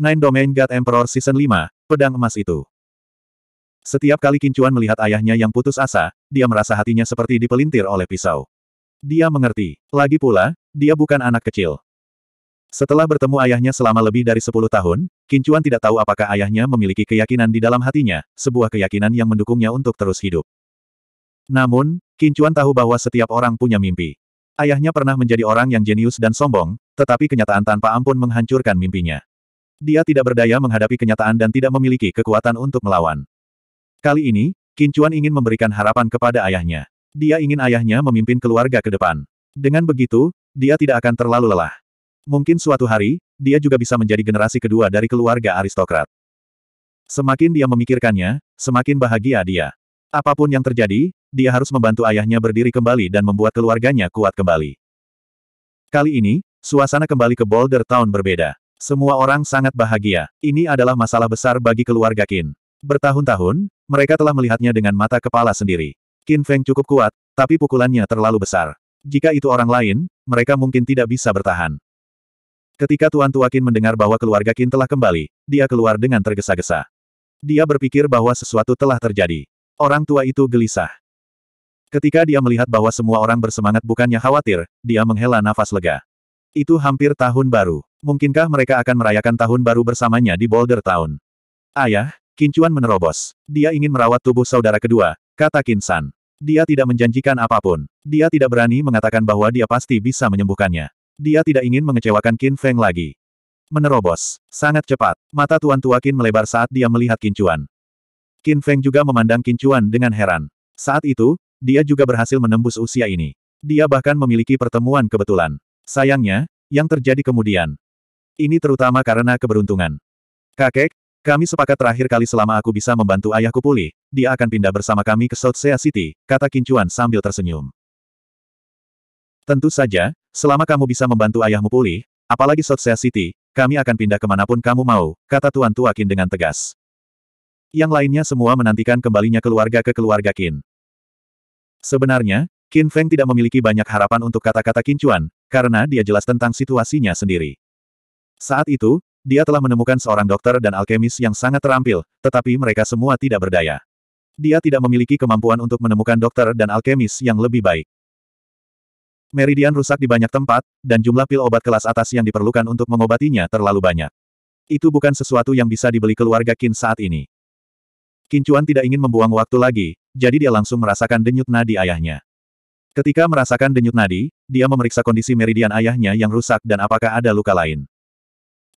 Nine Domain God Emperor Season 5, Pedang Emas itu. Setiap kali Kincuan melihat ayahnya yang putus asa, dia merasa hatinya seperti dipelintir oleh pisau. Dia mengerti. Lagi pula, dia bukan anak kecil. Setelah bertemu ayahnya selama lebih dari 10 tahun, Kincuan tidak tahu apakah ayahnya memiliki keyakinan di dalam hatinya, sebuah keyakinan yang mendukungnya untuk terus hidup. Namun, Kincuan tahu bahwa setiap orang punya mimpi. Ayahnya pernah menjadi orang yang jenius dan sombong, tetapi kenyataan tanpa ampun menghancurkan mimpinya. Dia tidak berdaya menghadapi kenyataan dan tidak memiliki kekuatan untuk melawan. Kali ini, Kincuan ingin memberikan harapan kepada ayahnya. Dia ingin ayahnya memimpin keluarga ke depan. Dengan begitu, dia tidak akan terlalu lelah. Mungkin suatu hari, dia juga bisa menjadi generasi kedua dari keluarga aristokrat. Semakin dia memikirkannya, semakin bahagia dia. Apapun yang terjadi, dia harus membantu ayahnya berdiri kembali dan membuat keluarganya kuat kembali. Kali ini, suasana kembali ke Boulder Town berbeda. Semua orang sangat bahagia. Ini adalah masalah besar bagi keluarga Qin. Bertahun-tahun, mereka telah melihatnya dengan mata kepala sendiri. Qin Feng cukup kuat, tapi pukulannya terlalu besar. Jika itu orang lain, mereka mungkin tidak bisa bertahan. Ketika Tuan Tua Qin mendengar bahwa keluarga Qin telah kembali, dia keluar dengan tergesa-gesa. Dia berpikir bahwa sesuatu telah terjadi. Orang tua itu gelisah. Ketika dia melihat bahwa semua orang bersemangat bukannya khawatir, dia menghela nafas lega. Itu hampir tahun baru. Mungkinkah mereka akan merayakan tahun baru bersamanya di Boulder Town? Ayah, Kincuan menerobos. Dia ingin merawat tubuh saudara kedua, kata Kinsan. Dia tidak menjanjikan apapun. Dia tidak berani mengatakan bahwa dia pasti bisa menyembuhkannya. Dia tidak ingin mengecewakan Qin Feng lagi. Menerobos. Sangat cepat. Mata Tuan Tua Qin melebar saat dia melihat Kincuan. Qin Feng juga memandang Kincuan dengan heran. Saat itu, dia juga berhasil menembus usia ini. Dia bahkan memiliki pertemuan kebetulan. Sayangnya, yang terjadi kemudian, ini terutama karena keberuntungan. Kakek, kami sepakat terakhir kali selama aku bisa membantu ayahku pulih, dia akan pindah bersama kami ke South Sea City, kata Kincuan sambil tersenyum. Tentu saja, selama kamu bisa membantu ayahmu pulih, apalagi South Sea City, kami akan pindah kemanapun kamu mau, kata Tuan Tua dengan tegas. Yang lainnya semua menantikan kembalinya keluarga ke keluarga Kin. Sebenarnya, Kin Feng tidak memiliki banyak harapan untuk kata-kata Kincuan, karena dia jelas tentang situasinya sendiri. Saat itu, dia telah menemukan seorang dokter dan alkemis yang sangat terampil, tetapi mereka semua tidak berdaya. Dia tidak memiliki kemampuan untuk menemukan dokter dan alkemis yang lebih baik. Meridian rusak di banyak tempat, dan jumlah pil obat kelas atas yang diperlukan untuk mengobatinya terlalu banyak. Itu bukan sesuatu yang bisa dibeli keluarga Qin saat ini. Kincuan tidak ingin membuang waktu lagi, jadi dia langsung merasakan denyut nadi ayahnya. Ketika merasakan denyut nadi, dia memeriksa kondisi meridian ayahnya yang rusak dan apakah ada luka lain.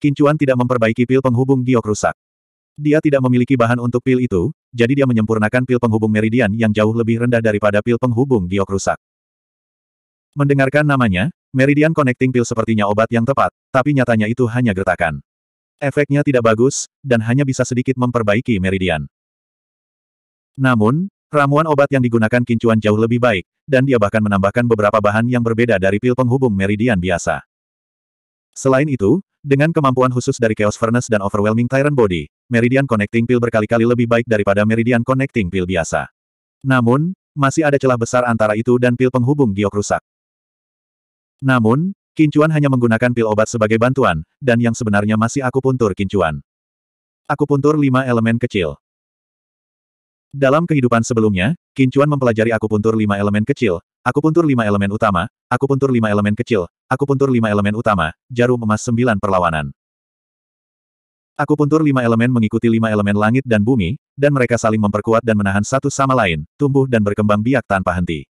Kincuan tidak memperbaiki pil penghubung giok rusak. Dia tidak memiliki bahan untuk pil itu, jadi dia menyempurnakan pil penghubung meridian yang jauh lebih rendah daripada pil penghubung giok rusak. Mendengarkan namanya, meridian connecting pil sepertinya obat yang tepat, tapi nyatanya itu hanya gertakan. Efeknya tidak bagus, dan hanya bisa sedikit memperbaiki meridian. Namun, ramuan obat yang digunakan kincuan jauh lebih baik, dan dia bahkan menambahkan beberapa bahan yang berbeda dari pil penghubung meridian biasa. Selain itu, dengan kemampuan khusus dari Chaos Furnace dan Overwhelming Tyrant Body, Meridian Connecting Pill berkali-kali lebih baik daripada Meridian Connecting Pill biasa. Namun, masih ada celah besar antara itu dan pil penghubung giok rusak. Namun, Kincuan hanya menggunakan pil obat sebagai bantuan, dan yang sebenarnya masih aku puntur Kincuan. Aku puntur lima elemen kecil. Dalam kehidupan sebelumnya, Kincuan mempelajari aku puntur lima elemen kecil, aku puntur lima elemen utama, aku puntur lima elemen kecil, Aku puntur lima elemen utama, jarum emas sembilan perlawanan. Aku puntur lima elemen mengikuti lima elemen langit dan bumi, dan mereka saling memperkuat dan menahan satu sama lain, tumbuh dan berkembang biak tanpa henti.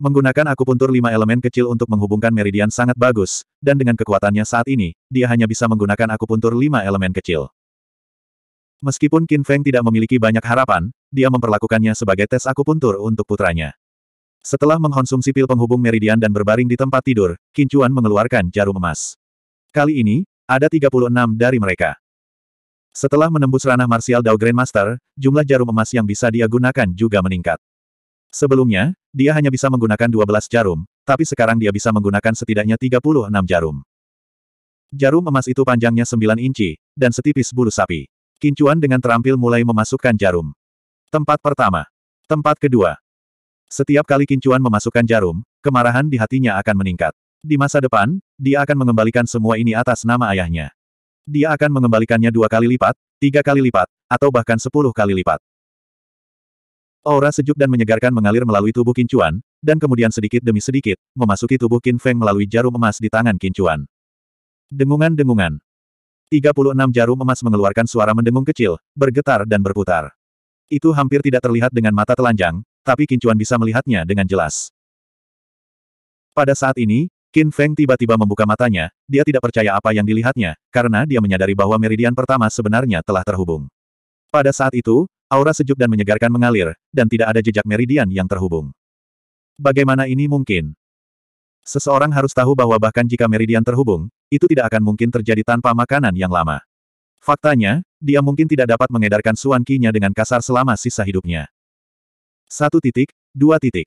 Menggunakan aku puntur lima elemen kecil untuk menghubungkan meridian sangat bagus, dan dengan kekuatannya saat ini, dia hanya bisa menggunakan aku puntur lima elemen kecil. Meskipun Qin Feng tidak memiliki banyak harapan, dia memperlakukannya sebagai tes aku puntur untuk putranya. Setelah mengkonsumsi pil penghubung meridian dan berbaring di tempat tidur, Kincuan mengeluarkan jarum emas. Kali ini, ada 36 dari mereka. Setelah menembus ranah Martial Dao Grandmaster, jumlah jarum emas yang bisa dia gunakan juga meningkat. Sebelumnya, dia hanya bisa menggunakan 12 jarum, tapi sekarang dia bisa menggunakan setidaknya 36 jarum. Jarum emas itu panjangnya 9 inci, dan setipis bulu sapi. Kincuan dengan terampil mulai memasukkan jarum. Tempat pertama. Tempat kedua. Setiap kali Kincuan memasukkan jarum, kemarahan di hatinya akan meningkat. Di masa depan, dia akan mengembalikan semua ini atas nama ayahnya. Dia akan mengembalikannya dua kali lipat, tiga kali lipat, atau bahkan sepuluh kali lipat. Aura sejuk dan menyegarkan mengalir melalui tubuh Kincuan, dan kemudian sedikit demi sedikit, memasuki tubuh Qin Feng melalui jarum emas di tangan Kincuan. Dengungan-dengungan. 36 jarum emas mengeluarkan suara mendengung kecil, bergetar dan berputar. Itu hampir tidak terlihat dengan mata telanjang, tapi Kincuan bisa melihatnya dengan jelas. Pada saat ini, Qin Feng tiba-tiba membuka matanya, dia tidak percaya apa yang dilihatnya, karena dia menyadari bahwa meridian pertama sebenarnya telah terhubung. Pada saat itu, aura sejuk dan menyegarkan mengalir, dan tidak ada jejak meridian yang terhubung. Bagaimana ini mungkin? Seseorang harus tahu bahwa bahkan jika meridian terhubung, itu tidak akan mungkin terjadi tanpa makanan yang lama. Faktanya, dia mungkin tidak dapat mengedarkan suan dengan kasar selama sisa hidupnya. Satu titik, dua titik.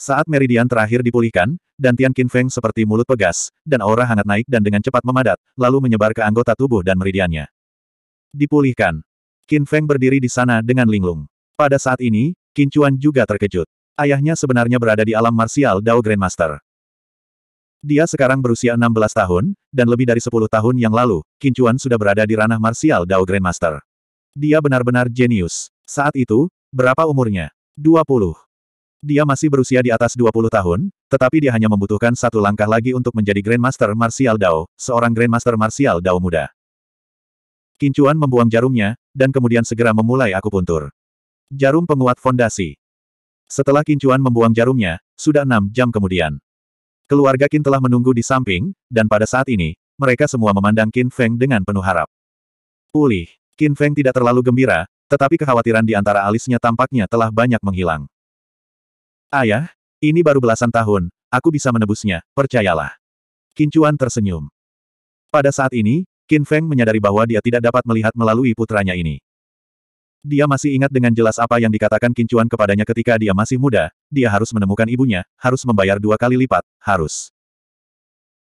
Saat meridian terakhir dipulihkan, dan Tian Qin Feng seperti mulut pegas, dan aura hangat naik dan dengan cepat memadat, lalu menyebar ke anggota tubuh dan meridiannya. Dipulihkan. Qin Feng berdiri di sana dengan linglung. Pada saat ini, Qin Chuan juga terkejut. Ayahnya sebenarnya berada di alam marsial Dao Grandmaster. Dia sekarang berusia 16 tahun, dan lebih dari 10 tahun yang lalu, Qin Chuan sudah berada di ranah marsial Dao Grandmaster. Dia benar-benar jenius. Saat itu, Berapa umurnya? 20. Dia masih berusia di atas 20 tahun, tetapi dia hanya membutuhkan satu langkah lagi untuk menjadi Grandmaster Martial Dao, seorang Grandmaster Martial Dao muda. Kincuan membuang jarumnya, dan kemudian segera memulai akupuntur. Jarum penguat fondasi. Setelah Kincuan membuang jarumnya, sudah enam jam kemudian. Keluarga Kin telah menunggu di samping, dan pada saat ini, mereka semua memandang Qin Feng dengan penuh harap. Pulih. Qin Feng tidak terlalu gembira, tetapi kekhawatiran di antara alisnya tampaknya telah banyak menghilang. Ayah, ini baru belasan tahun, aku bisa menebusnya, percayalah. Kincuan tersenyum. Pada saat ini, Qin Feng menyadari bahwa dia tidak dapat melihat melalui putranya ini. Dia masih ingat dengan jelas apa yang dikatakan Kincuan kepadanya ketika dia masih muda, dia harus menemukan ibunya, harus membayar dua kali lipat, harus.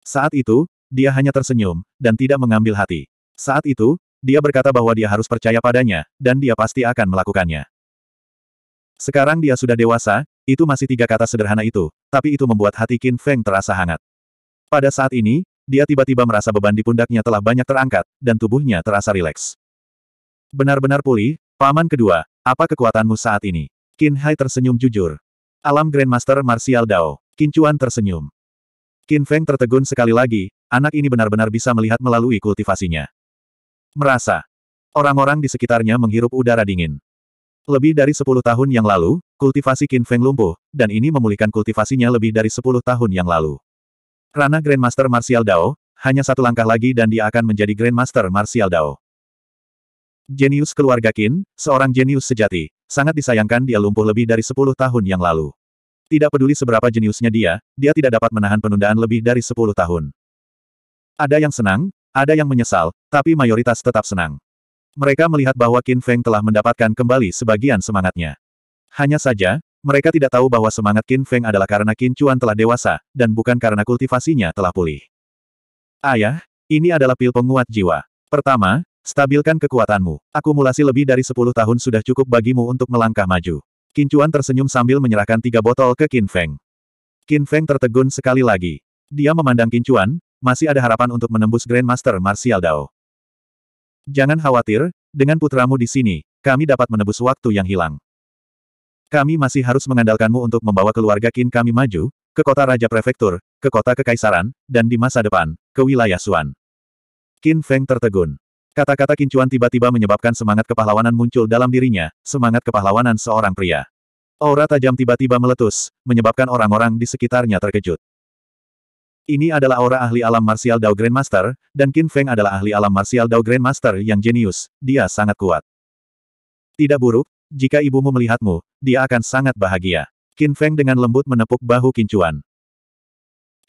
Saat itu, dia hanya tersenyum, dan tidak mengambil hati. Saat itu, dia berkata bahwa dia harus percaya padanya, dan dia pasti akan melakukannya. Sekarang dia sudah dewasa, itu masih tiga kata sederhana itu, tapi itu membuat hati Qin Feng terasa hangat. Pada saat ini, dia tiba-tiba merasa beban di pundaknya telah banyak terangkat, dan tubuhnya terasa rileks. Benar-benar pulih, paman kedua, apa kekuatanmu saat ini? Qin Hai tersenyum jujur. Alam Grandmaster Martial Dao, Qin Chuan tersenyum. Qin Feng tertegun sekali lagi, anak ini benar-benar bisa melihat melalui kultivasinya. Merasa. Orang-orang di sekitarnya menghirup udara dingin. Lebih dari 10 tahun yang lalu, kultivasi Qin Feng lumpuh, dan ini memulihkan kultivasinya lebih dari 10 tahun yang lalu. Rana Grandmaster Martial Dao, hanya satu langkah lagi dan dia akan menjadi Grandmaster Martial Dao. Jenius keluarga Qin, seorang jenius sejati, sangat disayangkan dia lumpuh lebih dari 10 tahun yang lalu. Tidak peduli seberapa jeniusnya dia, dia tidak dapat menahan penundaan lebih dari 10 tahun. Ada yang senang, ada yang menyesal, tapi mayoritas tetap senang. Mereka melihat bahwa Qin Feng telah mendapatkan kembali sebagian semangatnya. Hanya saja, mereka tidak tahu bahwa semangat Qin Feng adalah karena Qin Chuan telah dewasa, dan bukan karena kultivasinya telah pulih. Ayah, ini adalah pil penguat jiwa. Pertama, stabilkan kekuatanmu. Akumulasi lebih dari 10 tahun sudah cukup bagimu untuk melangkah maju. Qin Chuan tersenyum sambil menyerahkan tiga botol ke Qin Feng. Qin Feng tertegun sekali lagi. Dia memandang Qin Chuan, masih ada harapan untuk menembus Grandmaster Martial Dao. Jangan khawatir, dengan putramu di sini, kami dapat menebus waktu yang hilang. Kami masih harus mengandalkanmu untuk membawa keluarga Qin kami maju, ke kota Raja Prefektur, ke kota Kekaisaran, dan di masa depan, ke wilayah Suan. Qin Feng tertegun. Kata-kata Qin Chuan tiba-tiba menyebabkan semangat kepahlawanan muncul dalam dirinya, semangat kepahlawanan seorang pria. Aura tajam tiba-tiba meletus, menyebabkan orang-orang di sekitarnya terkejut. Ini adalah aura ahli alam martial Dao Grandmaster, dan Qin Feng adalah ahli alam martial Dao Grandmaster yang jenius, dia sangat kuat. Tidak buruk, jika ibumu melihatmu, dia akan sangat bahagia. Qin Feng dengan lembut menepuk bahu Qin Chuan.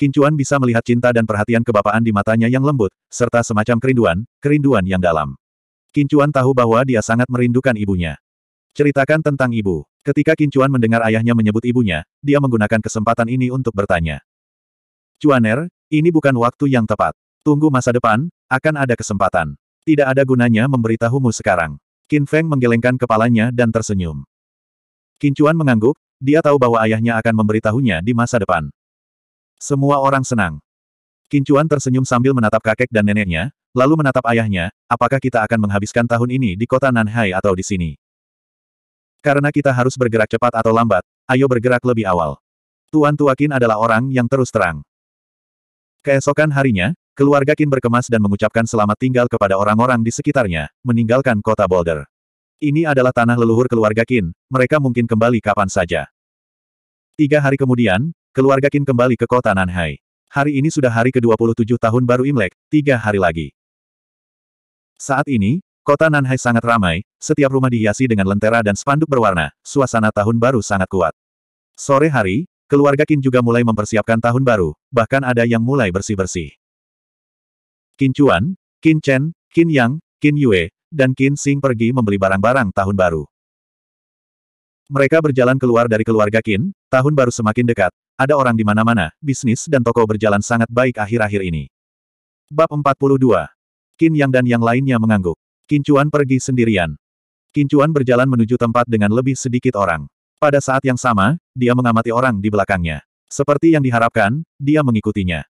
Qin Chuan bisa melihat cinta dan perhatian kebapaan di matanya yang lembut, serta semacam kerinduan, kerinduan yang dalam. Qin Chuan tahu bahwa dia sangat merindukan ibunya. Ceritakan tentang ibu. Ketika Qin Chuan mendengar ayahnya menyebut ibunya, dia menggunakan kesempatan ini untuk bertanya. Cuaner, ini bukan waktu yang tepat. Tunggu masa depan, akan ada kesempatan. Tidak ada gunanya memberitahumu sekarang. Qin Feng menggelengkan kepalanya dan tersenyum. Qin Chuan mengangguk, dia tahu bahwa ayahnya akan memberitahunya di masa depan. Semua orang senang. Qin Chuan tersenyum sambil menatap kakek dan neneknya, lalu menatap ayahnya, apakah kita akan menghabiskan tahun ini di kota Nanhai atau di sini? Karena kita harus bergerak cepat atau lambat, ayo bergerak lebih awal. Tuan Tua adalah orang yang terus terang. Keesokan harinya, keluarga Kin berkemas dan mengucapkan selamat tinggal kepada orang-orang di sekitarnya, meninggalkan kota Boulder. Ini adalah tanah leluhur keluarga Kin, mereka mungkin kembali kapan saja. Tiga hari kemudian, keluarga Kin kembali ke kota Nanhai. Hari ini sudah hari ke-27 tahun baru Imlek, tiga hari lagi. Saat ini, kota Nanhai sangat ramai, setiap rumah dihiasi dengan lentera dan spanduk berwarna, suasana tahun baru sangat kuat. Sore hari, Keluarga Qin juga mulai mempersiapkan tahun baru, bahkan ada yang mulai bersih-bersih. Qin Chuan, Qin Chen, Qin Yang, Qin Yue, dan Qin Xing pergi membeli barang-barang tahun baru. Mereka berjalan keluar dari keluarga Qin, tahun baru semakin dekat, ada orang di mana-mana, bisnis dan toko berjalan sangat baik akhir-akhir ini. Bab 42. Qin Yang dan yang lainnya mengangguk. Qin Chuan pergi sendirian. Qin Chuan berjalan menuju tempat dengan lebih sedikit orang. Pada saat yang sama, dia mengamati orang di belakangnya. Seperti yang diharapkan, dia mengikutinya.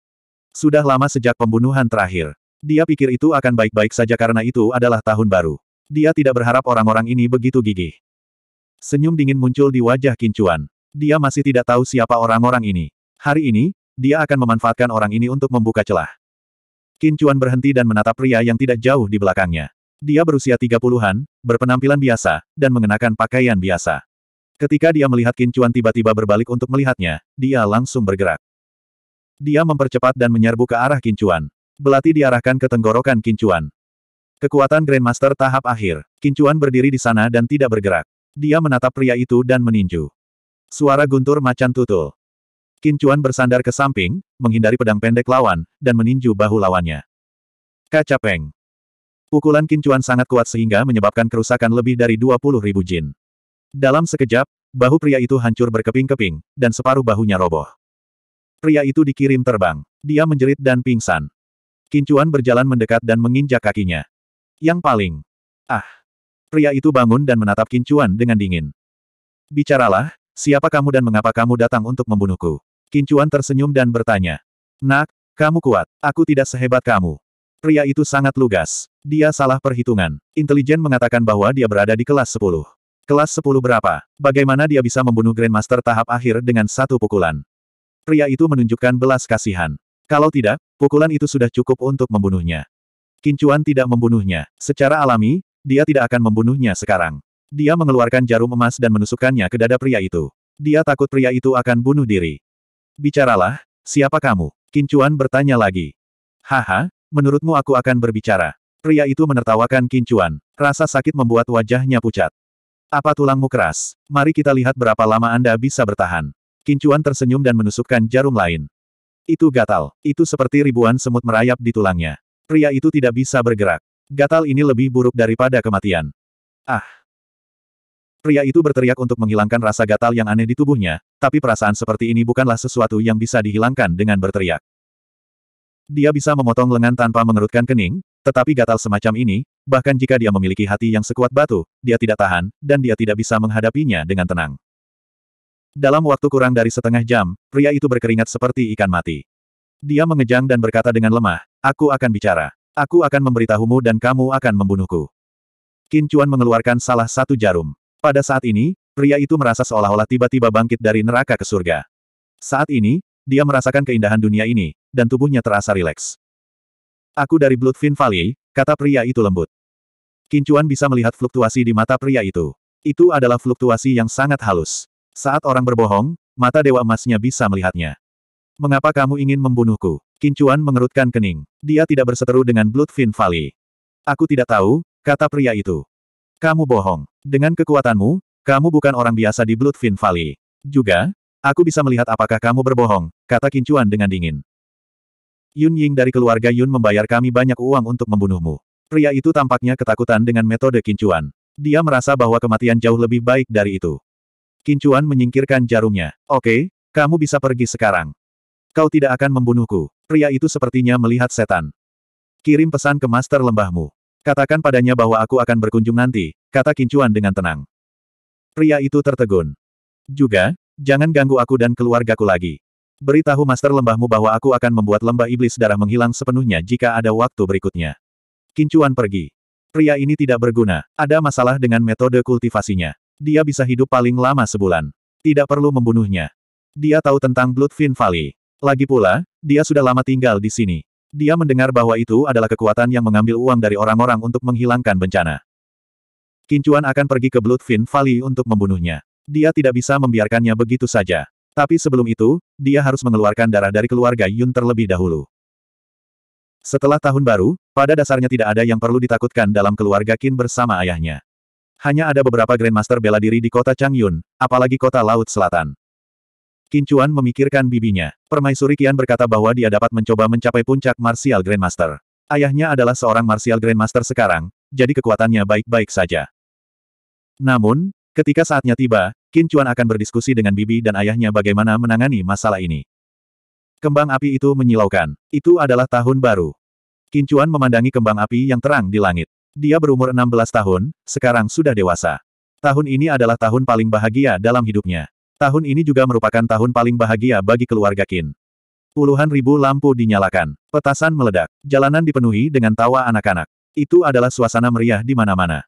Sudah lama sejak pembunuhan terakhir. Dia pikir itu akan baik-baik saja karena itu adalah tahun baru. Dia tidak berharap orang-orang ini begitu gigih. Senyum dingin muncul di wajah Kincuan. Dia masih tidak tahu siapa orang-orang ini. Hari ini, dia akan memanfaatkan orang ini untuk membuka celah. Kincuan berhenti dan menatap pria yang tidak jauh di belakangnya. Dia berusia 30-an, berpenampilan biasa, dan mengenakan pakaian biasa. Ketika dia melihat Kincuan tiba-tiba berbalik untuk melihatnya, dia langsung bergerak. Dia mempercepat dan menyerbu ke arah Kincuan. Belati diarahkan ke tenggorokan Kincuan. Kekuatan Grandmaster tahap akhir. Kincuan berdiri di sana dan tidak bergerak. Dia menatap pria itu dan meninju. Suara guntur macan tutul. Kincuan bersandar ke samping, menghindari pedang pendek lawan, dan meninju bahu lawannya. Kacapeng. peng. Pukulan Kincuan sangat kuat sehingga menyebabkan kerusakan lebih dari 20 ribu jin. Dalam sekejap, bahu pria itu hancur berkeping-keping, dan separuh bahunya roboh. Pria itu dikirim terbang. Dia menjerit dan pingsan. Kincuan berjalan mendekat dan menginjak kakinya. Yang paling. Ah. Pria itu bangun dan menatap Kincuan dengan dingin. Bicaralah, siapa kamu dan mengapa kamu datang untuk membunuhku? Kincuan tersenyum dan bertanya. Nak, kamu kuat. Aku tidak sehebat kamu. Pria itu sangat lugas. Dia salah perhitungan. Intelijen mengatakan bahwa dia berada di kelas 10. Kelas 10 berapa? Bagaimana dia bisa membunuh Grandmaster tahap akhir dengan satu pukulan? Pria itu menunjukkan belas kasihan. Kalau tidak, pukulan itu sudah cukup untuk membunuhnya. Kincuan tidak membunuhnya. Secara alami, dia tidak akan membunuhnya sekarang. Dia mengeluarkan jarum emas dan menusukkannya ke dada pria itu. Dia takut pria itu akan bunuh diri. Bicaralah, siapa kamu? Kincuan bertanya lagi. Haha, menurutmu aku akan berbicara. Pria itu menertawakan Kincuan. Rasa sakit membuat wajahnya pucat. Apa tulangmu keras? Mari kita lihat berapa lama Anda bisa bertahan. Kincuan tersenyum dan menusukkan jarum lain. Itu gatal. Itu seperti ribuan semut merayap di tulangnya. Pria itu tidak bisa bergerak. Gatal ini lebih buruk daripada kematian. Ah! Pria itu berteriak untuk menghilangkan rasa gatal yang aneh di tubuhnya, tapi perasaan seperti ini bukanlah sesuatu yang bisa dihilangkan dengan berteriak. Dia bisa memotong lengan tanpa mengerutkan kening, tetapi gatal semacam ini, bahkan jika dia memiliki hati yang sekuat batu, dia tidak tahan, dan dia tidak bisa menghadapinya dengan tenang. Dalam waktu kurang dari setengah jam, pria itu berkeringat seperti ikan mati. Dia mengejang dan berkata dengan lemah, Aku akan bicara. Aku akan memberitahumu dan kamu akan membunuhku. Qin Chuan mengeluarkan salah satu jarum. Pada saat ini, pria itu merasa seolah-olah tiba-tiba bangkit dari neraka ke surga. Saat ini, dia merasakan keindahan dunia ini, dan tubuhnya terasa rileks. Aku dari Bloodfin Valley, kata pria itu lembut. Kincuan bisa melihat fluktuasi di mata pria itu. Itu adalah fluktuasi yang sangat halus. Saat orang berbohong, mata dewa emasnya bisa melihatnya. Mengapa kamu ingin membunuhku? Kincuan mengerutkan kening. Dia tidak berseteru dengan Bloodfin Valley. Aku tidak tahu, kata pria itu. Kamu bohong. Dengan kekuatanmu, kamu bukan orang biasa di Bloodfin Valley. Juga, aku bisa melihat apakah kamu berbohong, kata Kincuan dengan dingin. Yun Ying dari keluarga Yun membayar kami banyak uang untuk membunuhmu. Pria itu tampaknya ketakutan dengan metode kincuan. Dia merasa bahwa kematian jauh lebih baik dari itu. Kincuan menyingkirkan jarumnya. Oke, kamu bisa pergi sekarang. Kau tidak akan membunuhku. Pria itu sepertinya melihat setan. Kirim pesan ke master lembahmu. Katakan padanya bahwa aku akan berkunjung nanti, kata Kincuan dengan tenang. Pria itu tertegun. Juga, jangan ganggu aku dan keluargaku lagi. Beritahu Master Lembahmu bahwa aku akan membuat lembah iblis darah menghilang sepenuhnya jika ada waktu berikutnya. Kincuan pergi. Pria ini tidak berguna. Ada masalah dengan metode kultivasinya. Dia bisa hidup paling lama sebulan. Tidak perlu membunuhnya. Dia tahu tentang Bloodfin Valley. Lagi pula, dia sudah lama tinggal di sini. Dia mendengar bahwa itu adalah kekuatan yang mengambil uang dari orang-orang untuk menghilangkan bencana. Kincuan akan pergi ke Bloodfin Valley untuk membunuhnya. Dia tidak bisa membiarkannya begitu saja. Tapi sebelum itu, dia harus mengeluarkan darah dari keluarga Yun terlebih dahulu. Setelah tahun baru, pada dasarnya tidak ada yang perlu ditakutkan dalam keluarga Qin bersama ayahnya. Hanya ada beberapa Grandmaster bela diri di kota Changyun, apalagi kota Laut Selatan. Qin Chuan memikirkan bibinya. Permaisuri Qian berkata bahwa dia dapat mencoba mencapai puncak Martial Grandmaster. Ayahnya adalah seorang Martial Grandmaster sekarang, jadi kekuatannya baik-baik saja. Namun, ketika saatnya tiba, Qin Chuan akan berdiskusi dengan Bibi dan ayahnya bagaimana menangani masalah ini. Kembang api itu menyilaukan. Itu adalah tahun baru. Qin Chuan memandangi kembang api yang terang di langit. Dia berumur 16 tahun, sekarang sudah dewasa. Tahun ini adalah tahun paling bahagia dalam hidupnya. Tahun ini juga merupakan tahun paling bahagia bagi keluarga Qin. Puluhan ribu lampu dinyalakan. Petasan meledak. Jalanan dipenuhi dengan tawa anak-anak. Itu adalah suasana meriah di mana-mana.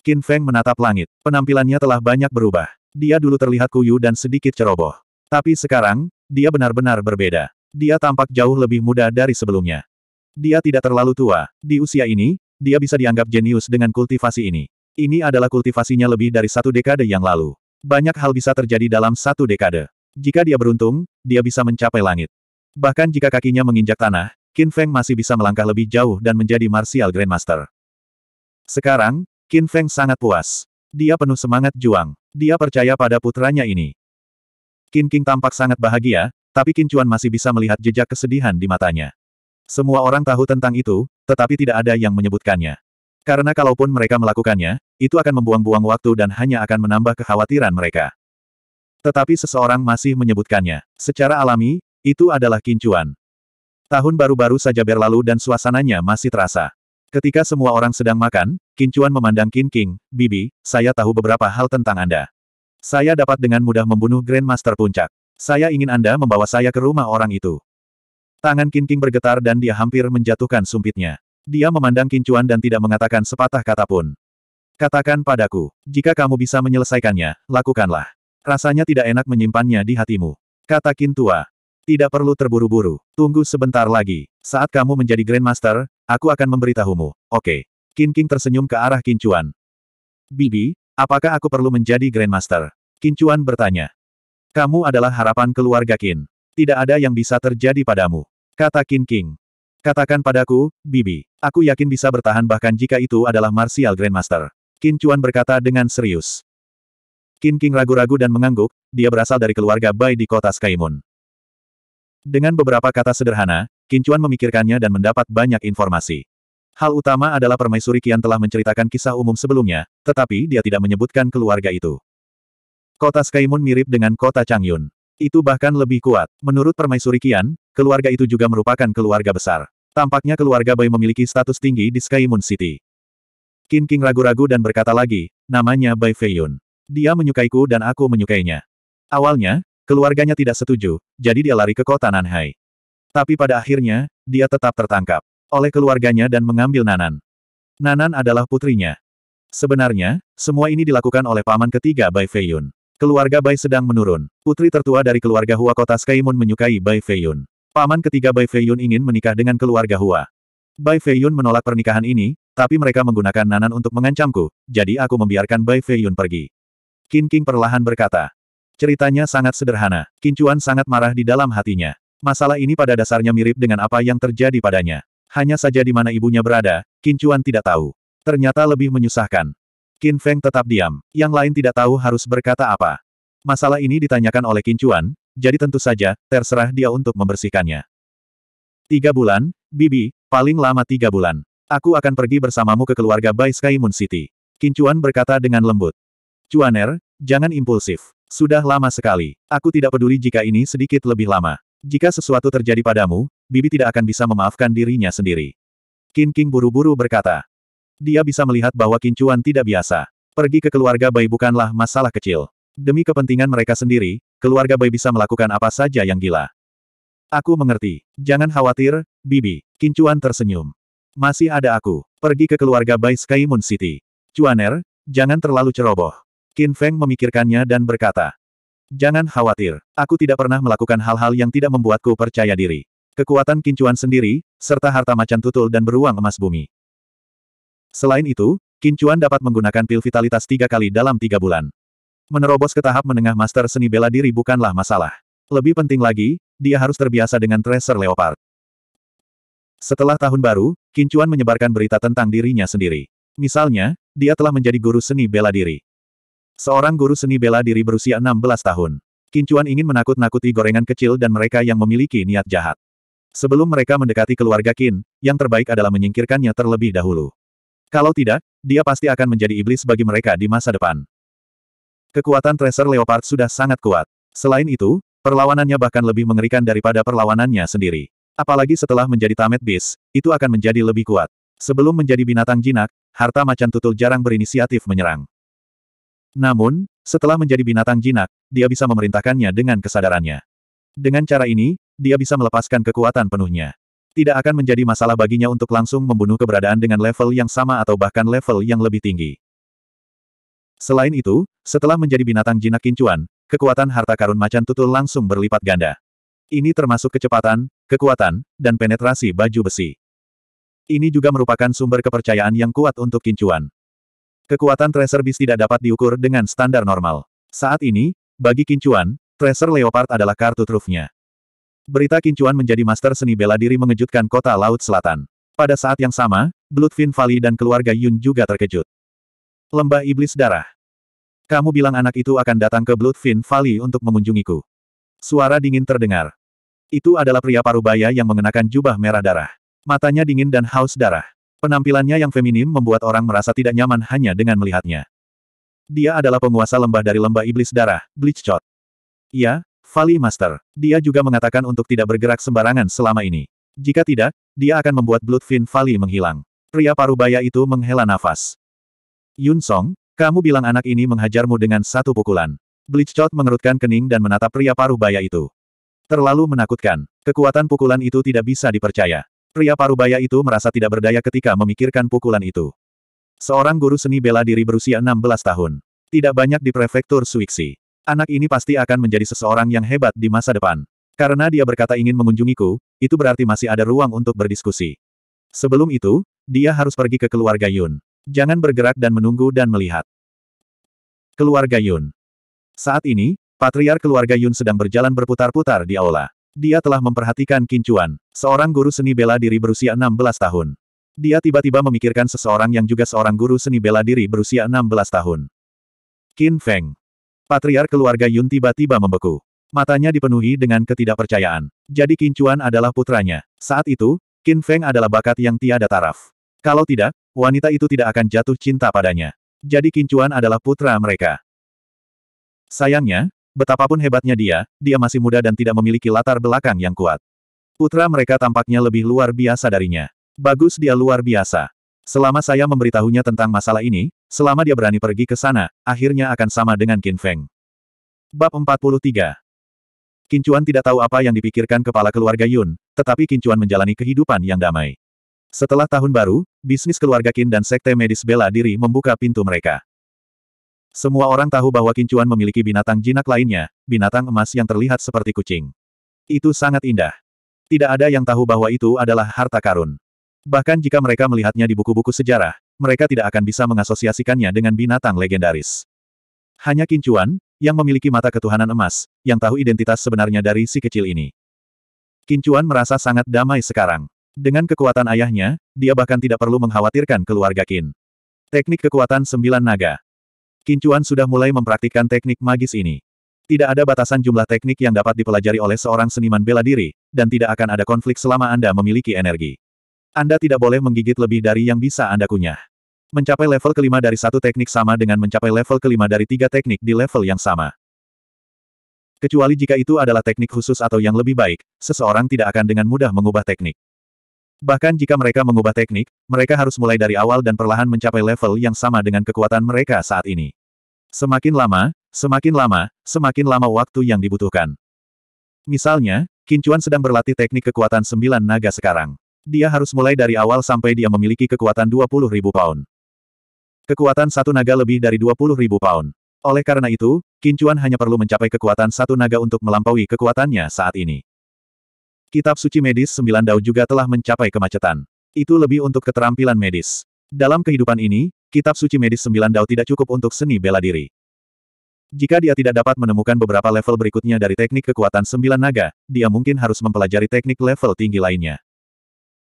Qin Feng menatap langit. Penampilannya telah banyak berubah. Dia dulu terlihat kuyu dan sedikit ceroboh. Tapi sekarang, dia benar-benar berbeda. Dia tampak jauh lebih muda dari sebelumnya. Dia tidak terlalu tua. Di usia ini, dia bisa dianggap jenius dengan kultivasi ini. Ini adalah kultivasinya lebih dari satu dekade yang lalu. Banyak hal bisa terjadi dalam satu dekade. Jika dia beruntung, dia bisa mencapai langit. Bahkan jika kakinya menginjak tanah, Qin Feng masih bisa melangkah lebih jauh dan menjadi Martial Grandmaster. Sekarang, Qin Feng sangat puas. Dia penuh semangat juang. Dia percaya pada putranya ini. Qin King tampak sangat bahagia, tapi Qin Chuan masih bisa melihat jejak kesedihan di matanya. Semua orang tahu tentang itu, tetapi tidak ada yang menyebutkannya. Karena kalaupun mereka melakukannya, itu akan membuang-buang waktu dan hanya akan menambah kekhawatiran mereka. Tetapi seseorang masih menyebutkannya. Secara alami, itu adalah Qin Chuan. Tahun baru-baru saja berlalu dan suasananya masih terasa. Ketika semua orang sedang makan, Kincuan memandang Kin King, Bibi, saya tahu beberapa hal tentang Anda. Saya dapat dengan mudah membunuh Grandmaster Puncak. Saya ingin Anda membawa saya ke rumah orang itu. Tangan Kin King bergetar dan dia hampir menjatuhkan sumpitnya. Dia memandang Kincuan dan tidak mengatakan sepatah kata pun. Katakan padaku, jika kamu bisa menyelesaikannya, lakukanlah. Rasanya tidak enak menyimpannya di hatimu. Kata Kintua. Tidak perlu terburu-buru. Tunggu sebentar lagi. Saat kamu menjadi Grandmaster, Aku akan memberitahumu. Oke. Kin King tersenyum ke arah Kincuan. Bibi, apakah aku perlu menjadi Grandmaster? Kincuan bertanya. Kamu adalah harapan keluarga Kin. Tidak ada yang bisa terjadi padamu. Kata Kin King. Katakan padaku, Bibi. Aku yakin bisa bertahan bahkan jika itu adalah Martial Grandmaster. Kin Chuan berkata dengan serius. King King ragu-ragu dan mengangguk, dia berasal dari keluarga Bai di kota Skymoon. Dengan beberapa kata sederhana, Kincuan memikirkannya dan mendapat banyak informasi. Hal utama adalah permaisuri Kian telah menceritakan kisah umum sebelumnya, tetapi dia tidak menyebutkan keluarga itu. Kota Skaimun mirip dengan kota Changyun. Itu bahkan lebih kuat. Menurut permaisuri Kian, keluarga itu juga merupakan keluarga besar. Tampaknya keluarga Bai memiliki status tinggi di Skaimun City. Qin King ragu-ragu dan berkata lagi, namanya Bai Feiyun. Dia menyukaiku dan aku menyukainya. Awalnya, keluarganya tidak setuju, jadi dia lari ke kota Nanhai. Tapi pada akhirnya, dia tetap tertangkap oleh keluarganya dan mengambil Nanan. Nanan adalah putrinya. Sebenarnya, semua ini dilakukan oleh paman ketiga Bai Feiyun. Keluarga Bai sedang menurun. Putri tertua dari keluarga Hua kota Skaimun menyukai Bai Feiyun. Paman ketiga Bai Feiyun ingin menikah dengan keluarga Hua. Bai Feiyun menolak pernikahan ini, tapi mereka menggunakan Nanan untuk mengancamku, jadi aku membiarkan Bai Feiyun pergi. Qin King perlahan berkata. Ceritanya sangat sederhana. Kincuan sangat marah di dalam hatinya. Masalah ini pada dasarnya mirip dengan apa yang terjadi padanya. Hanya saja di mana ibunya berada, Kincuan tidak tahu. Ternyata lebih menyusahkan. Qin Feng tetap diam. Yang lain tidak tahu harus berkata apa. Masalah ini ditanyakan oleh Kincuan, jadi tentu saja, terserah dia untuk membersihkannya. Tiga bulan, Bibi, paling lama tiga bulan. Aku akan pergi bersamamu ke keluarga Bai Sky Moon City. Kincuan berkata dengan lembut. Cuaner, jangan impulsif. Sudah lama sekali. Aku tidak peduli jika ini sedikit lebih lama. Jika sesuatu terjadi padamu, Bibi tidak akan bisa memaafkan dirinya sendiri. Qin King buru-buru berkata. Dia bisa melihat bahwa Qin Chuan tidak biasa. Pergi ke keluarga Bai bukanlah masalah kecil. Demi kepentingan mereka sendiri, keluarga Bai bisa melakukan apa saja yang gila. Aku mengerti. Jangan khawatir, Bibi. Qin Chuan tersenyum. Masih ada aku. Pergi ke keluarga Bai Sky Moon City. Chuaner, jangan terlalu ceroboh. Qin Feng memikirkannya dan berkata. Jangan khawatir, aku tidak pernah melakukan hal-hal yang tidak membuatku percaya diri. Kekuatan kincuan sendiri, serta harta macan tutul dan beruang emas bumi. Selain itu, kincuan dapat menggunakan pil vitalitas tiga kali dalam tiga bulan. Menerobos ke tahap menengah master seni bela diri bukanlah masalah. Lebih penting lagi, dia harus terbiasa dengan tracer leopard. Setelah tahun baru, Kincuan menyebarkan berita tentang dirinya sendiri. Misalnya, dia telah menjadi guru seni bela diri. Seorang guru seni bela diri berusia 16 tahun. Kincuan ingin menakut-nakuti gorengan kecil dan mereka yang memiliki niat jahat. Sebelum mereka mendekati keluarga Kin, yang terbaik adalah menyingkirkannya terlebih dahulu. Kalau tidak, dia pasti akan menjadi iblis bagi mereka di masa depan. Kekuatan Tracer Leopard sudah sangat kuat. Selain itu, perlawanannya bahkan lebih mengerikan daripada perlawanannya sendiri. Apalagi setelah menjadi Tamet bis, itu akan menjadi lebih kuat. Sebelum menjadi binatang jinak, harta macan tutul jarang berinisiatif menyerang. Namun, setelah menjadi binatang jinak, dia bisa memerintahkannya dengan kesadarannya. Dengan cara ini, dia bisa melepaskan kekuatan penuhnya. Tidak akan menjadi masalah baginya untuk langsung membunuh keberadaan dengan level yang sama atau bahkan level yang lebih tinggi. Selain itu, setelah menjadi binatang jinak kincuan, kekuatan harta karun macan tutul langsung berlipat ganda. Ini termasuk kecepatan, kekuatan, dan penetrasi baju besi. Ini juga merupakan sumber kepercayaan yang kuat untuk kincuan. Kekuatan Tracer Beast tidak dapat diukur dengan standar normal. Saat ini, bagi Kincuan, Tracer Leopard adalah kartu trufnya. Berita Kincuan menjadi master seni bela diri mengejutkan kota Laut Selatan. Pada saat yang sama, Bloodfin Valley dan keluarga Yun juga terkejut. Lembah Iblis Darah. Kamu bilang anak itu akan datang ke Bloodfin Valley untuk mengunjungiku. Suara dingin terdengar. Itu adalah pria parubaya yang mengenakan jubah merah darah. Matanya dingin dan haus darah. Penampilannya yang feminim membuat orang merasa tidak nyaman hanya dengan melihatnya. Dia adalah penguasa lembah dari lembah iblis darah, Bleach Ya, Vali Master. Dia juga mengatakan untuk tidak bergerak sembarangan selama ini. Jika tidak, dia akan membuat Bloodfin Vali menghilang. Pria parubaya itu menghela nafas. Yun Song, kamu bilang anak ini menghajarmu dengan satu pukulan. Bleach mengerutkan kening dan menatap pria parubaya itu. Terlalu menakutkan. Kekuatan pukulan itu tidak bisa dipercaya. Pria parubaya itu merasa tidak berdaya ketika memikirkan pukulan itu. Seorang guru seni bela diri berusia 16 tahun. Tidak banyak di prefektur Suiksi. Anak ini pasti akan menjadi seseorang yang hebat di masa depan. Karena dia berkata ingin mengunjungiku, itu berarti masih ada ruang untuk berdiskusi. Sebelum itu, dia harus pergi ke keluarga Yun. Jangan bergerak dan menunggu dan melihat. Keluarga Yun. Saat ini, patriar keluarga Yun sedang berjalan berputar-putar di aula. Dia telah memperhatikan Kincuan, seorang guru seni bela diri berusia 16 tahun. Dia tiba-tiba memikirkan seseorang yang juga seorang guru seni bela diri berusia 16 tahun. Qin Feng. Patriar keluarga Yun tiba-tiba membeku. Matanya dipenuhi dengan ketidakpercayaan. Jadi Kincuan adalah putranya. Saat itu, Qin Feng adalah bakat yang tiada taraf. Kalau tidak, wanita itu tidak akan jatuh cinta padanya. Jadi Kincuan adalah putra mereka. Sayangnya, Betapapun hebatnya dia, dia masih muda dan tidak memiliki latar belakang yang kuat. Putra mereka tampaknya lebih luar biasa darinya. Bagus dia luar biasa. Selama saya memberitahunya tentang masalah ini, selama dia berani pergi ke sana, akhirnya akan sama dengan Qin Feng. Bab 43 Chuan tidak tahu apa yang dipikirkan kepala keluarga Yun, tetapi Qin Chuan menjalani kehidupan yang damai. Setelah tahun baru, bisnis keluarga Qin dan sekte medis bela diri membuka pintu mereka. Semua orang tahu bahwa Kincuan memiliki binatang jinak lainnya, binatang emas yang terlihat seperti kucing. Itu sangat indah. Tidak ada yang tahu bahwa itu adalah harta karun. Bahkan jika mereka melihatnya di buku-buku sejarah, mereka tidak akan bisa mengasosiasikannya dengan binatang legendaris. Hanya Kincuan, yang memiliki mata ketuhanan emas, yang tahu identitas sebenarnya dari si kecil ini. Kincuan merasa sangat damai sekarang. Dengan kekuatan ayahnya, dia bahkan tidak perlu mengkhawatirkan keluarga Kin. Teknik kekuatan sembilan naga. Kincuan sudah mulai mempraktikkan teknik magis ini. Tidak ada batasan jumlah teknik yang dapat dipelajari oleh seorang seniman bela diri, dan tidak akan ada konflik selama Anda memiliki energi. Anda tidak boleh menggigit lebih dari yang bisa Anda kunyah. Mencapai level kelima dari satu teknik sama dengan mencapai level kelima dari tiga teknik di level yang sama. Kecuali jika itu adalah teknik khusus atau yang lebih baik, seseorang tidak akan dengan mudah mengubah teknik. Bahkan jika mereka mengubah teknik, mereka harus mulai dari awal dan perlahan mencapai level yang sama dengan kekuatan mereka saat ini. Semakin lama, semakin lama, semakin lama waktu yang dibutuhkan. Misalnya, Kincuan sedang berlatih teknik kekuatan sembilan naga sekarang. Dia harus mulai dari awal sampai dia memiliki kekuatan ribu pound. Kekuatan satu naga lebih dari ribu pound. Oleh karena itu, Kincuan hanya perlu mencapai kekuatan satu naga untuk melampaui kekuatannya saat ini. Kitab suci medis sembilan dao juga telah mencapai kemacetan. Itu lebih untuk keterampilan medis. Dalam kehidupan ini, kitab suci medis sembilan dao tidak cukup untuk seni bela diri. Jika dia tidak dapat menemukan beberapa level berikutnya dari teknik kekuatan sembilan naga, dia mungkin harus mempelajari teknik level tinggi lainnya.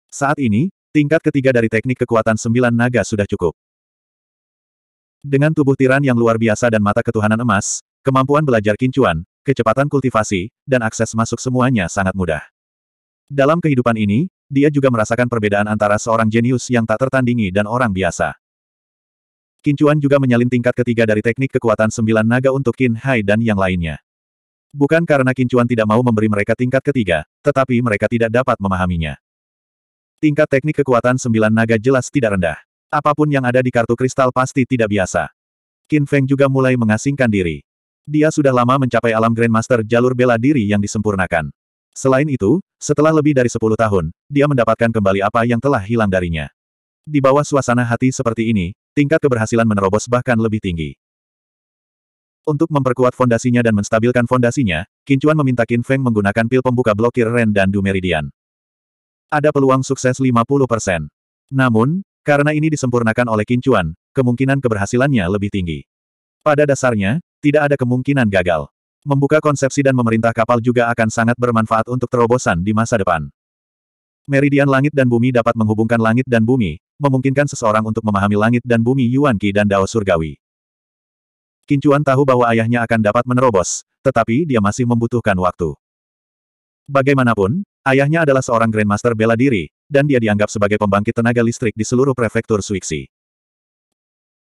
Saat ini, tingkat ketiga dari teknik kekuatan sembilan naga sudah cukup. Dengan tubuh tiran yang luar biasa dan mata ketuhanan emas, kemampuan belajar kincuan, kecepatan kultivasi, dan akses masuk semuanya sangat mudah. Dalam kehidupan ini, dia juga merasakan perbedaan antara seorang jenius yang tak tertandingi dan orang biasa. Kincuan juga menyalin tingkat ketiga dari teknik kekuatan sembilan naga untuk Qin Hai dan yang lainnya. Bukan karena Kincuan tidak mau memberi mereka tingkat ketiga, tetapi mereka tidak dapat memahaminya. Tingkat teknik kekuatan sembilan naga jelas tidak rendah. Apapun yang ada di kartu kristal pasti tidak biasa. Qin Feng juga mulai mengasingkan diri. Dia sudah lama mencapai alam Grandmaster jalur bela diri yang disempurnakan. Selain itu, setelah lebih dari 10 tahun, dia mendapatkan kembali apa yang telah hilang darinya. Di bawah suasana hati seperti ini, tingkat keberhasilan menerobos bahkan lebih tinggi. Untuk memperkuat fondasinya dan menstabilkan fondasinya, Kincuan meminta Qin Feng menggunakan pil pembuka blokir Ren dan Du Meridian. Ada peluang sukses 50%. Namun, karena ini disempurnakan oleh Kincuan, kemungkinan keberhasilannya lebih tinggi. Pada dasarnya, tidak ada kemungkinan gagal. Membuka konsepsi dan memerintah kapal juga akan sangat bermanfaat untuk terobosan di masa depan. Meridian langit dan bumi dapat menghubungkan langit dan bumi, memungkinkan seseorang untuk memahami langit dan bumi Yuan Qi dan Dao Surgawi. Kincuan tahu bahwa ayahnya akan dapat menerobos, tetapi dia masih membutuhkan waktu. Bagaimanapun, ayahnya adalah seorang Grandmaster bela diri, dan dia dianggap sebagai pembangkit tenaga listrik di seluruh prefektur Suiksi.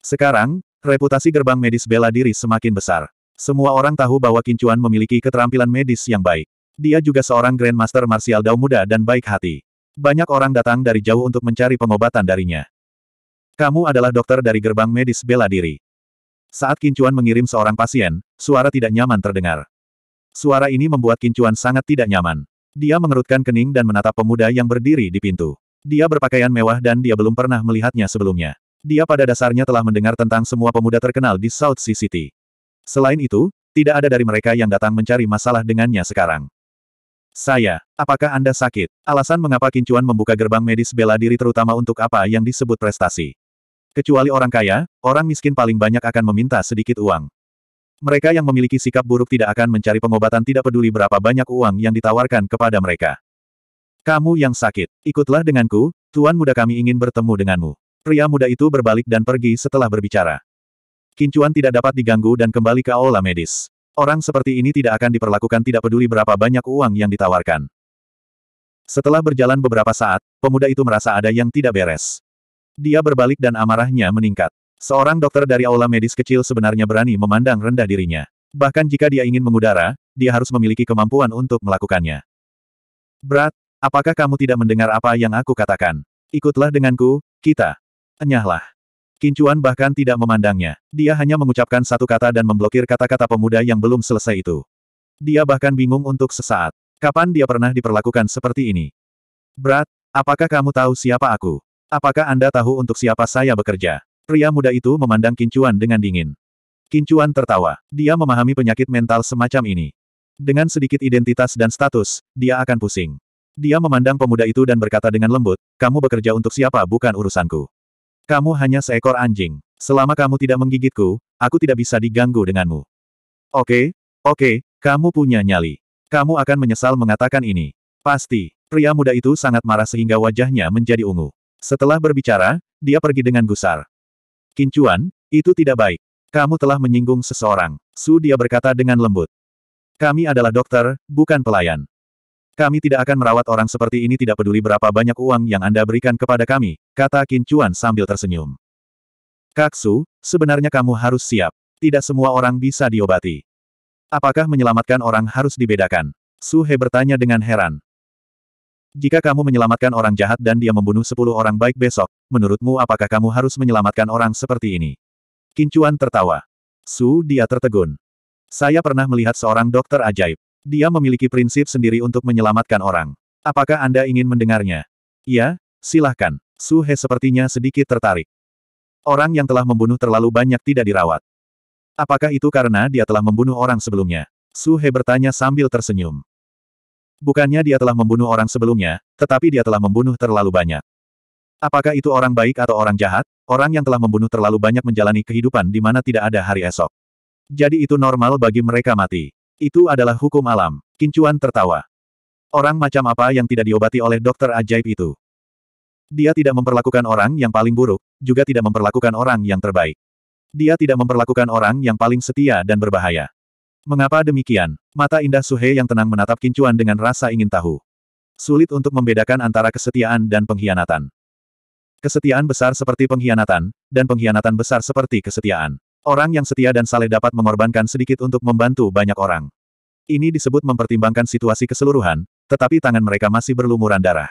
Sekarang, reputasi gerbang medis bela diri semakin besar. Semua orang tahu bahwa Kincuan memiliki keterampilan medis yang baik. Dia juga seorang Grandmaster Martial Dao muda dan baik hati. Banyak orang datang dari jauh untuk mencari pengobatan darinya. Kamu adalah dokter dari gerbang medis bela diri. Saat Kincuan mengirim seorang pasien, suara tidak nyaman terdengar. Suara ini membuat Kincuan sangat tidak nyaman. Dia mengerutkan kening dan menatap pemuda yang berdiri di pintu. Dia berpakaian mewah dan dia belum pernah melihatnya sebelumnya. Dia pada dasarnya telah mendengar tentang semua pemuda terkenal di South Sea City. Selain itu, tidak ada dari mereka yang datang mencari masalah dengannya sekarang. Saya, apakah Anda sakit? Alasan mengapa Kincuan membuka gerbang medis bela diri terutama untuk apa yang disebut prestasi. Kecuali orang kaya, orang miskin paling banyak akan meminta sedikit uang. Mereka yang memiliki sikap buruk tidak akan mencari pengobatan tidak peduli berapa banyak uang yang ditawarkan kepada mereka. Kamu yang sakit, ikutlah denganku, tuan muda kami ingin bertemu denganmu. Pria muda itu berbalik dan pergi setelah berbicara. Kincuan tidak dapat diganggu dan kembali ke aula medis. Orang seperti ini tidak akan diperlakukan tidak peduli berapa banyak uang yang ditawarkan. Setelah berjalan beberapa saat, pemuda itu merasa ada yang tidak beres. Dia berbalik dan amarahnya meningkat. Seorang dokter dari aula medis kecil sebenarnya berani memandang rendah dirinya. Bahkan jika dia ingin mengudara, dia harus memiliki kemampuan untuk melakukannya. Berat, apakah kamu tidak mendengar apa yang aku katakan? Ikutlah denganku, kita. Enyahlah. Kincuan bahkan tidak memandangnya. Dia hanya mengucapkan satu kata dan memblokir kata-kata pemuda yang belum selesai itu. Dia bahkan bingung untuk sesaat. Kapan dia pernah diperlakukan seperti ini? Berat, apakah kamu tahu siapa aku? Apakah Anda tahu untuk siapa saya bekerja? Pria muda itu memandang Kincuan dengan dingin. Kincuan tertawa. Dia memahami penyakit mental semacam ini. Dengan sedikit identitas dan status, dia akan pusing. Dia memandang pemuda itu dan berkata dengan lembut, kamu bekerja untuk siapa bukan urusanku. Kamu hanya seekor anjing. Selama kamu tidak menggigitku, aku tidak bisa diganggu denganmu. Oke, oke, kamu punya nyali. Kamu akan menyesal mengatakan ini. Pasti, pria muda itu sangat marah sehingga wajahnya menjadi ungu. Setelah berbicara, dia pergi dengan gusar. Kincuan, itu tidak baik. Kamu telah menyinggung seseorang. Su dia berkata dengan lembut. Kami adalah dokter, bukan pelayan. Kami tidak akan merawat orang seperti ini tidak peduli berapa banyak uang yang Anda berikan kepada kami, kata Qin Chuan sambil tersenyum. "Kak Su, sebenarnya kamu harus siap. Tidak semua orang bisa diobati. Apakah menyelamatkan orang harus dibedakan? Su He bertanya dengan heran. Jika kamu menyelamatkan orang jahat dan dia membunuh sepuluh orang baik besok, menurutmu apakah kamu harus menyelamatkan orang seperti ini? Kincuan tertawa. Su dia tertegun. Saya pernah melihat seorang dokter ajaib. Dia memiliki prinsip sendiri untuk menyelamatkan orang. Apakah Anda ingin mendengarnya? Ya, silahkan. Su He sepertinya sedikit tertarik. Orang yang telah membunuh terlalu banyak tidak dirawat. Apakah itu karena dia telah membunuh orang sebelumnya? Su He bertanya sambil tersenyum. Bukannya dia telah membunuh orang sebelumnya, tetapi dia telah membunuh terlalu banyak. Apakah itu orang baik atau orang jahat? Orang yang telah membunuh terlalu banyak menjalani kehidupan di mana tidak ada hari esok. Jadi itu normal bagi mereka mati. Itu adalah hukum alam. Kincuan tertawa. Orang macam apa yang tidak diobati oleh dokter ajaib itu? Dia tidak memperlakukan orang yang paling buruk, juga tidak memperlakukan orang yang terbaik. Dia tidak memperlakukan orang yang paling setia dan berbahaya. Mengapa demikian? Mata indah Suhe yang tenang menatap Kincuan dengan rasa ingin tahu. Sulit untuk membedakan antara kesetiaan dan pengkhianatan. Kesetiaan besar seperti pengkhianatan, dan pengkhianatan besar seperti kesetiaan. Orang yang setia dan saleh dapat mengorbankan sedikit untuk membantu banyak orang. Ini disebut mempertimbangkan situasi keseluruhan, tetapi tangan mereka masih berlumuran darah.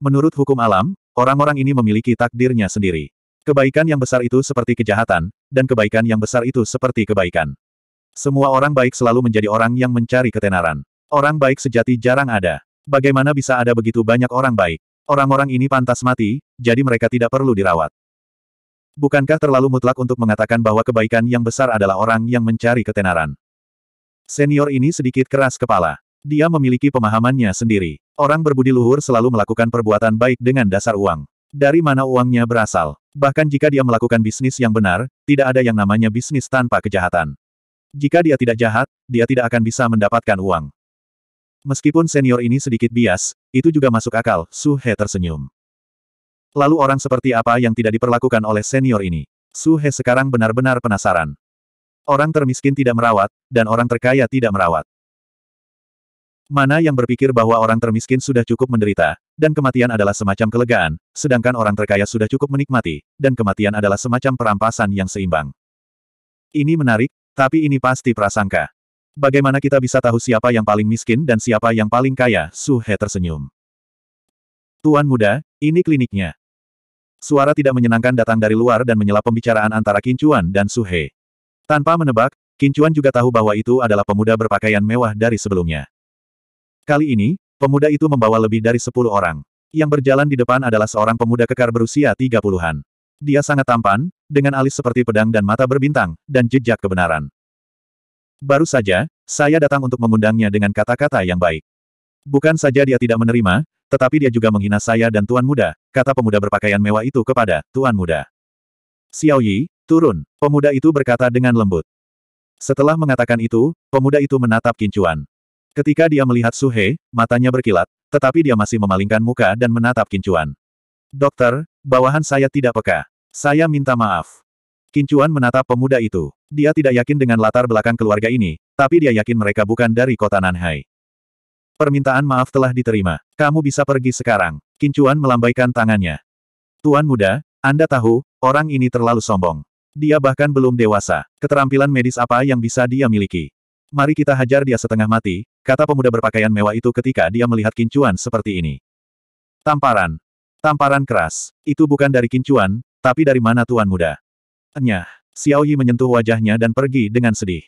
Menurut hukum alam, orang-orang ini memiliki takdirnya sendiri. Kebaikan yang besar itu seperti kejahatan, dan kebaikan yang besar itu seperti kebaikan. Semua orang baik selalu menjadi orang yang mencari ketenaran. Orang baik sejati jarang ada. Bagaimana bisa ada begitu banyak orang baik? Orang-orang ini pantas mati, jadi mereka tidak perlu dirawat. Bukankah terlalu mutlak untuk mengatakan bahwa kebaikan yang besar adalah orang yang mencari ketenaran? Senior ini sedikit keras kepala. Dia memiliki pemahamannya sendiri. Orang berbudi luhur selalu melakukan perbuatan baik dengan dasar uang. Dari mana uangnya berasal? Bahkan jika dia melakukan bisnis yang benar, tidak ada yang namanya bisnis tanpa kejahatan. Jika dia tidak jahat, dia tidak akan bisa mendapatkan uang. Meskipun senior ini sedikit bias, itu juga masuk akal, Su He tersenyum. Lalu orang seperti apa yang tidak diperlakukan oleh senior ini? Su He sekarang benar-benar penasaran. Orang termiskin tidak merawat, dan orang terkaya tidak merawat. Mana yang berpikir bahwa orang termiskin sudah cukup menderita, dan kematian adalah semacam kelegaan, sedangkan orang terkaya sudah cukup menikmati, dan kematian adalah semacam perampasan yang seimbang. Ini menarik, tapi ini pasti prasangka. Bagaimana kita bisa tahu siapa yang paling miskin dan siapa yang paling kaya? Su He tersenyum. Tuan muda, ini kliniknya. Suara tidak menyenangkan datang dari luar dan menyela pembicaraan antara Kincuan dan Suhe. Tanpa menebak, Kincuan juga tahu bahwa itu adalah pemuda berpakaian mewah dari sebelumnya. Kali ini, pemuda itu membawa lebih dari sepuluh orang. Yang berjalan di depan adalah seorang pemuda kekar berusia tiga puluhan. Dia sangat tampan, dengan alis seperti pedang dan mata berbintang, dan jejak kebenaran. Baru saja, saya datang untuk mengundangnya dengan kata-kata yang baik. Bukan saja dia tidak menerima, tetapi dia juga menghina saya dan Tuan Muda, kata pemuda berpakaian mewah itu kepada Tuan Muda. Xiao Yi, turun, pemuda itu berkata dengan lembut. Setelah mengatakan itu, pemuda itu menatap Kincuan. Ketika dia melihat Suhe, matanya berkilat, tetapi dia masih memalingkan muka dan menatap Kincuan. Dokter, bawahan saya tidak peka. Saya minta maaf. Kincuan menatap pemuda itu. Dia tidak yakin dengan latar belakang keluarga ini, tapi dia yakin mereka bukan dari kota Nanhai. Permintaan maaf telah diterima. Kamu bisa pergi sekarang. Kincuan melambaikan tangannya. Tuan muda, Anda tahu, orang ini terlalu sombong. Dia bahkan belum dewasa. Keterampilan medis apa yang bisa dia miliki? Mari kita hajar dia setengah mati, kata pemuda berpakaian mewah itu ketika dia melihat Kincuan seperti ini. Tamparan. Tamparan keras. Itu bukan dari Kincuan, tapi dari mana tuan muda? Enyah. Xiao Yi menyentuh wajahnya dan pergi dengan sedih.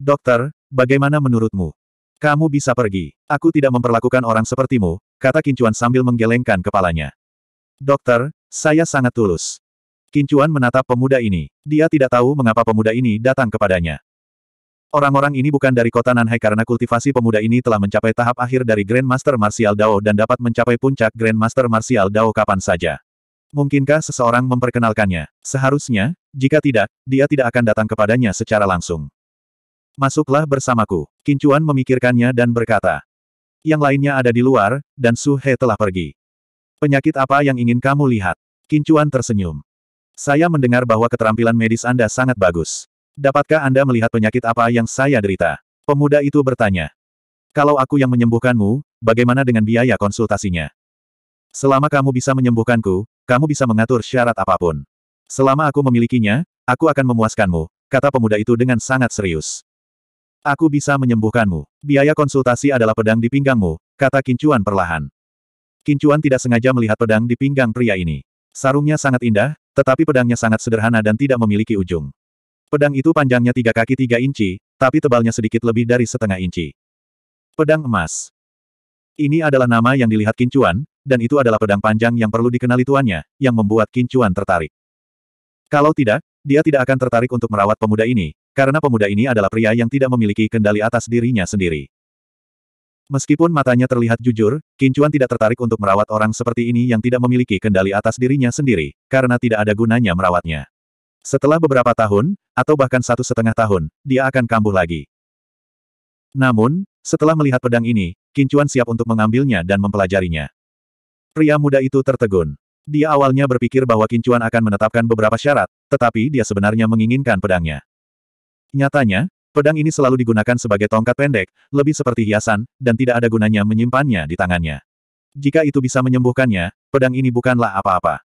Dokter, bagaimana menurutmu? Kamu bisa pergi. Aku tidak memperlakukan orang sepertimu, kata Kincuan sambil menggelengkan kepalanya. Dokter, saya sangat tulus. Kincuan menatap pemuda ini. Dia tidak tahu mengapa pemuda ini datang kepadanya. Orang-orang ini bukan dari kota Nanhai karena kultivasi pemuda ini telah mencapai tahap akhir dari Grand Master Martial Dao dan dapat mencapai puncak Grand Master Martial Dao kapan saja. Mungkinkah seseorang memperkenalkannya? Seharusnya, jika tidak, dia tidak akan datang kepadanya secara langsung. Masuklah bersamaku. Kincuan memikirkannya dan berkata. Yang lainnya ada di luar, dan Su He telah pergi. Penyakit apa yang ingin kamu lihat? Kincuan tersenyum. Saya mendengar bahwa keterampilan medis Anda sangat bagus. Dapatkah Anda melihat penyakit apa yang saya derita? Pemuda itu bertanya. Kalau aku yang menyembuhkanmu, bagaimana dengan biaya konsultasinya? Selama kamu bisa menyembuhkanku, kamu bisa mengatur syarat apapun. Selama aku memilikinya, aku akan memuaskanmu, kata pemuda itu dengan sangat serius. Aku bisa menyembuhkanmu. Biaya konsultasi adalah pedang di pinggangmu, kata Kincuan perlahan. Kincuan tidak sengaja melihat pedang di pinggang pria ini. Sarungnya sangat indah, tetapi pedangnya sangat sederhana dan tidak memiliki ujung. Pedang itu panjangnya tiga kaki tiga inci, tapi tebalnya sedikit lebih dari setengah inci. Pedang emas. Ini adalah nama yang dilihat Kincuan, dan itu adalah pedang panjang yang perlu dikenali tuannya, yang membuat Kincuan tertarik. Kalau tidak, dia tidak akan tertarik untuk merawat pemuda ini, karena pemuda ini adalah pria yang tidak memiliki kendali atas dirinya sendiri. Meskipun matanya terlihat jujur, Kincuan tidak tertarik untuk merawat orang seperti ini yang tidak memiliki kendali atas dirinya sendiri, karena tidak ada gunanya merawatnya. Setelah beberapa tahun, atau bahkan satu setengah tahun, dia akan kambuh lagi. Namun, setelah melihat pedang ini, Kincuan siap untuk mengambilnya dan mempelajarinya. Pria muda itu tertegun. Dia awalnya berpikir bahwa Kincuan akan menetapkan beberapa syarat, tetapi dia sebenarnya menginginkan pedangnya. Nyatanya, pedang ini selalu digunakan sebagai tongkat pendek, lebih seperti hiasan, dan tidak ada gunanya menyimpannya di tangannya. Jika itu bisa menyembuhkannya, pedang ini bukanlah apa-apa.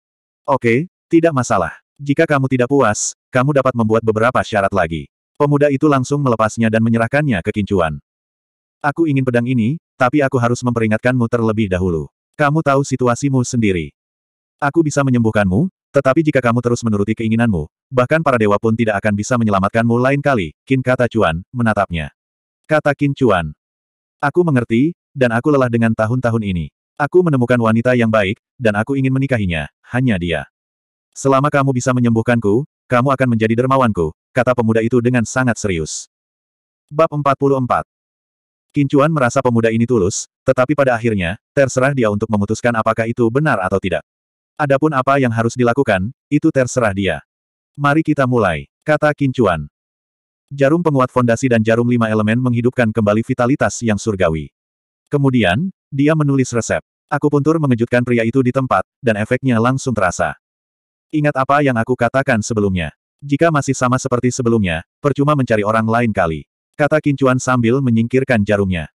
Oke, tidak masalah. Jika kamu tidak puas, kamu dapat membuat beberapa syarat lagi. Pemuda itu langsung melepasnya dan menyerahkannya ke Kincuan. Aku ingin pedang ini, tapi aku harus memperingatkanmu terlebih dahulu. Kamu tahu situasimu sendiri. Aku bisa menyembuhkanmu, tetapi jika kamu terus menuruti keinginanmu, bahkan para dewa pun tidak akan bisa menyelamatkanmu lain kali, Kin kata Cuan, menatapnya. Kata Kin Cuan. Aku mengerti, dan aku lelah dengan tahun-tahun ini. Aku menemukan wanita yang baik, dan aku ingin menikahinya, hanya dia. Selama kamu bisa menyembuhkanku, kamu akan menjadi dermawanku, kata pemuda itu dengan sangat serius. Bab 44 Kincuan merasa pemuda ini tulus, tetapi pada akhirnya, terserah dia untuk memutuskan apakah itu benar atau tidak. Adapun apa yang harus dilakukan, itu terserah dia. Mari kita mulai, kata Kincuan. Jarum penguat fondasi dan jarum lima elemen menghidupkan kembali vitalitas yang surgawi. Kemudian, dia menulis resep. Aku Akupuntur mengejutkan pria itu di tempat, dan efeknya langsung terasa. Ingat apa yang aku katakan sebelumnya. Jika masih sama seperti sebelumnya, percuma mencari orang lain kali. Kata Kincuan sambil menyingkirkan jarumnya.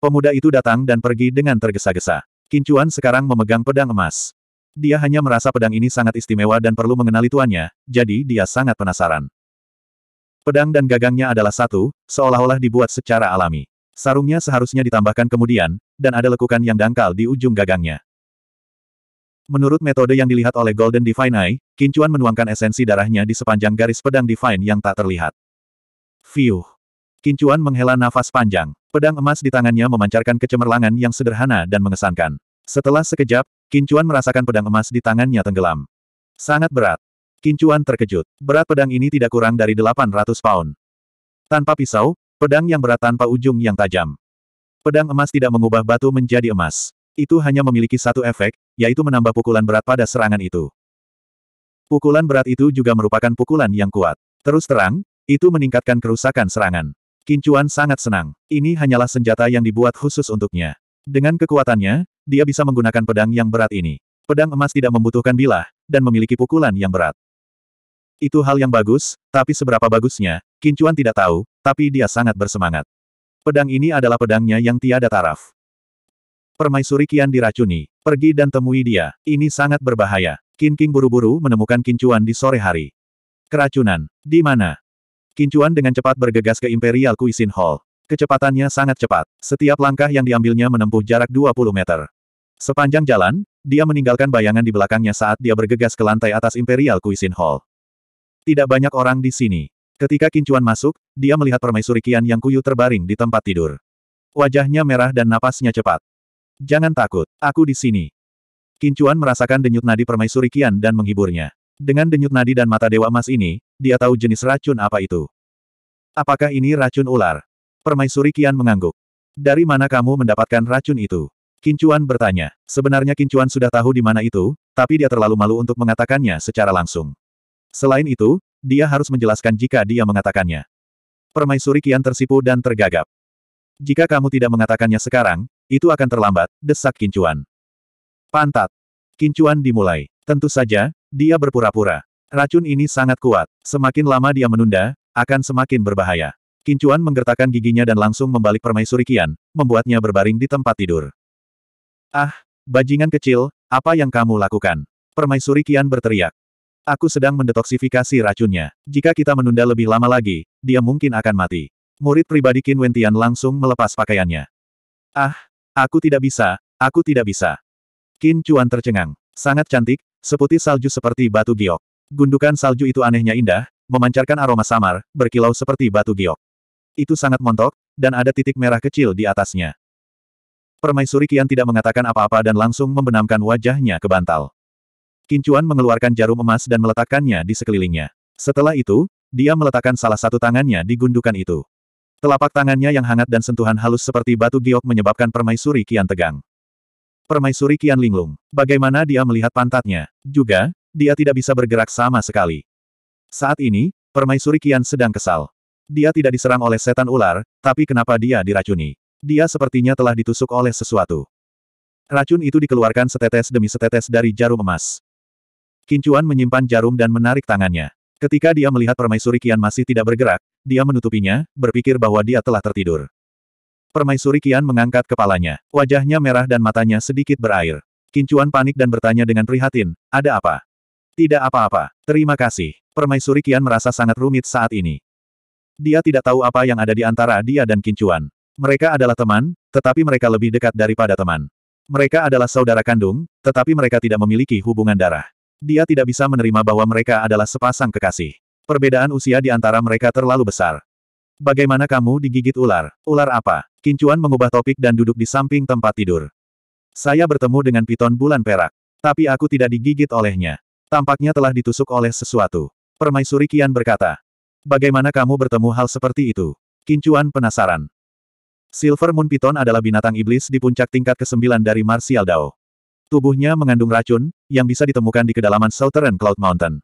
Pemuda itu datang dan pergi dengan tergesa-gesa. Kincuan sekarang memegang pedang emas. Dia hanya merasa pedang ini sangat istimewa dan perlu mengenali tuannya, jadi dia sangat penasaran. Pedang dan gagangnya adalah satu, seolah-olah dibuat secara alami. Sarungnya seharusnya ditambahkan kemudian, dan ada lekukan yang dangkal di ujung gagangnya. Menurut metode yang dilihat oleh Golden Divine Eye, Kincuan menuangkan esensi darahnya di sepanjang garis pedang Divine yang tak terlihat. Fiuh! Kincuan menghela nafas panjang. Pedang emas di tangannya memancarkan kecemerlangan yang sederhana dan mengesankan. Setelah sekejap, Kincuan merasakan pedang emas di tangannya tenggelam. Sangat berat. Kincuan terkejut. Berat pedang ini tidak kurang dari 800 pound. Tanpa pisau, pedang yang berat tanpa ujung yang tajam. Pedang emas tidak mengubah batu menjadi emas. Itu hanya memiliki satu efek, yaitu menambah pukulan berat pada serangan itu. Pukulan berat itu juga merupakan pukulan yang kuat. Terus terang, itu meningkatkan kerusakan serangan. Kincuan sangat senang. Ini hanyalah senjata yang dibuat khusus untuknya. Dengan kekuatannya, dia bisa menggunakan pedang yang berat ini. Pedang emas tidak membutuhkan bilah, dan memiliki pukulan yang berat. Itu hal yang bagus, tapi seberapa bagusnya, Kincuan tidak tahu, tapi dia sangat bersemangat. Pedang ini adalah pedangnya yang tiada taraf. Permaisuri Kian diracuni. Pergi dan temui dia. Ini sangat berbahaya. Kin buru-buru menemukan Kincuan di sore hari. Keracunan. Di mana? Kincuan dengan cepat bergegas ke Imperial Cuisine Hall. Kecepatannya sangat cepat. Setiap langkah yang diambilnya menempuh jarak 20 meter. Sepanjang jalan, dia meninggalkan bayangan di belakangnya saat dia bergegas ke lantai atas Imperial Cuisine Hall. Tidak banyak orang di sini. Ketika Kincuan masuk, dia melihat permaisuri Kian yang kuyu terbaring di tempat tidur. Wajahnya merah dan napasnya cepat. Jangan takut, aku di sini. Kincuan merasakan denyut nadi permaisuri Kian dan menghiburnya. Dengan denyut nadi dan mata dewa emas ini, dia tahu jenis racun apa itu. Apakah ini racun ular? Permaisuri Kian mengangguk. Dari mana kamu mendapatkan racun itu? Kincuan bertanya. Sebenarnya Kincuan sudah tahu di mana itu, tapi dia terlalu malu untuk mengatakannya secara langsung. Selain itu, dia harus menjelaskan jika dia mengatakannya. Permaisuri Kian tersipu dan tergagap. Jika kamu tidak mengatakannya sekarang, itu akan terlambat, desak Kincuan. Pantat. Kincuan dimulai. Tentu saja, dia berpura-pura. Racun ini sangat kuat. Semakin lama dia menunda, akan semakin berbahaya. Kincuan menggertakkan giginya dan langsung membalik permaisuri Kian, membuatnya berbaring di tempat tidur. Ah, bajingan kecil, apa yang kamu lakukan? Permaisuri Kian berteriak. Aku sedang mendetoksifikasi racunnya. Jika kita menunda lebih lama lagi, dia mungkin akan mati. Murid pribadi Qin Wentian langsung melepas pakaiannya. Ah, aku tidak bisa, aku tidak bisa. Qin Chuan tercengang. Sangat cantik, seputih salju seperti batu giok. Gundukan salju itu anehnya indah, memancarkan aroma samar, berkilau seperti batu giok. Itu sangat montok, dan ada titik merah kecil di atasnya. Permaisuri Kian tidak mengatakan apa-apa dan langsung membenamkan wajahnya ke bantal. Kincuan mengeluarkan jarum emas dan meletakkannya di sekelilingnya. Setelah itu, dia meletakkan salah satu tangannya di gundukan itu. Telapak tangannya yang hangat dan sentuhan halus seperti batu giok menyebabkan permaisuri Kian tegang. Permaisuri Kian linglung. Bagaimana dia melihat pantatnya? Juga, dia tidak bisa bergerak sama sekali. Saat ini, permaisuri Kian sedang kesal. Dia tidak diserang oleh setan ular, tapi kenapa dia diracuni? Dia sepertinya telah ditusuk oleh sesuatu. Racun itu dikeluarkan setetes demi setetes dari jarum emas. Kincuan menyimpan jarum dan menarik tangannya. Ketika dia melihat permaisuri Kian masih tidak bergerak, dia menutupinya, berpikir bahwa dia telah tertidur. Permaisuri Kian mengangkat kepalanya. Wajahnya merah dan matanya sedikit berair. Kincuan panik dan bertanya dengan prihatin, ada apa? Tidak apa-apa, terima kasih. Permaisuri Kian merasa sangat rumit saat ini. Dia tidak tahu apa yang ada di antara dia dan Kincuan. Mereka adalah teman, tetapi mereka lebih dekat daripada teman. Mereka adalah saudara kandung, tetapi mereka tidak memiliki hubungan darah. Dia tidak bisa menerima bahwa mereka adalah sepasang kekasih. Perbedaan usia di antara mereka terlalu besar. Bagaimana kamu digigit ular? Ular apa? Kincuan mengubah topik dan duduk di samping tempat tidur. Saya bertemu dengan piton bulan perak. Tapi aku tidak digigit olehnya. Tampaknya telah ditusuk oleh sesuatu. Permaisuri Kian berkata. Bagaimana kamu bertemu hal seperti itu? Kincuan penasaran. Silver Moon Python adalah binatang iblis di puncak tingkat ke-9 dari Martial Dao. Tubuhnya mengandung racun, yang bisa ditemukan di kedalaman Southern Cloud Mountain.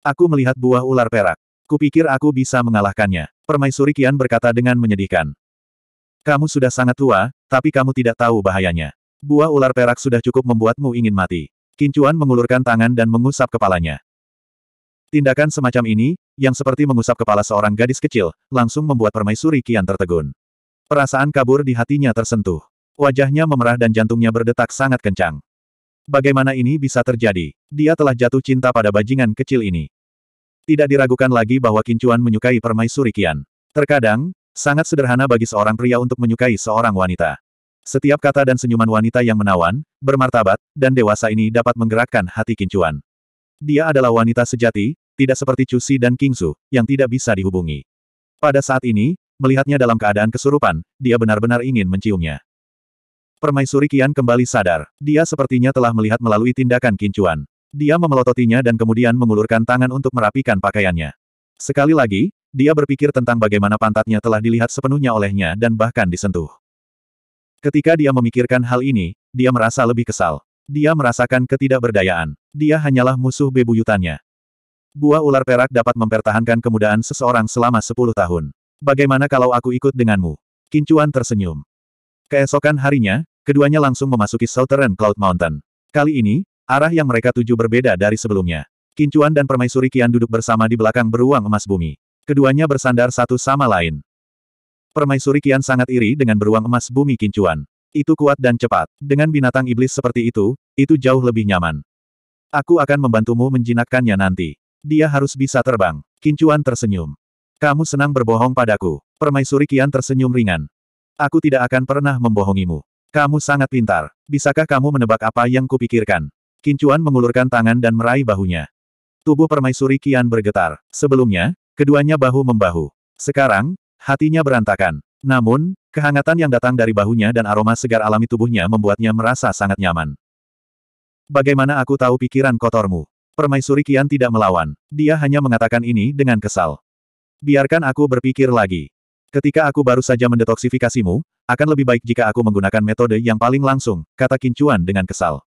Aku melihat buah ular perak. Kupikir aku bisa mengalahkannya. Permaisuri Kian berkata dengan menyedihkan. Kamu sudah sangat tua, tapi kamu tidak tahu bahayanya. Buah ular perak sudah cukup membuatmu ingin mati. Kincuan mengulurkan tangan dan mengusap kepalanya. Tindakan semacam ini, yang seperti mengusap kepala seorang gadis kecil, langsung membuat permaisuri Kian tertegun. Perasaan kabur di hatinya tersentuh. Wajahnya memerah dan jantungnya berdetak sangat kencang. Bagaimana ini bisa terjadi? Dia telah jatuh cinta pada bajingan kecil ini. Tidak diragukan lagi bahwa Kincuan menyukai permaisuri Kian. Terkadang, sangat sederhana bagi seorang pria untuk menyukai seorang wanita. Setiap kata dan senyuman wanita yang menawan, bermartabat, dan dewasa ini dapat menggerakkan hati Kincuan. Dia adalah wanita sejati, tidak seperti Cusi dan Kingsu, yang tidak bisa dihubungi. Pada saat ini, melihatnya dalam keadaan kesurupan, dia benar-benar ingin menciumnya. Permaisuri Kian kembali sadar. Dia sepertinya telah melihat melalui tindakan kincuan. Dia memelototinya dan kemudian mengulurkan tangan untuk merapikan pakaiannya. Sekali lagi, dia berpikir tentang bagaimana pantatnya telah dilihat sepenuhnya olehnya dan bahkan disentuh. Ketika dia memikirkan hal ini, dia merasa lebih kesal. Dia merasakan ketidakberdayaan. Dia hanyalah musuh bebuyutannya. Buah ular perak dapat mempertahankan kemudahan seseorang selama 10 tahun. Bagaimana kalau aku ikut denganmu? Kincuan tersenyum. Keesokan harinya, keduanya langsung memasuki Southern Cloud Mountain. Kali ini, arah yang mereka tuju berbeda dari sebelumnya. Kincuan dan Permaisuri Kian duduk bersama di belakang beruang emas bumi. Keduanya bersandar satu sama lain. Permaisuri Kian sangat iri dengan beruang emas bumi Kincuan. Itu kuat dan cepat. Dengan binatang iblis seperti itu, itu jauh lebih nyaman. Aku akan membantumu menjinakkannya nanti. Dia harus bisa terbang. Kincuan tersenyum. Kamu senang berbohong padaku. Permaisuri Kian tersenyum ringan. Aku tidak akan pernah membohongimu. Kamu sangat pintar. Bisakah kamu menebak apa yang kupikirkan? Kincuan mengulurkan tangan dan meraih bahunya. Tubuh permaisuri Kian bergetar. Sebelumnya, keduanya bahu-membahu. Sekarang, hatinya berantakan. Namun, kehangatan yang datang dari bahunya dan aroma segar alami tubuhnya membuatnya merasa sangat nyaman. Bagaimana aku tahu pikiran kotormu? Permaisuri Kian tidak melawan. Dia hanya mengatakan ini dengan kesal. Biarkan aku berpikir lagi. Ketika aku baru saja mendetoksifikasimu, akan lebih baik jika aku menggunakan metode yang paling langsung, kata Kincuan dengan kesal.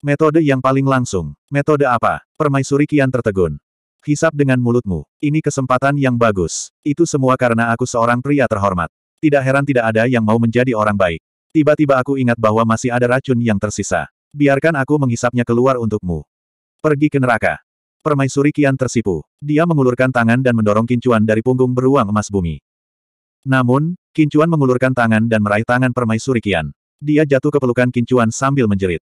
Metode yang paling langsung. Metode apa? Permaisuri Kian tertegun. Hisap dengan mulutmu. Ini kesempatan yang bagus. Itu semua karena aku seorang pria terhormat. Tidak heran tidak ada yang mau menjadi orang baik. Tiba-tiba aku ingat bahwa masih ada racun yang tersisa. Biarkan aku menghisapnya keluar untukmu. Pergi ke neraka. Permaisuri Kian tersipu. Dia mengulurkan tangan dan mendorong kincuan dari punggung beruang emas bumi. Namun, kincuan mengulurkan tangan dan meraih tangan permaisuri Kian. Dia jatuh ke pelukan kincuan sambil menjerit.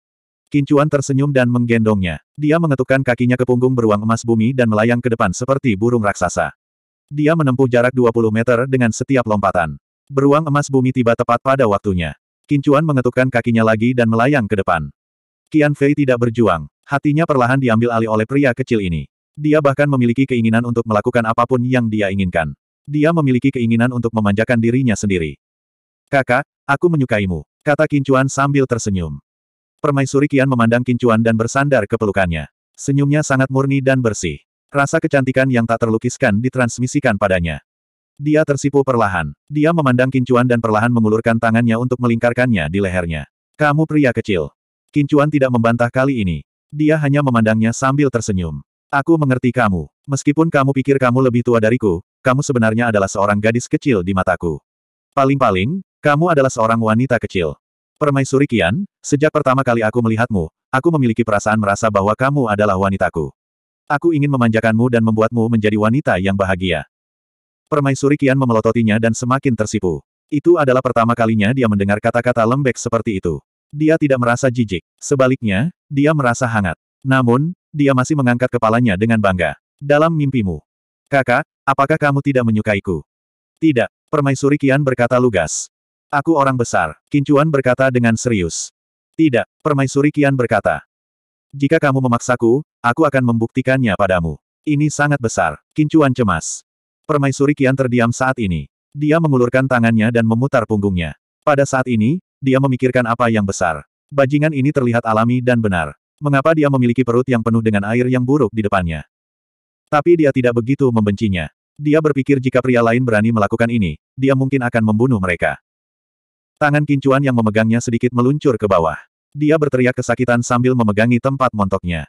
Kincuan tersenyum dan menggendongnya. Dia mengetukkan kakinya ke punggung beruang emas bumi dan melayang ke depan seperti burung raksasa. Dia menempuh jarak 20 meter dengan setiap lompatan. Beruang emas bumi tiba tepat pada waktunya. Kincuan mengetukkan kakinya lagi dan melayang ke depan. Kian Fei tidak berjuang. Hatinya perlahan diambil alih oleh pria kecil ini. Dia bahkan memiliki keinginan untuk melakukan apapun yang dia inginkan. Dia memiliki keinginan untuk memanjakan dirinya sendiri. Kakak, aku menyukaimu, kata Kincuan sambil tersenyum. Permaisuri Kian memandang Kincuan dan bersandar ke pelukannya. Senyumnya sangat murni dan bersih. Rasa kecantikan yang tak terlukiskan ditransmisikan padanya. Dia tersipu perlahan. Dia memandang Kincuan dan perlahan mengulurkan tangannya untuk melingkarkannya di lehernya. Kamu pria kecil. Kincuan tidak membantah kali ini. Dia hanya memandangnya sambil tersenyum. Aku mengerti kamu. Meskipun kamu pikir kamu lebih tua dariku, kamu sebenarnya adalah seorang gadis kecil di mataku. Paling-paling, kamu adalah seorang wanita kecil. Permaisuri Kian, sejak pertama kali aku melihatmu, aku memiliki perasaan merasa bahwa kamu adalah wanitaku. Aku ingin memanjakanmu dan membuatmu menjadi wanita yang bahagia. Permaisuri Kian memelototinya dan semakin tersipu. Itu adalah pertama kalinya dia mendengar kata-kata lembek seperti itu. Dia tidak merasa jijik. Sebaliknya, dia merasa hangat. Namun, dia masih mengangkat kepalanya dengan bangga. Dalam mimpimu. Kakak, apakah kamu tidak menyukaiku? Tidak, Permaisuri Kian berkata lugas. Aku orang besar, Kincuan berkata dengan serius. Tidak, Permaisuri Kian berkata. Jika kamu memaksaku, aku akan membuktikannya padamu. Ini sangat besar, Kincuan cemas. Permaisuri Kian terdiam saat ini. Dia mengulurkan tangannya dan memutar punggungnya. Pada saat ini, dia memikirkan apa yang besar. Bajingan ini terlihat alami dan benar. Mengapa dia memiliki perut yang penuh dengan air yang buruk di depannya? Tapi dia tidak begitu membencinya. Dia berpikir jika pria lain berani melakukan ini, dia mungkin akan membunuh mereka. Tangan kincuan yang memegangnya sedikit meluncur ke bawah. Dia berteriak kesakitan sambil memegangi tempat montoknya.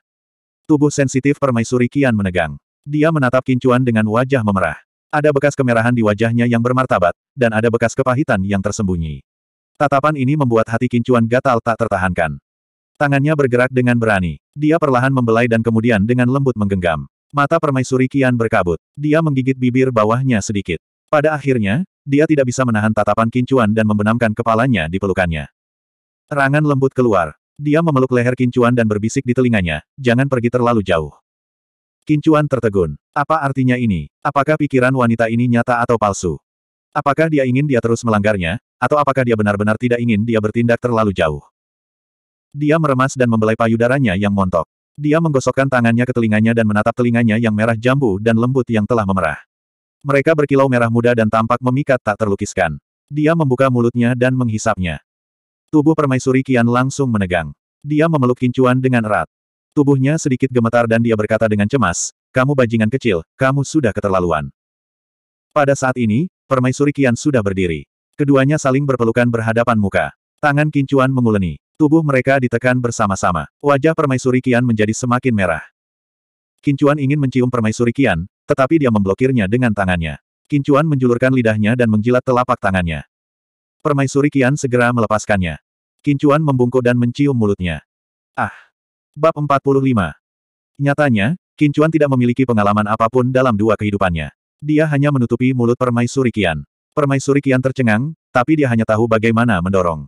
Tubuh sensitif permaisuri kian menegang. Dia menatap kincuan dengan wajah memerah. Ada bekas kemerahan di wajahnya yang bermartabat, dan ada bekas kepahitan yang tersembunyi. Tatapan ini membuat hati kincuan gatal tak tertahankan. Tangannya bergerak dengan berani. Dia perlahan membelai dan kemudian dengan lembut menggenggam. Mata permaisuri Kian berkabut. Dia menggigit bibir bawahnya sedikit. Pada akhirnya, dia tidak bisa menahan tatapan kincuan dan membenamkan kepalanya di pelukannya. Rangan lembut keluar. Dia memeluk leher kincuan dan berbisik di telinganya, jangan pergi terlalu jauh. Kincuan tertegun. Apa artinya ini? Apakah pikiran wanita ini nyata atau palsu? Apakah dia ingin dia terus melanggarnya, atau apakah dia benar-benar tidak ingin dia bertindak terlalu jauh? Dia meremas dan membelai payudaranya yang montok. Dia menggosokkan tangannya ke telinganya dan menatap telinganya yang merah jambu dan lembut yang telah memerah. Mereka berkilau merah muda dan tampak memikat tak terlukiskan. Dia membuka mulutnya dan menghisapnya. Tubuh permaisuri Kian langsung menegang. Dia memeluk Kincuan dengan erat. Tubuhnya sedikit gemetar dan dia berkata dengan cemas, kamu bajingan kecil, kamu sudah keterlaluan. Pada saat ini, permaisuri Qian sudah berdiri. Keduanya saling berpelukan berhadapan muka. Tangan Kincuan menguleni. Tubuh mereka ditekan bersama-sama. Wajah permaisuri Qian menjadi semakin merah. Kincuan ingin mencium permaisuri Qian, tetapi dia memblokirnya dengan tangannya. Kincuan menjulurkan lidahnya dan menjilat telapak tangannya. Permaisuri Qian segera melepaskannya. Kincuan membungkuk dan mencium mulutnya. Ah! Bab 45 Nyatanya, Kincuan tidak memiliki pengalaman apapun dalam dua kehidupannya. Dia hanya menutupi mulut permaisuri Kian. Permaisuri Kian tercengang, tapi dia hanya tahu bagaimana mendorong.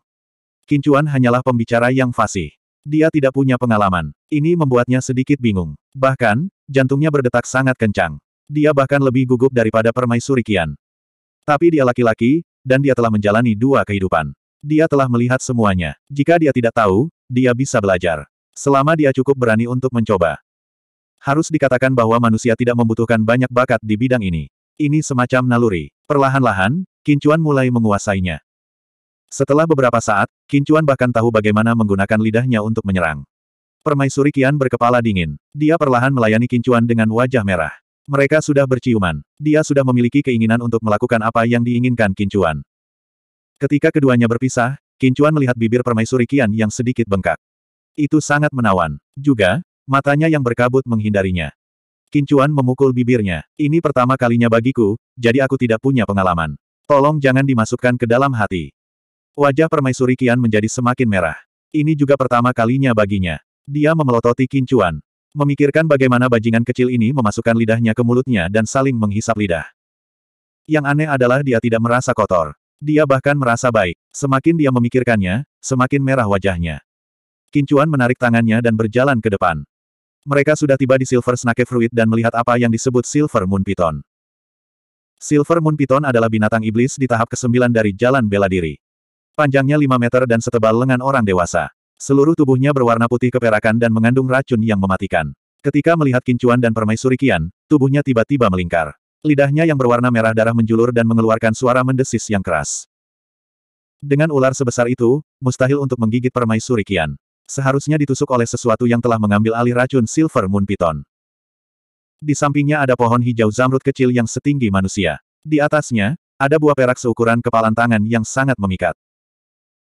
Kincuan hanyalah pembicara yang fasih. Dia tidak punya pengalaman. Ini membuatnya sedikit bingung. Bahkan, jantungnya berdetak sangat kencang. Dia bahkan lebih gugup daripada permaisuri Kian. Tapi dia laki-laki, dan dia telah menjalani dua kehidupan. Dia telah melihat semuanya. Jika dia tidak tahu, dia bisa belajar. Selama dia cukup berani untuk mencoba. Harus dikatakan bahwa manusia tidak membutuhkan banyak bakat di bidang ini. Ini semacam naluri. Perlahan-lahan, Kincuan mulai menguasainya. Setelah beberapa saat, Kincuan bahkan tahu bagaimana menggunakan lidahnya untuk menyerang. Permaisuri Kian berkepala dingin. Dia perlahan melayani Kincuan dengan wajah merah. Mereka sudah berciuman. Dia sudah memiliki keinginan untuk melakukan apa yang diinginkan Kincuan. Ketika keduanya berpisah, Kincuan melihat bibir permaisuri Kian yang sedikit bengkak. Itu sangat menawan. Juga, Matanya yang berkabut menghindarinya. Kincuan memukul bibirnya. Ini pertama kalinya bagiku, jadi aku tidak punya pengalaman. Tolong jangan dimasukkan ke dalam hati. Wajah permaisuri Kian menjadi semakin merah. Ini juga pertama kalinya baginya. Dia memelototi Kincuan. Memikirkan bagaimana bajingan kecil ini memasukkan lidahnya ke mulutnya dan saling menghisap lidah. Yang aneh adalah dia tidak merasa kotor. Dia bahkan merasa baik. Semakin dia memikirkannya, semakin merah wajahnya. Kincuan menarik tangannya dan berjalan ke depan. Mereka sudah tiba di Silver Snake Fruit dan melihat apa yang disebut Silver Moon Python. Silver Moon Python adalah binatang iblis di tahap ke-9 dari jalan bela diri. Panjangnya 5 meter dan setebal lengan orang dewasa. Seluruh tubuhnya berwarna putih keperakan dan mengandung racun yang mematikan. Ketika melihat kincuan dan permaisuri kian, tubuhnya tiba-tiba melingkar. Lidahnya yang berwarna merah darah menjulur dan mengeluarkan suara mendesis yang keras. Dengan ular sebesar itu, mustahil untuk menggigit permaisuri kian. Seharusnya ditusuk oleh sesuatu yang telah mengambil alih racun Silver Moon Python. Di sampingnya ada pohon hijau zamrud kecil yang setinggi manusia. Di atasnya, ada buah perak seukuran kepalan tangan yang sangat memikat.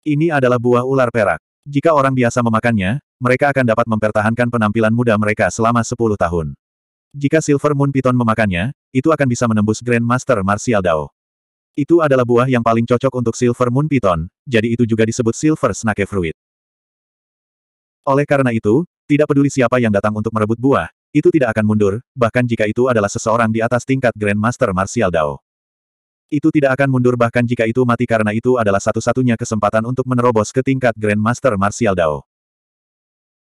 Ini adalah buah ular perak. Jika orang biasa memakannya, mereka akan dapat mempertahankan penampilan muda mereka selama 10 tahun. Jika Silver Moon Python memakannya, itu akan bisa menembus Grandmaster Martial Dao. Itu adalah buah yang paling cocok untuk Silver Moon Python, jadi itu juga disebut Silver Snake Fruit. Oleh karena itu, tidak peduli siapa yang datang untuk merebut buah, itu tidak akan mundur, bahkan jika itu adalah seseorang di atas tingkat Grandmaster Martial Dao. Itu tidak akan mundur bahkan jika itu mati karena itu adalah satu-satunya kesempatan untuk menerobos ke tingkat Grandmaster Martial Dao.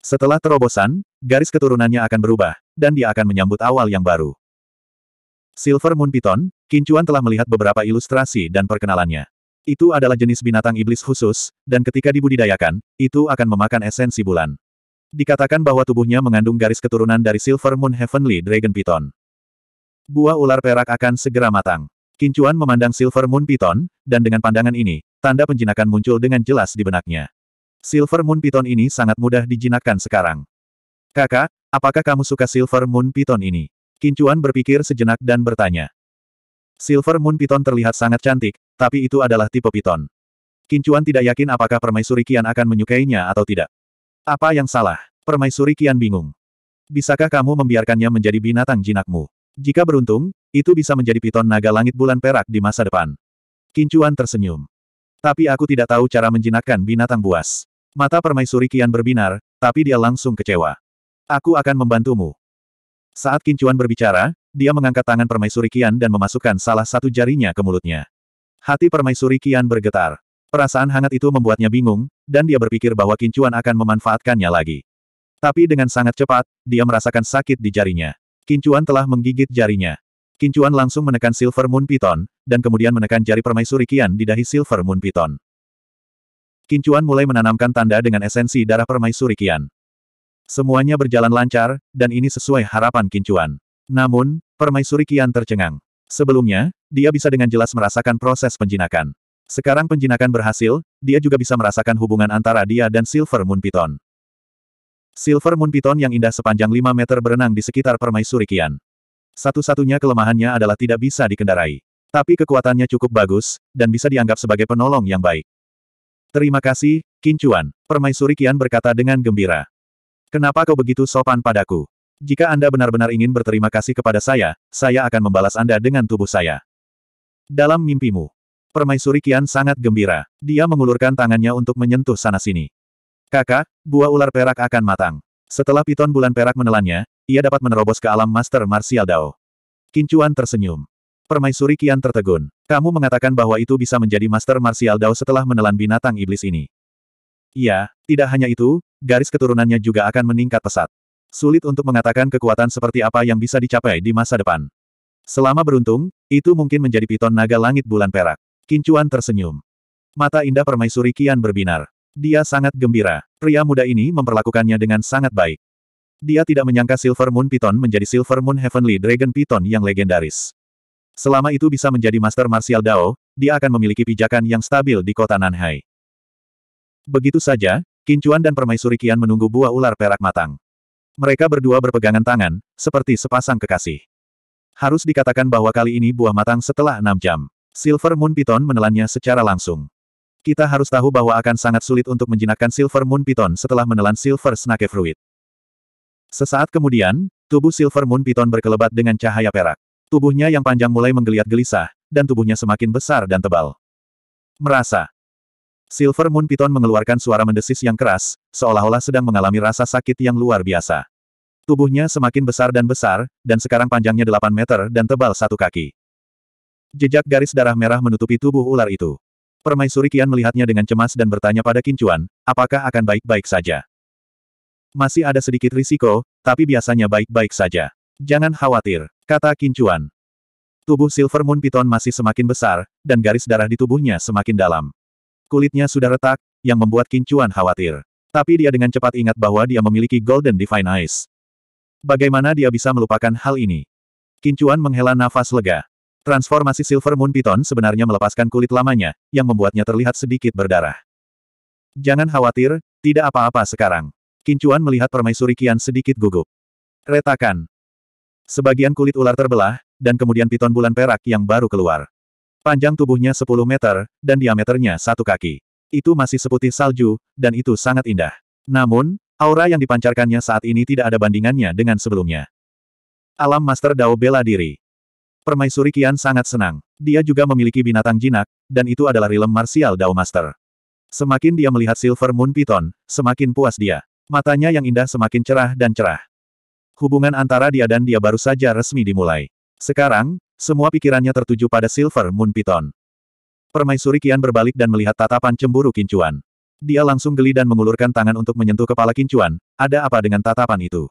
Setelah terobosan, garis keturunannya akan berubah, dan dia akan menyambut awal yang baru. Silver Moon Python, Kincuan telah melihat beberapa ilustrasi dan perkenalannya. Itu adalah jenis binatang iblis khusus, dan ketika dibudidayakan, itu akan memakan esensi bulan. Dikatakan bahwa tubuhnya mengandung garis keturunan dari Silver Moon Heavenly Dragon Python. Buah ular perak akan segera matang. Kincuan memandang Silver Moon Python, dan dengan pandangan ini, tanda penjinakan muncul dengan jelas di benaknya. Silver Moon Python ini sangat mudah dijinakkan sekarang. Kakak, apakah kamu suka Silver Moon Python ini? Kincuan berpikir sejenak dan bertanya. Silver Moon Piton terlihat sangat cantik, tapi itu adalah tipe Piton. Kincuan tidak yakin apakah Permaisuri Kian akan menyukainya atau tidak. Apa yang salah? Permaisuri Kian bingung. Bisakah kamu membiarkannya menjadi binatang jinakmu? Jika beruntung, itu bisa menjadi piton naga langit bulan perak di masa depan. Kincuan tersenyum. Tapi aku tidak tahu cara menjinakkan binatang buas. Mata permaisuri Kian berbinar, tapi dia langsung kecewa. Aku akan membantumu. Saat Kincuan berbicara, dia mengangkat tangan permaisuri Kian dan memasukkan salah satu jarinya ke mulutnya. Hati permaisuri Kian bergetar. Perasaan hangat itu membuatnya bingung, dan dia berpikir bahwa Kincuan akan memanfaatkannya lagi. Tapi dengan sangat cepat, dia merasakan sakit di jarinya. Kincuan telah menggigit jarinya. Kincuan langsung menekan Silver Moon Python, dan kemudian menekan jari permaisuri Kian di dahi Silver Moon Python. Kincuan mulai menanamkan tanda dengan esensi darah permaisuri Kian. Semuanya berjalan lancar, dan ini sesuai harapan Kincuan. Namun, Permaisuri Kian tercengang. Sebelumnya, dia bisa dengan jelas merasakan proses penjinakan. Sekarang penjinakan berhasil, dia juga bisa merasakan hubungan antara dia dan Silver Moon Python. Silver Moon Python yang indah sepanjang 5 meter berenang di sekitar permaisuri Kian. Satu-satunya kelemahannya adalah tidak bisa dikendarai. Tapi kekuatannya cukup bagus, dan bisa dianggap sebagai penolong yang baik. Terima kasih, Kincuan. Permaisuri Kian berkata dengan gembira. Kenapa kau begitu sopan padaku? Jika Anda benar-benar ingin berterima kasih kepada saya, saya akan membalas Anda dengan tubuh saya. Dalam mimpimu. Permaisuri Kian sangat gembira. Dia mengulurkan tangannya untuk menyentuh sana-sini. Kakak, buah ular perak akan matang. Setelah piton bulan perak menelannya, ia dapat menerobos ke alam Master Martial Dao. Kincuan tersenyum. Permaisuri Kian tertegun. Kamu mengatakan bahwa itu bisa menjadi Master Martial Dao setelah menelan binatang iblis ini. Iya, tidak hanya itu, garis keturunannya juga akan meningkat pesat. Sulit untuk mengatakan kekuatan seperti apa yang bisa dicapai di masa depan. Selama beruntung, itu mungkin menjadi piton naga langit bulan perak. Kincuan tersenyum. Mata indah permaisuri kian berbinar. Dia sangat gembira. Pria muda ini memperlakukannya dengan sangat baik. Dia tidak menyangka Silver Moon Piton menjadi Silver Moon Heavenly Dragon Piton yang legendaris. Selama itu bisa menjadi Master Martial Dao, dia akan memiliki pijakan yang stabil di kota Nanhai. Begitu saja, Kincuan dan Permaisuri Kian menunggu buah ular perak matang. Mereka berdua berpegangan tangan, seperti sepasang kekasih. Harus dikatakan bahwa kali ini buah matang setelah enam jam. Silver Moon Python menelannya secara langsung. Kita harus tahu bahwa akan sangat sulit untuk menjinakkan Silver Moon Python setelah menelan Silver Snake Fruit. Sesaat kemudian, tubuh Silver Moon Python berkelebat dengan cahaya perak. Tubuhnya yang panjang mulai menggeliat gelisah, dan tubuhnya semakin besar dan tebal. Merasa, Silver Moon Piton mengeluarkan suara mendesis yang keras, seolah-olah sedang mengalami rasa sakit yang luar biasa. Tubuhnya semakin besar dan besar, dan sekarang panjangnya 8 meter dan tebal satu kaki. Jejak garis darah merah menutupi tubuh ular itu. Permaisuri Kian melihatnya dengan cemas dan bertanya pada Kincuan, apakah akan baik-baik saja? Masih ada sedikit risiko, tapi biasanya baik-baik saja. Jangan khawatir, kata Kincuan. Tubuh Silver Moon Piton masih semakin besar, dan garis darah di tubuhnya semakin dalam. Kulitnya sudah retak, yang membuat Kincuan khawatir. Tapi dia dengan cepat ingat bahwa dia memiliki Golden Divine Eyes. Bagaimana dia bisa melupakan hal ini? Kincuan menghela nafas lega. Transformasi Silver Moon Python sebenarnya melepaskan kulit lamanya, yang membuatnya terlihat sedikit berdarah. Jangan khawatir, tidak apa-apa sekarang. Kincuan melihat permaisuri Kian sedikit gugup. Retakan. Sebagian kulit ular terbelah, dan kemudian piton bulan perak yang baru keluar. Panjang tubuhnya 10 meter, dan diameternya satu kaki. Itu masih seputih salju, dan itu sangat indah. Namun, aura yang dipancarkannya saat ini tidak ada bandingannya dengan sebelumnya. Alam Master Dao bela diri. Permaisuri Kian sangat senang. Dia juga memiliki binatang jinak, dan itu adalah rilem marsial Dao Master. Semakin dia melihat Silver Moon Python, semakin puas dia. Matanya yang indah semakin cerah dan cerah. Hubungan antara dia dan dia baru saja resmi dimulai. Sekarang, semua pikirannya tertuju pada Silver Moon Python. Permaisuri Kian berbalik dan melihat tatapan cemburu Kincuan. Dia langsung geli dan mengulurkan tangan untuk menyentuh kepala Kincuan, ada apa dengan tatapan itu?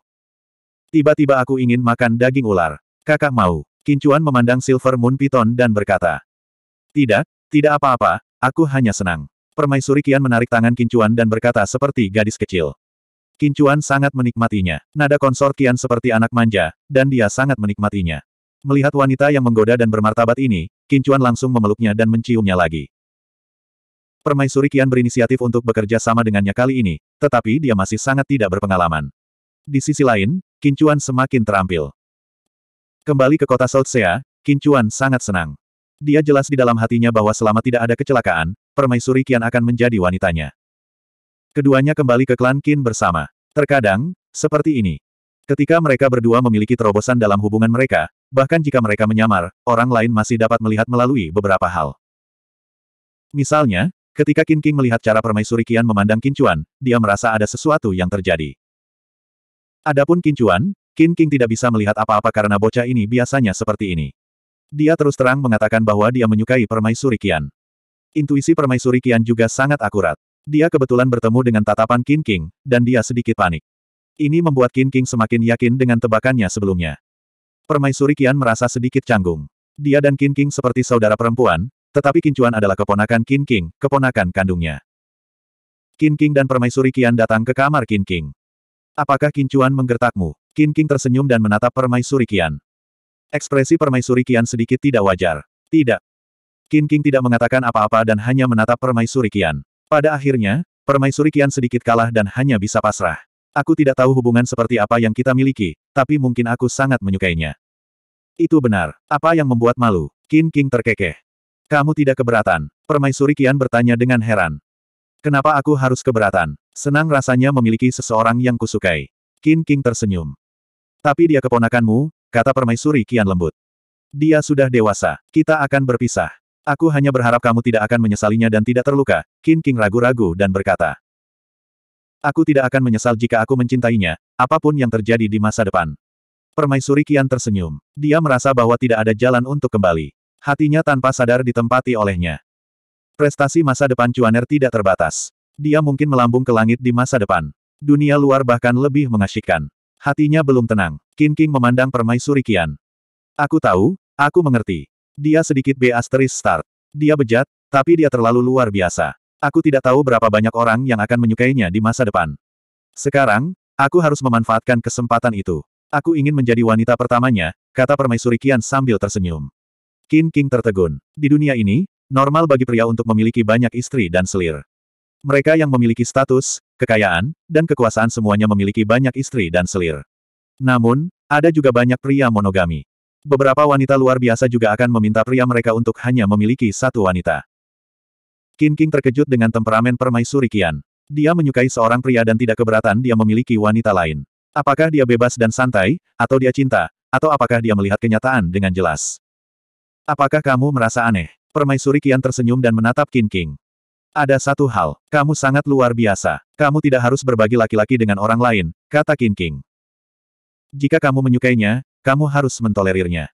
Tiba-tiba aku ingin makan daging ular. Kakak mau. Kincuan memandang Silver Moon Python dan berkata. Tidak, tidak apa-apa, aku hanya senang. Permaisuri Kian menarik tangan Kincuan dan berkata seperti gadis kecil. Kincuan sangat menikmatinya. Nada konsor Kian seperti anak manja, dan dia sangat menikmatinya. Melihat wanita yang menggoda dan bermartabat ini, Kincuan langsung memeluknya dan menciumnya lagi. Permaisuri Kian berinisiatif untuk bekerja sama dengannya kali ini, tetapi dia masih sangat tidak berpengalaman. Di sisi lain, Kincuan semakin terampil. Kembali ke kota Saltsea, Kincuan sangat senang. Dia jelas di dalam hatinya bahwa selama tidak ada kecelakaan, permaisuri Kian akan menjadi wanitanya. Keduanya kembali ke klan Kin bersama. Terkadang, seperti ini. Ketika mereka berdua memiliki terobosan dalam hubungan mereka, bahkan jika mereka menyamar, orang lain masih dapat melihat melalui beberapa hal. Misalnya, ketika Qin King melihat cara permaisuri Qian memandang Qin Chuan, dia merasa ada sesuatu yang terjadi. Adapun Qin Chuan, Qin King tidak bisa melihat apa-apa karena bocah ini biasanya seperti ini. Dia terus terang mengatakan bahwa dia menyukai permaisuri Qian. Intuisi permaisuri Qian juga sangat akurat. Dia kebetulan bertemu dengan tatapan Qin King, dan dia sedikit panik. Ini membuat King King semakin yakin dengan tebakannya sebelumnya. Permaisuri Qian merasa sedikit canggung. Dia dan King King seperti saudara perempuan, tetapi Kincuan adalah keponakan King King, keponakan kandungnya. King King dan Permaisuri Qian datang ke kamar King King. Apakah Kincuan menggertakmu? King King tersenyum dan menatap Permaisuri Qian. Ekspresi Permaisuri Qian sedikit tidak wajar. Tidak. King King tidak mengatakan apa-apa dan hanya menatap Permaisuri Qian. Pada akhirnya, Permaisuri Qian sedikit kalah dan hanya bisa pasrah. Aku tidak tahu hubungan seperti apa yang kita miliki, tapi mungkin aku sangat menyukainya. Itu benar. Apa yang membuat malu? Qin King terkekeh. Kamu tidak keberatan. Permaisuri Kian bertanya dengan heran. Kenapa aku harus keberatan? Senang rasanya memiliki seseorang yang kusukai. Qin King tersenyum. Tapi dia keponakanmu, kata permaisuri Kian lembut. Dia sudah dewasa. Kita akan berpisah. Aku hanya berharap kamu tidak akan menyesalinya dan tidak terluka. Qin King ragu-ragu dan berkata. Aku tidak akan menyesal jika aku mencintainya, apapun yang terjadi di masa depan. Permaisuri Kian tersenyum. Dia merasa bahwa tidak ada jalan untuk kembali. Hatinya tanpa sadar ditempati olehnya. Prestasi masa depan Cuaner tidak terbatas. Dia mungkin melambung ke langit di masa depan. Dunia luar bahkan lebih mengasyikkan. Hatinya belum tenang. King King memandang permaisuri Kian. Aku tahu, aku mengerti. Dia sedikit B asteris start. Dia bejat, tapi dia terlalu luar biasa. Aku tidak tahu berapa banyak orang yang akan menyukainya di masa depan. Sekarang, aku harus memanfaatkan kesempatan itu. Aku ingin menjadi wanita pertamanya, kata permaisuri Kian sambil tersenyum. Qin King tertegun. Di dunia ini, normal bagi pria untuk memiliki banyak istri dan selir. Mereka yang memiliki status, kekayaan, dan kekuasaan semuanya memiliki banyak istri dan selir. Namun, ada juga banyak pria monogami. Beberapa wanita luar biasa juga akan meminta pria mereka untuk hanya memiliki satu wanita. Qin King terkejut dengan temperamen permaisuri Qian. Dia menyukai seorang pria dan tidak keberatan dia memiliki wanita lain. Apakah dia bebas dan santai, atau dia cinta, atau apakah dia melihat kenyataan dengan jelas? Apakah kamu merasa aneh? Permaisuri Qian tersenyum dan menatap Qin King. Ada satu hal, kamu sangat luar biasa. Kamu tidak harus berbagi laki-laki dengan orang lain, kata Qin King. Jika kamu menyukainya, kamu harus mentolerirnya.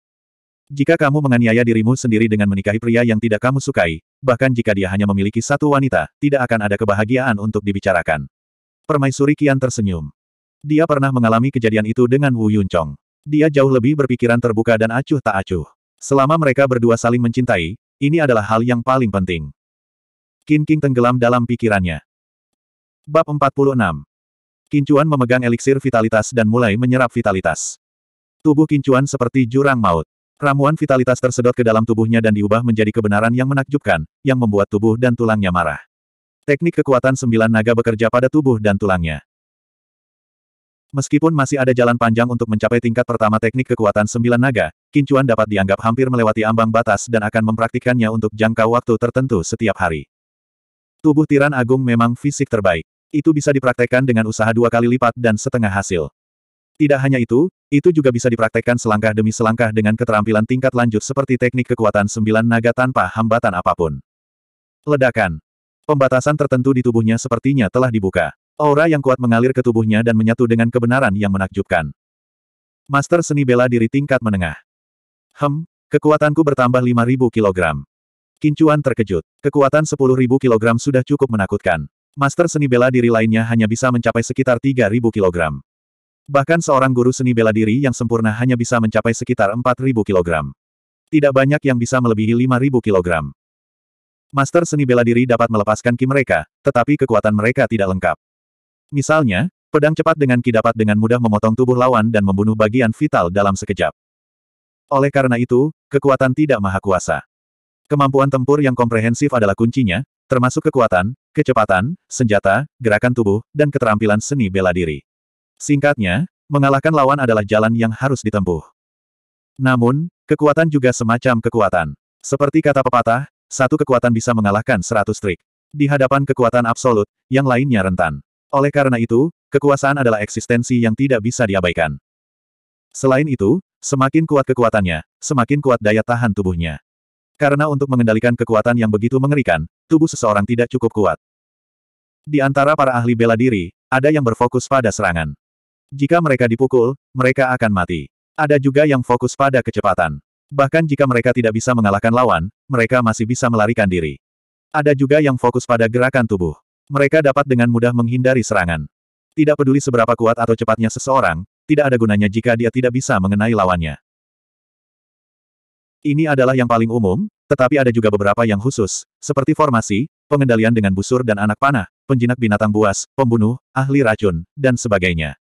Jika kamu menganiaya dirimu sendiri dengan menikahi pria yang tidak kamu sukai, bahkan jika dia hanya memiliki satu wanita, tidak akan ada kebahagiaan untuk dibicarakan. Permaisuri Kian tersenyum. Dia pernah mengalami kejadian itu dengan Wu Yuncong. Dia jauh lebih berpikiran terbuka dan acuh tak acuh. Selama mereka berdua saling mencintai, ini adalah hal yang paling penting. Qin King tenggelam dalam pikirannya. Bab 46 Kincuan memegang eliksir vitalitas dan mulai menyerap vitalitas. Tubuh Kincuan seperti jurang maut. Ramuan vitalitas tersedot ke dalam tubuhnya dan diubah menjadi kebenaran yang menakjubkan, yang membuat tubuh dan tulangnya marah. Teknik kekuatan sembilan naga bekerja pada tubuh dan tulangnya. Meskipun masih ada jalan panjang untuk mencapai tingkat pertama teknik kekuatan sembilan naga, Kincuan dapat dianggap hampir melewati ambang batas dan akan mempraktikkannya untuk jangka waktu tertentu setiap hari. Tubuh Tiran Agung memang fisik terbaik. Itu bisa dipraktekkan dengan usaha dua kali lipat dan setengah hasil. Tidak hanya itu, itu juga bisa dipraktekkan selangkah demi selangkah dengan keterampilan tingkat lanjut seperti teknik kekuatan sembilan naga tanpa hambatan apapun. Ledakan. Pembatasan tertentu di tubuhnya sepertinya telah dibuka. Aura yang kuat mengalir ke tubuhnya dan menyatu dengan kebenaran yang menakjubkan. Master seni bela diri tingkat menengah. Hem, kekuatanku bertambah 5.000 kg. Kincuan terkejut. Kekuatan 10.000 kg sudah cukup menakutkan. Master seni bela diri lainnya hanya bisa mencapai sekitar 3.000 kg. Bahkan seorang guru seni bela diri yang sempurna hanya bisa mencapai sekitar 4.000 kg. Tidak banyak yang bisa melebihi 5.000 kg. Master seni bela diri dapat melepaskan ki mereka, tetapi kekuatan mereka tidak lengkap. Misalnya, pedang cepat dengan ki dapat dengan mudah memotong tubuh lawan dan membunuh bagian vital dalam sekejap. Oleh karena itu, kekuatan tidak maha kuasa. Kemampuan tempur yang komprehensif adalah kuncinya, termasuk kekuatan, kecepatan, senjata, gerakan tubuh, dan keterampilan seni bela diri. Singkatnya, mengalahkan lawan adalah jalan yang harus ditempuh. Namun, kekuatan juga semacam kekuatan. Seperti kata pepatah, satu kekuatan bisa mengalahkan seratus trik. Di hadapan kekuatan absolut, yang lainnya rentan. Oleh karena itu, kekuasaan adalah eksistensi yang tidak bisa diabaikan. Selain itu, semakin kuat kekuatannya, semakin kuat daya tahan tubuhnya. Karena untuk mengendalikan kekuatan yang begitu mengerikan, tubuh seseorang tidak cukup kuat. Di antara para ahli bela diri, ada yang berfokus pada serangan. Jika mereka dipukul, mereka akan mati. Ada juga yang fokus pada kecepatan. Bahkan jika mereka tidak bisa mengalahkan lawan, mereka masih bisa melarikan diri. Ada juga yang fokus pada gerakan tubuh. Mereka dapat dengan mudah menghindari serangan. Tidak peduli seberapa kuat atau cepatnya seseorang, tidak ada gunanya jika dia tidak bisa mengenai lawannya. Ini adalah yang paling umum, tetapi ada juga beberapa yang khusus, seperti formasi, pengendalian dengan busur dan anak panah, penjinak binatang buas, pembunuh, ahli racun, dan sebagainya.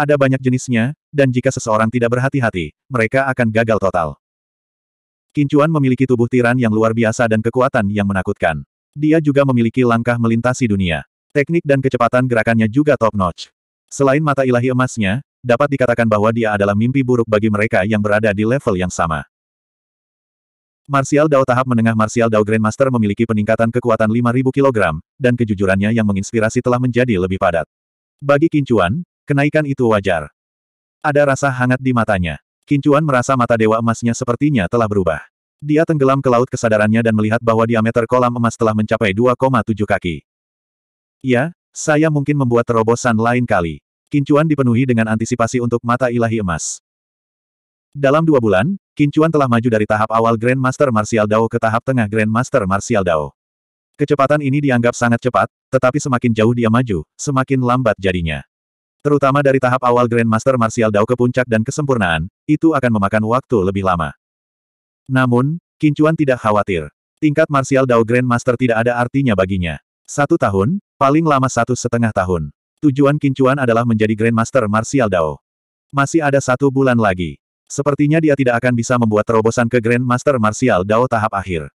Ada banyak jenisnya, dan jika seseorang tidak berhati-hati, mereka akan gagal total. Kincuan memiliki tubuh tiran yang luar biasa dan kekuatan yang menakutkan. Dia juga memiliki langkah melintasi dunia. Teknik dan kecepatan gerakannya juga top-notch. Selain mata ilahi emasnya, dapat dikatakan bahwa dia adalah mimpi buruk bagi mereka yang berada di level yang sama. Martial Dao tahap menengah Martial Dao Grandmaster memiliki peningkatan kekuatan 5000 kg, dan kejujurannya yang menginspirasi telah menjadi lebih padat. Bagi Kincuan, Kenaikan itu wajar. Ada rasa hangat di matanya. Kincuan merasa mata dewa emasnya sepertinya telah berubah. Dia tenggelam ke laut kesadarannya dan melihat bahwa diameter kolam emas telah mencapai 2,7 kaki. Ya, saya mungkin membuat terobosan lain kali. Kincuan dipenuhi dengan antisipasi untuk mata ilahi emas. Dalam dua bulan, Kincuan telah maju dari tahap awal Grandmaster Martial Dao ke tahap tengah Grandmaster Martial Dao. Kecepatan ini dianggap sangat cepat, tetapi semakin jauh dia maju, semakin lambat jadinya. Terutama dari tahap awal Grandmaster Martial Dao ke puncak dan kesempurnaan, itu akan memakan waktu lebih lama. Namun, Kincuan tidak khawatir. Tingkat Martial Dao Grandmaster tidak ada artinya baginya. Satu tahun, paling lama satu setengah tahun. Tujuan Kincuan adalah menjadi Grandmaster Martial Dao. Masih ada satu bulan lagi. Sepertinya dia tidak akan bisa membuat terobosan ke Grandmaster Martial Dao tahap akhir.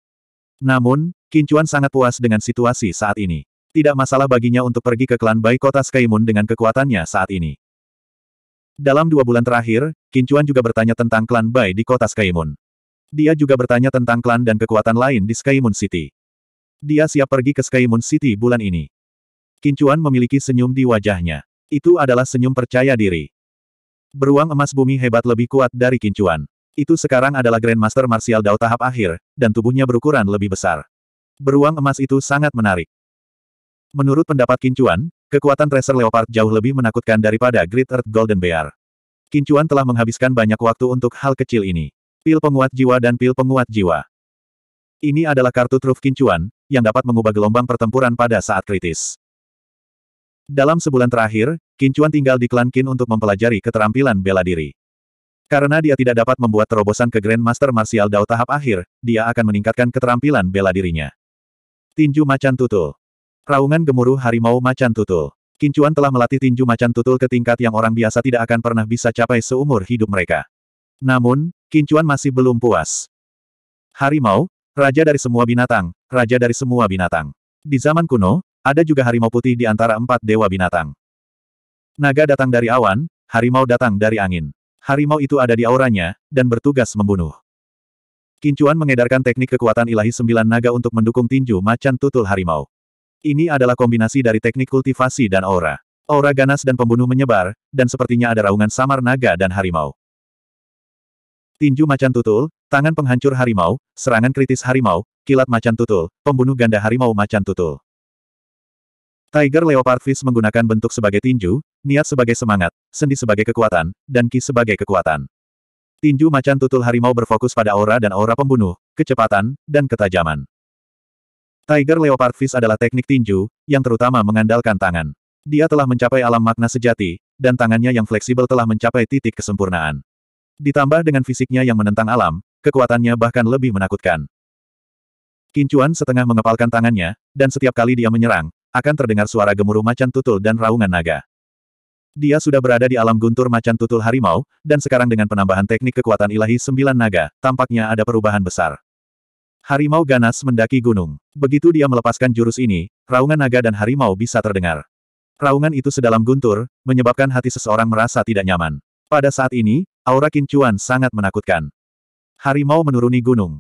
Namun, Kincuan sangat puas dengan situasi saat ini tidak masalah baginya untuk pergi ke klan Bai kota Skymoon dengan kekuatannya saat ini. Dalam dua bulan terakhir, Kincuan juga bertanya tentang klan Bai di kota Skymoon. Dia juga bertanya tentang klan dan kekuatan lain di Skymoon City. Dia siap pergi ke Skymoon City bulan ini. Kincuan memiliki senyum di wajahnya. Itu adalah senyum percaya diri. Beruang emas bumi hebat lebih kuat dari Kincuan. Itu sekarang adalah Grandmaster Martial Dao tahap akhir, dan tubuhnya berukuran lebih besar. Beruang emas itu sangat menarik. Menurut pendapat Kincuan, kekuatan Tracer Leopard jauh lebih menakutkan daripada Great Earth Golden Bear. Kincuan telah menghabiskan banyak waktu untuk hal kecil ini. Pil penguat jiwa dan pil penguat jiwa. Ini adalah kartu truf Kincuan, yang dapat mengubah gelombang pertempuran pada saat kritis. Dalam sebulan terakhir, Kincuan tinggal di klan Kin untuk mempelajari keterampilan bela diri. Karena dia tidak dapat membuat terobosan ke Grandmaster Martial Dao tahap akhir, dia akan meningkatkan keterampilan bela dirinya. Tinju Macan Tutul Raungan gemuruh harimau macan tutul. Kincuan telah melatih tinju macan tutul ke tingkat yang orang biasa tidak akan pernah bisa capai seumur hidup mereka. Namun, Kincuan masih belum puas. Harimau, raja dari semua binatang, raja dari semua binatang. Di zaman kuno, ada juga harimau putih di antara empat dewa binatang. Naga datang dari awan, harimau datang dari angin. Harimau itu ada di auranya, dan bertugas membunuh. Kincuan mengedarkan teknik kekuatan ilahi sembilan naga untuk mendukung tinju macan tutul harimau. Ini adalah kombinasi dari teknik kultivasi dan aura. Aura ganas dan pembunuh menyebar, dan sepertinya ada raungan samar naga dan harimau. Tinju macan tutul, tangan penghancur harimau, serangan kritis harimau, kilat macan tutul, pembunuh ganda harimau macan tutul. Tiger Leopard Fist menggunakan bentuk sebagai tinju, niat sebagai semangat, sendi sebagai kekuatan, dan ki sebagai kekuatan. Tinju macan tutul harimau berfokus pada aura dan aura pembunuh, kecepatan, dan ketajaman. Tiger Leopard Fist adalah teknik tinju, yang terutama mengandalkan tangan. Dia telah mencapai alam makna sejati, dan tangannya yang fleksibel telah mencapai titik kesempurnaan. Ditambah dengan fisiknya yang menentang alam, kekuatannya bahkan lebih menakutkan. Kincuan setengah mengepalkan tangannya, dan setiap kali dia menyerang, akan terdengar suara gemuruh macan tutul dan raungan naga. Dia sudah berada di alam guntur macan tutul harimau, dan sekarang dengan penambahan teknik kekuatan ilahi sembilan naga, tampaknya ada perubahan besar. Harimau ganas mendaki gunung. Begitu dia melepaskan jurus ini, raungan naga dan harimau bisa terdengar. Raungan itu sedalam guntur, menyebabkan hati seseorang merasa tidak nyaman. Pada saat ini, aura Kincuan sangat menakutkan. Harimau menuruni gunung.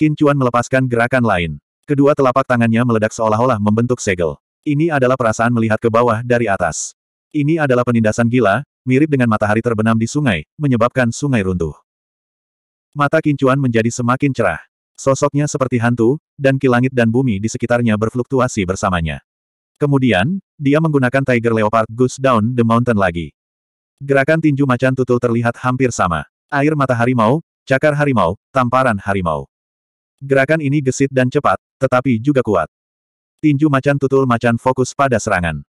Kincuan melepaskan gerakan lain. Kedua telapak tangannya meledak seolah-olah membentuk segel. Ini adalah perasaan melihat ke bawah dari atas. Ini adalah penindasan gila, mirip dengan matahari terbenam di sungai, menyebabkan sungai runtuh. Mata Kincuan menjadi semakin cerah. Sosoknya seperti hantu, dan kilangit dan bumi di sekitarnya berfluktuasi bersamanya. Kemudian, dia menggunakan Tiger Leopard Goose Down the Mountain lagi. Gerakan tinju macan tutul terlihat hampir sama. Air mata harimau, cakar harimau, tamparan harimau. Gerakan ini gesit dan cepat, tetapi juga kuat. Tinju macan tutul macan fokus pada serangan.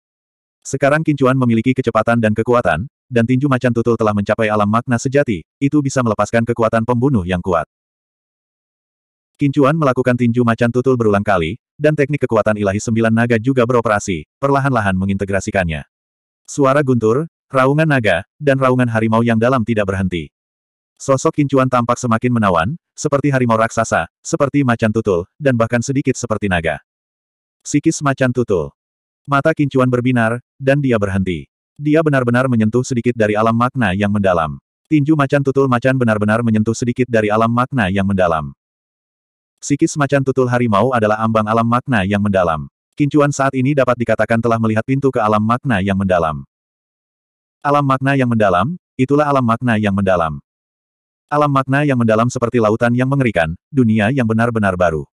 Sekarang kincuan memiliki kecepatan dan kekuatan, dan tinju macan tutul telah mencapai alam makna sejati, itu bisa melepaskan kekuatan pembunuh yang kuat. Kincuan melakukan tinju macan tutul berulang kali, dan teknik kekuatan ilahi sembilan naga juga beroperasi, perlahan-lahan mengintegrasikannya. Suara guntur, raungan naga, dan raungan harimau yang dalam tidak berhenti. Sosok Kincuan tampak semakin menawan, seperti harimau raksasa, seperti macan tutul, dan bahkan sedikit seperti naga. Sikis macan tutul. Mata Kincuan berbinar, dan dia berhenti. Dia benar-benar menyentuh sedikit dari alam makna yang mendalam. Tinju macan tutul macan benar-benar menyentuh sedikit dari alam makna yang mendalam. Sikis macan tutul harimau adalah ambang alam makna yang mendalam. Kincuan saat ini dapat dikatakan telah melihat pintu ke alam makna yang mendalam. Alam makna yang mendalam, itulah alam makna yang mendalam. Alam makna yang mendalam seperti lautan yang mengerikan, dunia yang benar-benar baru.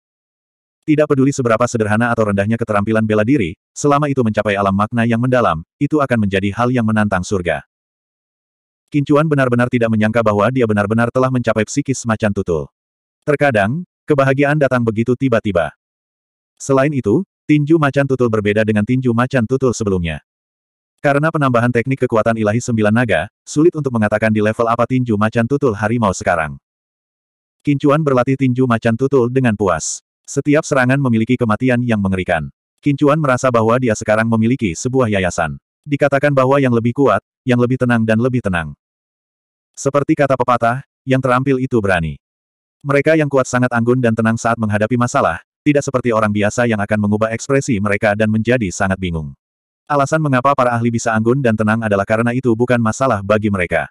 Tidak peduli seberapa sederhana atau rendahnya keterampilan bela diri, selama itu mencapai alam makna yang mendalam, itu akan menjadi hal yang menantang surga. Kincuan benar-benar tidak menyangka bahwa dia benar-benar telah mencapai psikis macan tutul. Terkadang, Kebahagiaan datang begitu tiba-tiba. Selain itu, tinju macan tutul berbeda dengan tinju macan tutul sebelumnya. Karena penambahan teknik kekuatan ilahi sembilan naga, sulit untuk mengatakan di level apa tinju macan tutul harimau sekarang. Kincuan berlatih tinju macan tutul dengan puas. Setiap serangan memiliki kematian yang mengerikan. Kincuan merasa bahwa dia sekarang memiliki sebuah yayasan. Dikatakan bahwa yang lebih kuat, yang lebih tenang dan lebih tenang. Seperti kata pepatah, yang terampil itu berani. Mereka yang kuat sangat anggun dan tenang saat menghadapi masalah, tidak seperti orang biasa yang akan mengubah ekspresi mereka dan menjadi sangat bingung. Alasan mengapa para ahli bisa anggun dan tenang adalah karena itu bukan masalah bagi mereka.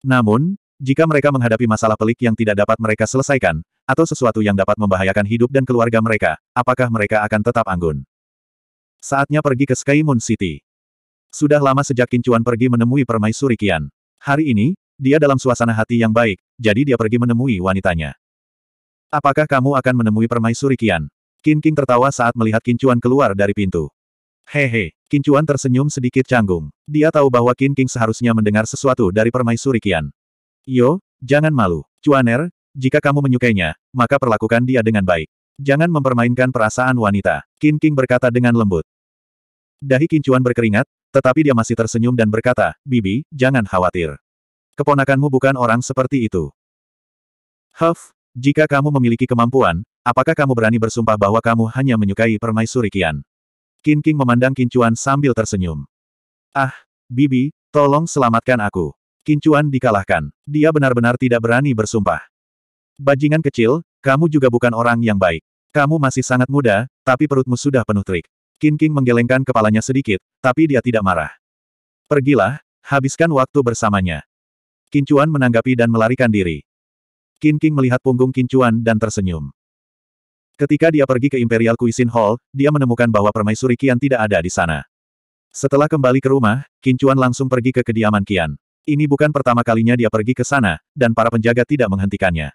Namun, jika mereka menghadapi masalah pelik yang tidak dapat mereka selesaikan, atau sesuatu yang dapat membahayakan hidup dan keluarga mereka, apakah mereka akan tetap anggun? Saatnya pergi ke Sky Moon City. Sudah lama sejak Kincuan pergi menemui permaisuri Kian. Hari ini, dia dalam suasana hati yang baik, jadi dia pergi menemui wanitanya. Apakah kamu akan menemui permaisuri Kian? Qin King tertawa saat melihat Kincuan keluar dari pintu. Hehe, Kincuan tersenyum sedikit canggung. Dia tahu bahwa Qin King seharusnya mendengar sesuatu dari permaisuri Kian. Yo, jangan malu. Cuaner, jika kamu menyukainya, maka perlakukan dia dengan baik. Jangan mempermainkan perasaan wanita. Qin King berkata dengan lembut. Dahi Kincuan berkeringat, tetapi dia masih tersenyum dan berkata, Bibi, jangan khawatir. Keponakanmu bukan orang seperti itu. Huff, jika kamu memiliki kemampuan, apakah kamu berani bersumpah bahwa kamu hanya menyukai permaisuri Kian? Kin King memandang Chuan sambil tersenyum. Ah, Bibi, tolong selamatkan aku. Chuan dikalahkan. Dia benar-benar tidak berani bersumpah. Bajingan kecil, kamu juga bukan orang yang baik. Kamu masih sangat muda, tapi perutmu sudah penuh trik. Kin King menggelengkan kepalanya sedikit, tapi dia tidak marah. Pergilah, habiskan waktu bersamanya. Kincuan menanggapi dan melarikan diri. Qin King melihat punggung Kincuan dan tersenyum. Ketika dia pergi ke Imperial Cuisine Hall, dia menemukan bahwa permaisuri Qian tidak ada di sana. Setelah kembali ke rumah, Kincuan langsung pergi ke kediaman Kian. Ini bukan pertama kalinya dia pergi ke sana, dan para penjaga tidak menghentikannya.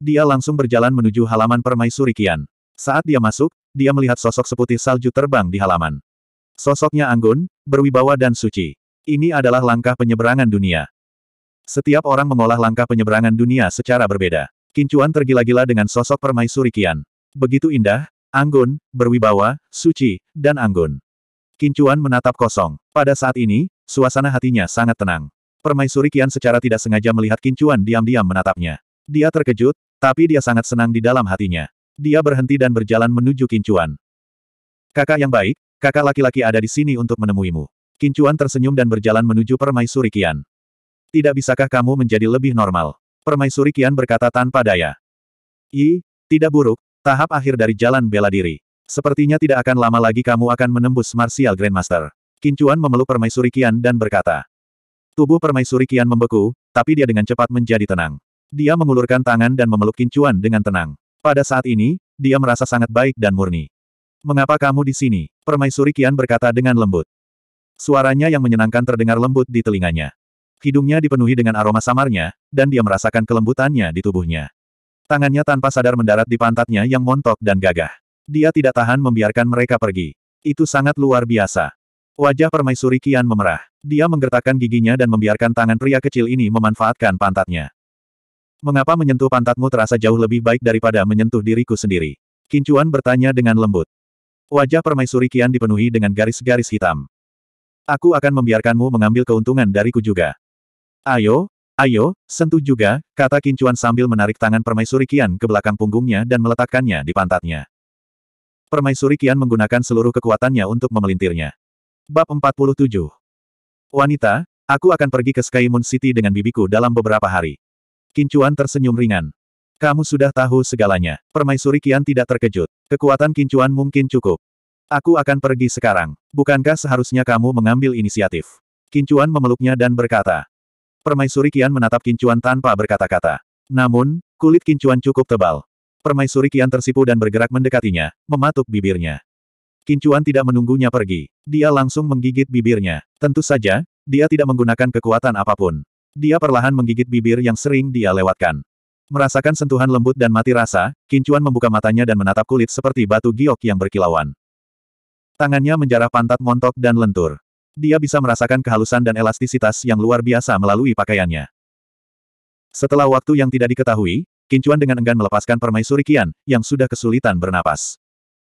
Dia langsung berjalan menuju halaman permaisuri Qian. Saat dia masuk, dia melihat sosok seputih salju terbang di halaman. Sosoknya anggun, berwibawa dan suci. Ini adalah langkah penyeberangan dunia. Setiap orang mengolah langkah penyeberangan dunia secara berbeda. Kincuan tergila-gila dengan sosok permaisuri Kian. Begitu indah, anggun, berwibawa, suci, dan anggun. Kincuan menatap kosong. Pada saat ini, suasana hatinya sangat tenang. Permaisuri Kian secara tidak sengaja melihat Kincuan diam-diam menatapnya. Dia terkejut, tapi dia sangat senang di dalam hatinya. Dia berhenti dan berjalan menuju Kincuan. Kakak yang baik, kakak laki-laki ada di sini untuk menemuimu. Kincuan tersenyum dan berjalan menuju permaisuri Kian. Tidak bisakah kamu menjadi lebih normal? Permaisuri Kian berkata tanpa daya. I, tidak buruk, tahap akhir dari jalan bela diri. Sepertinya tidak akan lama lagi kamu akan menembus Martial Grandmaster. Kincuan memeluk Permaisuri Kian dan berkata. Tubuh Permaisuri Kian membeku, tapi dia dengan cepat menjadi tenang. Dia mengulurkan tangan dan memeluk Kincuan dengan tenang. Pada saat ini, dia merasa sangat baik dan murni. Mengapa kamu di sini? Permaisuri Kian berkata dengan lembut. Suaranya yang menyenangkan terdengar lembut di telinganya. Hidungnya dipenuhi dengan aroma samarnya, dan dia merasakan kelembutannya di tubuhnya. Tangannya tanpa sadar mendarat di pantatnya yang montok dan gagah. Dia tidak tahan membiarkan mereka pergi. Itu sangat luar biasa. Wajah permaisuri kian memerah. Dia menggertakkan giginya dan membiarkan tangan pria kecil ini memanfaatkan pantatnya. Mengapa menyentuh pantatmu terasa jauh lebih baik daripada menyentuh diriku sendiri? Kincuan bertanya dengan lembut. Wajah permaisuri kian dipenuhi dengan garis-garis hitam. Aku akan membiarkanmu mengambil keuntungan dariku juga. Ayo, ayo, sentuh juga, kata Kincuan sambil menarik tangan permaisuri Kian ke belakang punggungnya dan meletakkannya di pantatnya. Permaisuri Kian menggunakan seluruh kekuatannya untuk memelintirnya. Bab 47 Wanita, aku akan pergi ke Sky Moon City dengan bibiku dalam beberapa hari. Kincuan tersenyum ringan. Kamu sudah tahu segalanya. Permaisuri Kian tidak terkejut. Kekuatan Kincuan mungkin cukup. Aku akan pergi sekarang. Bukankah seharusnya kamu mengambil inisiatif? Kincuan memeluknya dan berkata, Permaisuri Kian menatap Kincuan tanpa berkata-kata. Namun, kulit Kincuan cukup tebal. Permaisuri Kian tersipu dan bergerak mendekatinya, mematuk bibirnya. Kincuan tidak menunggunya pergi. Dia langsung menggigit bibirnya. Tentu saja, dia tidak menggunakan kekuatan apapun. Dia perlahan menggigit bibir yang sering dia lewatkan. Merasakan sentuhan lembut dan mati rasa, Kincuan membuka matanya dan menatap kulit seperti batu giok yang berkilauan. Tangannya menjarah pantat montok dan lentur. Dia bisa merasakan kehalusan dan elastisitas yang luar biasa melalui pakaiannya. Setelah waktu yang tidak diketahui, Kincuan dengan enggan melepaskan permaisuri Kian, yang sudah kesulitan bernapas.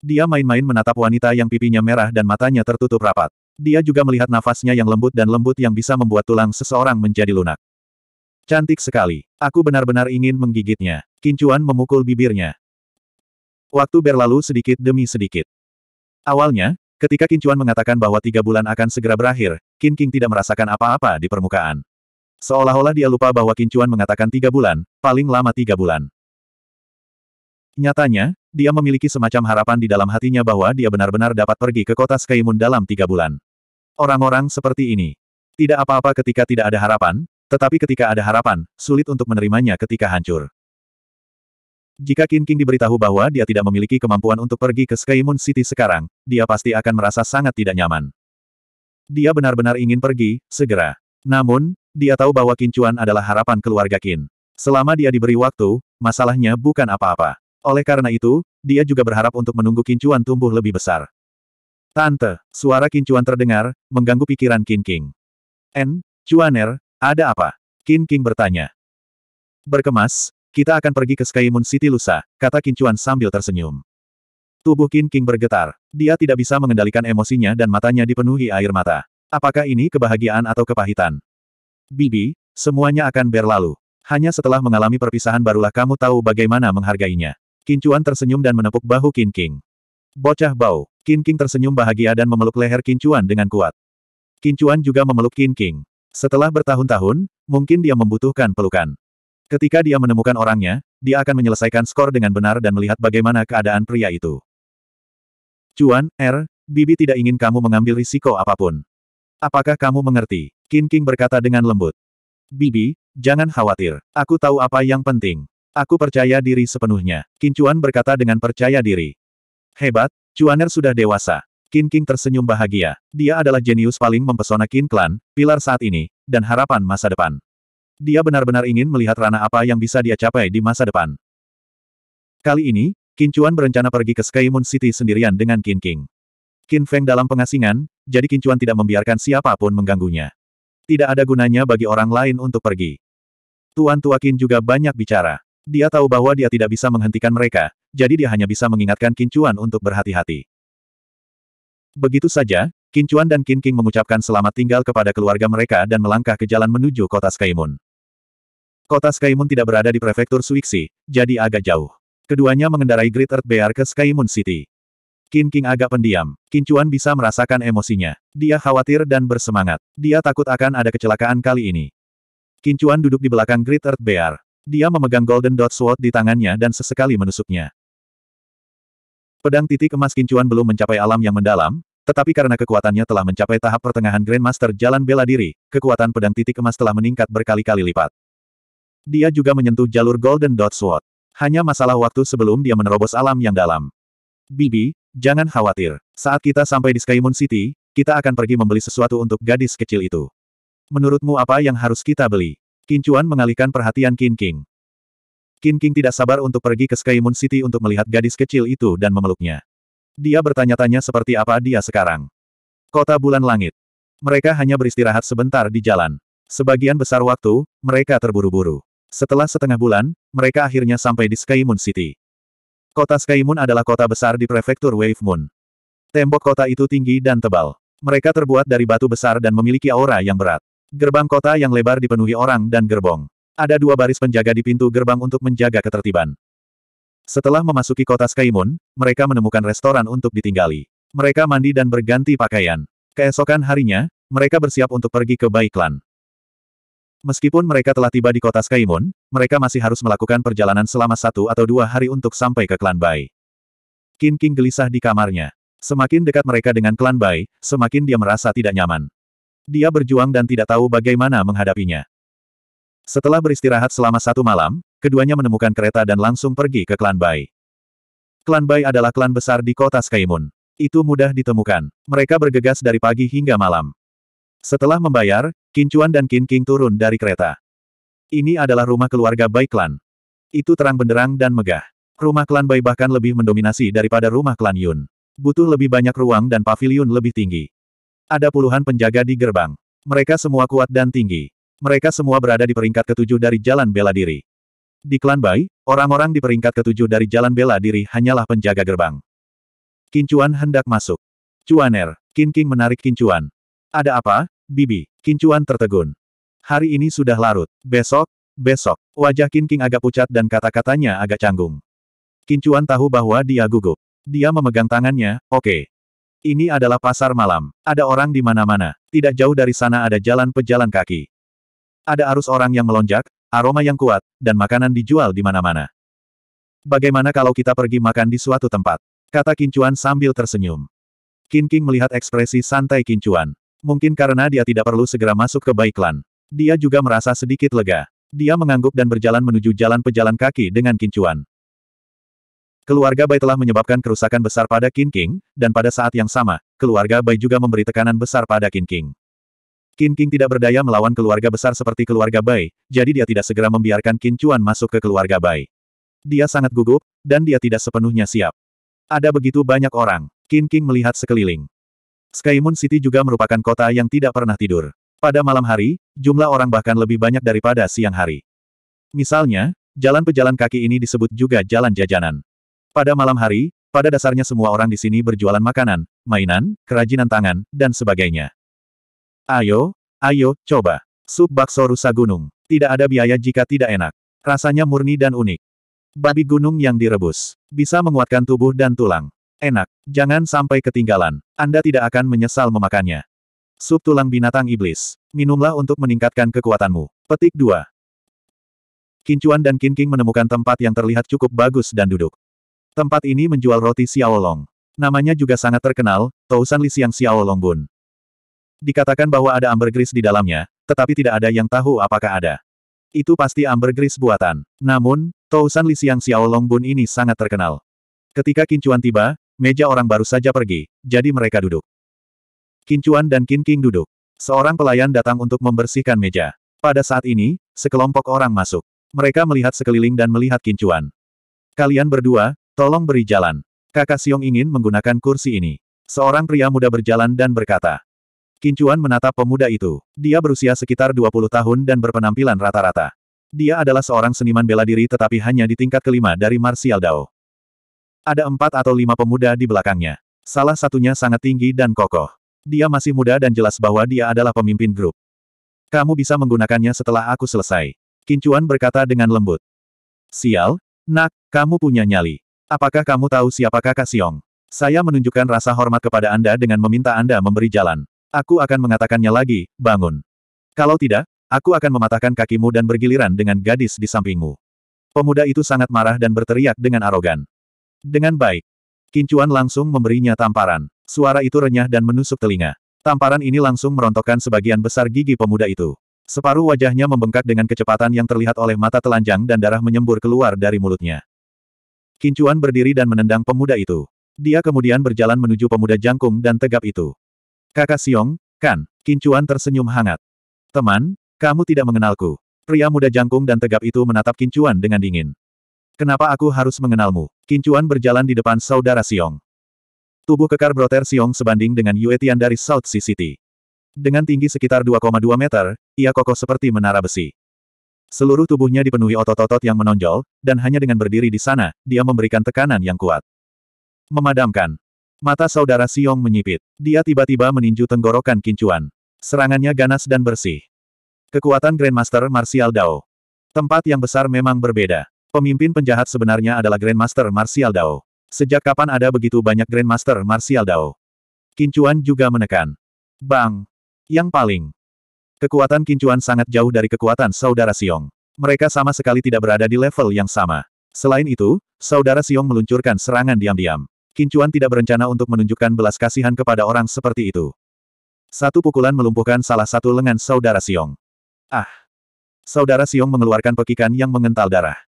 Dia main-main menatap wanita yang pipinya merah dan matanya tertutup rapat. Dia juga melihat nafasnya yang lembut dan lembut yang bisa membuat tulang seseorang menjadi lunak. Cantik sekali. Aku benar-benar ingin menggigitnya. Kincuan memukul bibirnya. Waktu berlalu sedikit demi sedikit. Awalnya, Ketika Kincuan mengatakan bahwa tiga bulan akan segera berakhir, Qin King tidak merasakan apa-apa di permukaan. Seolah-olah dia lupa bahwa Kincuan mengatakan tiga bulan, paling lama tiga bulan. Nyatanya, dia memiliki semacam harapan di dalam hatinya bahwa dia benar-benar dapat pergi ke kota Sky dalam tiga bulan. Orang-orang seperti ini. Tidak apa-apa ketika tidak ada harapan, tetapi ketika ada harapan, sulit untuk menerimanya ketika hancur. Jika King King diberitahu bahwa dia tidak memiliki kemampuan untuk pergi ke Sky Moon City sekarang, dia pasti akan merasa sangat tidak nyaman. Dia benar-benar ingin pergi, segera. Namun, dia tahu bahwa Qin Chuan adalah harapan keluarga Qin. Selama dia diberi waktu, masalahnya bukan apa-apa. Oleh karena itu, dia juga berharap untuk menunggu Qin Chuan tumbuh lebih besar. Tante, suara Qin Chuan terdengar, mengganggu pikiran Qin King. N, Chuaner, ada apa? Qin King bertanya. Berkemas, kita akan pergi ke Sky Moon City lusa, kata Kincuan sambil tersenyum. Tubuh Qin King bergetar. Dia tidak bisa mengendalikan emosinya dan matanya dipenuhi air mata. Apakah ini kebahagiaan atau kepahitan? Bibi, semuanya akan berlalu. Hanya setelah mengalami perpisahan barulah kamu tahu bagaimana menghargainya. Kincuan tersenyum dan menepuk bahu Qin King. Bocah bau, Qin King tersenyum bahagia dan memeluk leher Kincuan dengan kuat. Kincuan juga memeluk Qin King. Setelah bertahun-tahun, mungkin dia membutuhkan pelukan. Ketika dia menemukan orangnya, dia akan menyelesaikan skor dengan benar dan melihat bagaimana keadaan pria itu. Cuan, R, er, Bibi tidak ingin kamu mengambil risiko apapun. Apakah kamu mengerti? King King berkata dengan lembut. Bibi, jangan khawatir. Aku tahu apa yang penting. Aku percaya diri sepenuhnya. Kin Cuan berkata dengan percaya diri. Hebat, Cuaner sudah dewasa. King King tersenyum bahagia. Dia adalah jenius paling mempesona Kin Clan, pilar saat ini, dan harapan masa depan. Dia benar-benar ingin melihat ranah apa yang bisa dia capai di masa depan. Kali ini, Qin Chuan berencana pergi ke Sky Moon City sendirian dengan Qin King. Qin Feng dalam pengasingan, jadi Qin Chuan tidak membiarkan siapapun mengganggunya. Tidak ada gunanya bagi orang lain untuk pergi. Tuan Tua Qin juga banyak bicara. Dia tahu bahwa dia tidak bisa menghentikan mereka, jadi dia hanya bisa mengingatkan Qin Chuan untuk berhati-hati. Begitu saja, Qin Chuan dan Qin King mengucapkan selamat tinggal kepada keluarga mereka dan melangkah ke jalan menuju kota Skymoon. Kota Skymoon tidak berada di prefektur Suiksi, jadi agak jauh. Keduanya mengendarai Great Earth Bear ke Skymoon City. Qin King agak pendiam. Qin Chuan bisa merasakan emosinya. Dia khawatir dan bersemangat. Dia takut akan ada kecelakaan kali ini. Qin Chuan duduk di belakang Great Earth Bear. Dia memegang Golden Dot Sword di tangannya dan sesekali menusuknya. Pedang titik emas Qin Chuan belum mencapai alam yang mendalam, tetapi karena kekuatannya telah mencapai tahap pertengahan Grandmaster Jalan Bela Diri, kekuatan pedang titik emas telah meningkat berkali-kali lipat. Dia juga menyentuh jalur Golden Dot Sword. Hanya masalah waktu sebelum dia menerobos alam yang dalam. Bibi, jangan khawatir. Saat kita sampai di Sky Moon City, kita akan pergi membeli sesuatu untuk gadis kecil itu. Menurutmu apa yang harus kita beli? Kincuan mengalihkan perhatian Kin King. Kin King tidak sabar untuk pergi ke Sky Moon City untuk melihat gadis kecil itu dan memeluknya. Dia bertanya-tanya seperti apa dia sekarang. Kota Bulan Langit. Mereka hanya beristirahat sebentar di jalan. Sebagian besar waktu, mereka terburu-buru. Setelah setengah bulan, mereka akhirnya sampai di Sky Moon City. Kota Sky Moon adalah kota besar di prefektur Wave Moon. Tembok kota itu tinggi dan tebal. Mereka terbuat dari batu besar dan memiliki aura yang berat. Gerbang kota yang lebar dipenuhi orang dan gerbong. Ada dua baris penjaga di pintu gerbang untuk menjaga ketertiban. Setelah memasuki kota Sky Moon, mereka menemukan restoran untuk ditinggali. Mereka mandi dan berganti pakaian. Keesokan harinya, mereka bersiap untuk pergi ke Baiklan. Meskipun mereka telah tiba di kota Skaimun, mereka masih harus melakukan perjalanan selama satu atau dua hari untuk sampai ke klan Bai. Qin King gelisah di kamarnya. Semakin dekat mereka dengan klan Bai, semakin dia merasa tidak nyaman. Dia berjuang dan tidak tahu bagaimana menghadapinya. Setelah beristirahat selama satu malam, keduanya menemukan kereta dan langsung pergi ke klan Bai. Klan Bai adalah klan besar di kota Skaimun. Itu mudah ditemukan. Mereka bergegas dari pagi hingga malam. Setelah membayar, Kincuan dan Qin King turun dari kereta. Ini adalah rumah keluarga Bai Klan. Itu terang benderang dan megah. Rumah klan Bai bahkan lebih mendominasi daripada rumah klan Yun. Butuh lebih banyak ruang dan pavilion lebih tinggi. Ada puluhan penjaga di gerbang. Mereka semua kuat dan tinggi. Mereka semua berada di peringkat ketujuh dari jalan bela diri. Di klan Bai, orang-orang di peringkat ketujuh dari jalan bela diri hanyalah penjaga gerbang. Kincuan hendak masuk. Cuaner, Kinking menarik Kincuan. Ada apa? Bibi, Kincuan tertegun. Hari ini sudah larut. Besok, besok. Wajah Kinking agak pucat dan kata-katanya agak canggung. Kincuan tahu bahwa dia gugup. Dia memegang tangannya, oke. Okay. Ini adalah pasar malam. Ada orang di mana-mana. Tidak jauh dari sana ada jalan pejalan kaki. Ada arus orang yang melonjak, aroma yang kuat, dan makanan dijual di mana-mana. Bagaimana kalau kita pergi makan di suatu tempat? Kata Kincuan sambil tersenyum. Kinking melihat ekspresi santai Kincuan. Mungkin karena dia tidak perlu segera masuk ke Baiklan. Dia juga merasa sedikit lega. Dia mengangguk dan berjalan menuju jalan pejalan kaki dengan kincuan. Keluarga Bai telah menyebabkan kerusakan besar pada Qin King, dan pada saat yang sama, keluarga Bai juga memberi tekanan besar pada Qin King. Qin King tidak berdaya melawan keluarga besar seperti keluarga Bai, jadi dia tidak segera membiarkan Qin Chuan masuk ke keluarga Bai. Dia sangat gugup, dan dia tidak sepenuhnya siap. Ada begitu banyak orang. Qin King melihat sekeliling. Skymoon City juga merupakan kota yang tidak pernah tidur. Pada malam hari, jumlah orang bahkan lebih banyak daripada siang hari. Misalnya, jalan pejalan kaki ini disebut juga jalan jajanan. Pada malam hari, pada dasarnya semua orang di sini berjualan makanan, mainan, kerajinan tangan, dan sebagainya. Ayo, ayo, coba. Sup bakso rusa gunung. Tidak ada biaya jika tidak enak. Rasanya murni dan unik. Babi gunung yang direbus. Bisa menguatkan tubuh dan tulang. Enak, jangan sampai ketinggalan. Anda tidak akan menyesal memakannya. Sup tulang binatang iblis. Minumlah untuk meningkatkan kekuatanmu. Petik 2. Kincuan dan Kinking menemukan tempat yang terlihat cukup bagus dan duduk. Tempat ini menjual roti Xiaolong. Namanya juga sangat terkenal, Tousan Li Xiang Xiaolong Bun. Dikatakan bahwa ada ambergris di dalamnya, tetapi tidak ada yang tahu apakah ada. Itu pasti ambergris buatan. Namun, Tousan Li Xiang Xiaolong Bun ini sangat terkenal. Ketika Kincuan tiba, Meja orang baru saja pergi, jadi mereka duduk. Kincuan dan Kin duduk. Seorang pelayan datang untuk membersihkan meja. Pada saat ini, sekelompok orang masuk. Mereka melihat sekeliling dan melihat Kincuan. Kalian berdua, tolong beri jalan. Kakak Siong ingin menggunakan kursi ini. Seorang pria muda berjalan dan berkata. Kincuan menatap pemuda itu. Dia berusia sekitar 20 tahun dan berpenampilan rata-rata. Dia adalah seorang seniman bela diri tetapi hanya di tingkat kelima dari Martial Dao. Ada empat atau lima pemuda di belakangnya. Salah satunya sangat tinggi dan kokoh. Dia masih muda dan jelas bahwa dia adalah pemimpin grup. Kamu bisa menggunakannya setelah aku selesai. Kincuan berkata dengan lembut. Sial, nak, kamu punya nyali. Apakah kamu tahu siapa siapakah Kasiong? Saya menunjukkan rasa hormat kepada Anda dengan meminta Anda memberi jalan. Aku akan mengatakannya lagi, bangun. Kalau tidak, aku akan mematahkan kakimu dan bergiliran dengan gadis di sampingmu. Pemuda itu sangat marah dan berteriak dengan arogan. Dengan baik. Kincuan langsung memberinya tamparan. Suara itu renyah dan menusuk telinga. Tamparan ini langsung merontokkan sebagian besar gigi pemuda itu. Separuh wajahnya membengkak dengan kecepatan yang terlihat oleh mata telanjang dan darah menyembur keluar dari mulutnya. Kincuan berdiri dan menendang pemuda itu. Dia kemudian berjalan menuju pemuda jangkung dan tegap itu. Kakak Siong, kan? Kincuan tersenyum hangat. Teman, kamu tidak mengenalku. Pria muda jangkung dan tegap itu menatap Kincuan dengan dingin. Kenapa aku harus mengenalmu? Kincuan berjalan di depan saudara Siong. Tubuh kekar Broter Siong sebanding dengan Yue Tian dari South Sea City. Dengan tinggi sekitar 2,2 meter, ia kokoh seperti menara besi. Seluruh tubuhnya dipenuhi otot-otot yang menonjol, dan hanya dengan berdiri di sana, dia memberikan tekanan yang kuat. Memadamkan. Mata saudara Siong menyipit. Dia tiba-tiba meninju tenggorokan Kincuan. Serangannya ganas dan bersih. Kekuatan Grandmaster Martial Dao. Tempat yang besar memang berbeda. Pemimpin penjahat sebenarnya adalah Grandmaster Martial Dao. Sejak kapan ada begitu banyak Grandmaster Martial Dao? Kincuan juga menekan. Bang! Yang paling. Kekuatan Kincuan sangat jauh dari kekuatan Saudara Siong. Mereka sama sekali tidak berada di level yang sama. Selain itu, Saudara Siong meluncurkan serangan diam-diam. Kincuan tidak berencana untuk menunjukkan belas kasihan kepada orang seperti itu. Satu pukulan melumpuhkan salah satu lengan saudara Siong. Ah! Saudara Siong mengeluarkan pekikan yang mengental darah.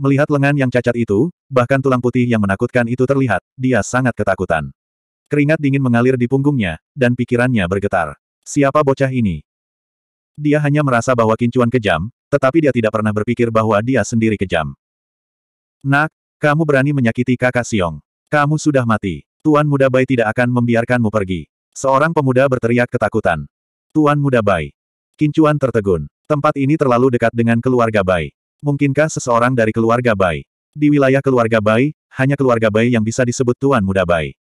Melihat lengan yang cacat itu, bahkan tulang putih yang menakutkan itu terlihat, dia sangat ketakutan. Keringat dingin mengalir di punggungnya, dan pikirannya bergetar. Siapa bocah ini? Dia hanya merasa bahwa kincuan kejam, tetapi dia tidak pernah berpikir bahwa dia sendiri kejam. Nak, kamu berani menyakiti kakak Siong. Kamu sudah mati. Tuan Muda Bai tidak akan membiarkanmu pergi. Seorang pemuda berteriak ketakutan. Tuan Muda Bai. Kincuan tertegun. Tempat ini terlalu dekat dengan keluarga Bai. Mungkinkah seseorang dari keluarga Bai? Di wilayah keluarga Bai, hanya keluarga Bai yang bisa disebut Tuan Muda Bai.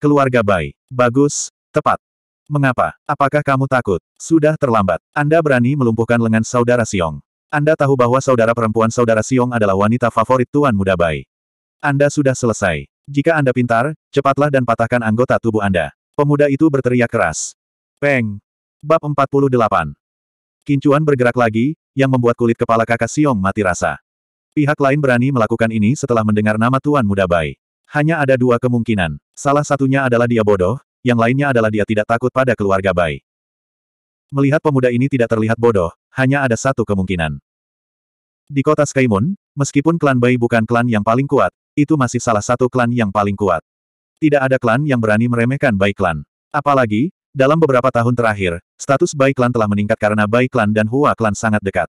Keluarga Bai. Bagus, tepat. Mengapa? Apakah kamu takut? Sudah terlambat. Anda berani melumpuhkan lengan saudara Siong. Anda tahu bahwa saudara perempuan saudara Siong adalah wanita favorit Tuan Muda Bai. Anda sudah selesai. Jika Anda pintar, cepatlah dan patahkan anggota tubuh Anda. Pemuda itu berteriak keras. Peng. Bab 48. Kincuan bergerak lagi, yang membuat kulit kepala kakak Siong mati rasa. Pihak lain berani melakukan ini setelah mendengar nama Tuan Muda Bai. Hanya ada dua kemungkinan. Salah satunya adalah dia bodoh, yang lainnya adalah dia tidak takut pada keluarga Bai. Melihat pemuda ini tidak terlihat bodoh, hanya ada satu kemungkinan. Di kota Skymoon, meskipun klan Bai bukan klan yang paling kuat, itu masih salah satu klan yang paling kuat. Tidak ada klan yang berani meremehkan Bai klan. Apalagi, dalam beberapa tahun terakhir, status Bai Klan telah meningkat karena Bai Klan dan Hua Klan sangat dekat.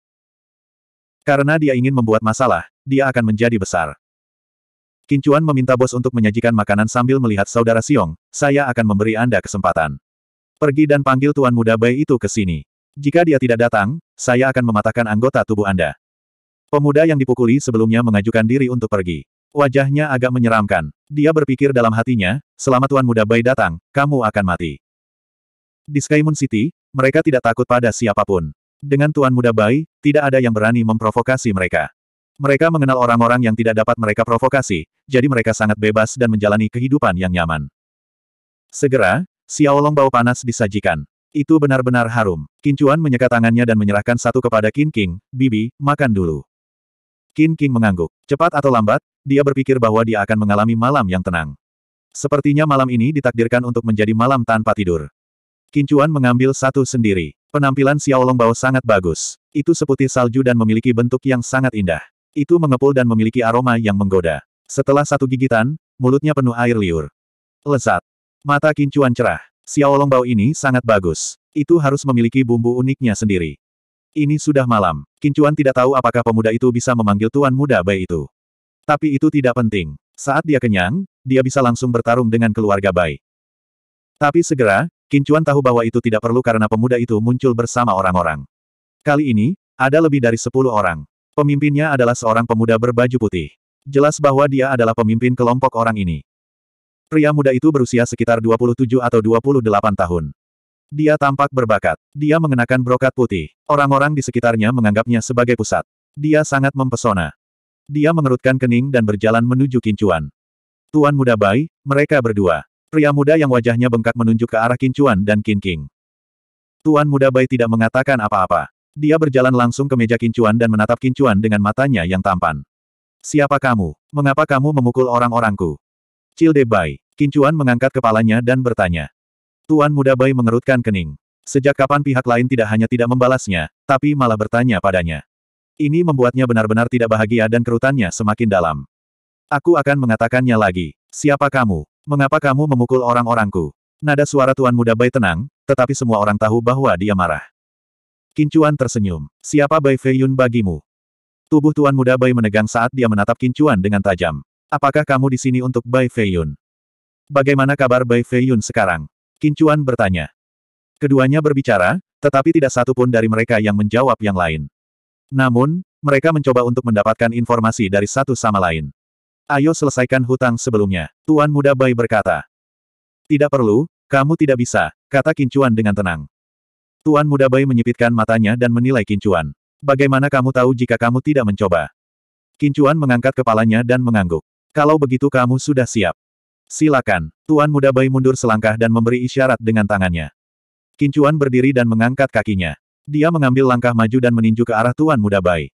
Karena dia ingin membuat masalah, dia akan menjadi besar. Kincuan meminta bos untuk menyajikan makanan sambil melihat saudara Siong, saya akan memberi Anda kesempatan. Pergi dan panggil Tuan Muda Bai itu ke sini. Jika dia tidak datang, saya akan mematahkan anggota tubuh Anda. Pemuda yang dipukuli sebelumnya mengajukan diri untuk pergi. Wajahnya agak menyeramkan. Dia berpikir dalam hatinya, selama Tuan Muda Bai datang, kamu akan mati. Di Sky Moon City, mereka tidak takut pada siapapun. Dengan Tuan Muda Bai, tidak ada yang berani memprovokasi mereka. Mereka mengenal orang-orang yang tidak dapat mereka provokasi, jadi mereka sangat bebas dan menjalani kehidupan yang nyaman. Segera, Xiao Long bau panas disajikan. Itu benar-benar harum. Kincuan menyeka tangannya dan menyerahkan satu kepada Qin King, Bibi, makan dulu. Qin King mengangguk. Cepat atau lambat, dia berpikir bahwa dia akan mengalami malam yang tenang. Sepertinya malam ini ditakdirkan untuk menjadi malam tanpa tidur. Kincuan mengambil satu sendiri. Penampilan Xiao Bao sangat bagus. Itu seputih salju dan memiliki bentuk yang sangat indah. Itu mengepul dan memiliki aroma yang menggoda. Setelah satu gigitan, mulutnya penuh air liur. Lezat. Mata kincuan cerah. Xiao Bao ini sangat bagus. Itu harus memiliki bumbu uniknya sendiri. Ini sudah malam. Kincuan tidak tahu apakah pemuda itu bisa memanggil tuan muda bayi itu. Tapi itu tidak penting. Saat dia kenyang, dia bisa langsung bertarung dengan keluarga bayi. Tapi segera, Kincuan tahu bahwa itu tidak perlu karena pemuda itu muncul bersama orang-orang. Kali ini, ada lebih dari sepuluh orang. Pemimpinnya adalah seorang pemuda berbaju putih. Jelas bahwa dia adalah pemimpin kelompok orang ini. Pria muda itu berusia sekitar 27 atau 28 tahun. Dia tampak berbakat. Dia mengenakan brokat putih. Orang-orang di sekitarnya menganggapnya sebagai pusat. Dia sangat mempesona. Dia mengerutkan kening dan berjalan menuju kincuan. Tuan muda bayi, mereka berdua. Pria muda yang wajahnya bengkak menunjuk ke arah Kincuan dan Kinking. Tuan muda Bai tidak mengatakan apa-apa. Dia berjalan langsung ke meja Kincuan dan menatap Kincuan dengan matanya yang tampan. Siapa kamu? Mengapa kamu memukul orang-orangku? Cilde Bai. Kincuan mengangkat kepalanya dan bertanya. Tuan muda Bai mengerutkan kening. Sejak kapan pihak lain tidak hanya tidak membalasnya, tapi malah bertanya padanya. Ini membuatnya benar-benar tidak bahagia dan kerutannya semakin dalam. Aku akan mengatakannya lagi. Siapa kamu? Mengapa kamu memukul orang-orangku? Nada suara Tuan Muda Bai tenang, tetapi semua orang tahu bahwa dia marah. Kincuan tersenyum. Siapa Bai Feiyun bagimu? Tubuh Tuan Muda Bai menegang saat dia menatap Kincuan dengan tajam. Apakah kamu di sini untuk Bai Feiyun? Bagaimana kabar Bai Feiyun sekarang? Kincuan bertanya. Keduanya berbicara, tetapi tidak satu pun dari mereka yang menjawab yang lain. Namun, mereka mencoba untuk mendapatkan informasi dari satu sama lain. Ayo selesaikan hutang sebelumnya, Tuan Muda Bai berkata. Tidak perlu, kamu tidak bisa, kata Kincuan dengan tenang. Tuan Muda Bai menyipitkan matanya dan menilai Kincuan. Bagaimana kamu tahu jika kamu tidak mencoba? Kincuan mengangkat kepalanya dan mengangguk. Kalau begitu kamu sudah siap. Silakan, Tuan Muda Bai mundur selangkah dan memberi isyarat dengan tangannya. Kincuan berdiri dan mengangkat kakinya. Dia mengambil langkah maju dan meninju ke arah Tuan Muda Bai.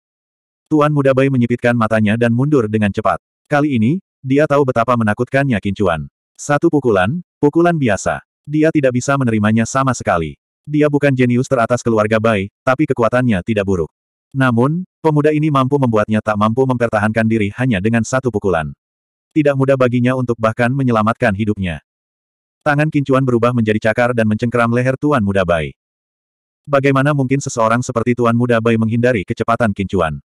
Tuan Muda Bai menyipitkan matanya dan mundur dengan cepat. Kali ini, dia tahu betapa menakutkannya kincuan. Satu pukulan, pukulan biasa. Dia tidak bisa menerimanya sama sekali. Dia bukan jenius teratas keluarga Bai, tapi kekuatannya tidak buruk. Namun, pemuda ini mampu membuatnya tak mampu mempertahankan diri hanya dengan satu pukulan. Tidak mudah baginya untuk bahkan menyelamatkan hidupnya. Tangan Kincuan berubah menjadi cakar dan mencengkeram leher Tuan Muda Bai. Bagaimana mungkin seseorang seperti Tuan Muda Bai menghindari kecepatan Kincuan?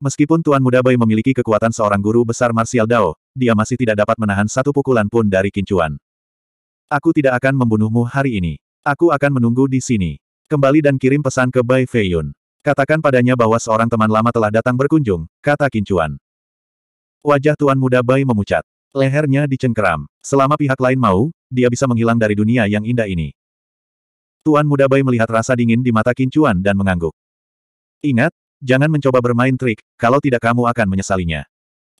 Meskipun Tuan Muda Bai memiliki kekuatan seorang guru besar Martial Dao, dia masih tidak dapat menahan satu pukulan pun dari kincuan. Aku tidak akan membunuhmu hari ini. Aku akan menunggu di sini. Kembali dan kirim pesan ke Bai Feiyun. Katakan padanya bahwa seorang teman lama telah datang berkunjung, kata kincuan. Wajah Tuan Muda Bai memucat. Lehernya dicengkeram. Selama pihak lain mau, dia bisa menghilang dari dunia yang indah ini. Tuan Muda Bai melihat rasa dingin di mata kincuan dan mengangguk. Ingat, Jangan mencoba bermain trik, kalau tidak kamu akan menyesalinya.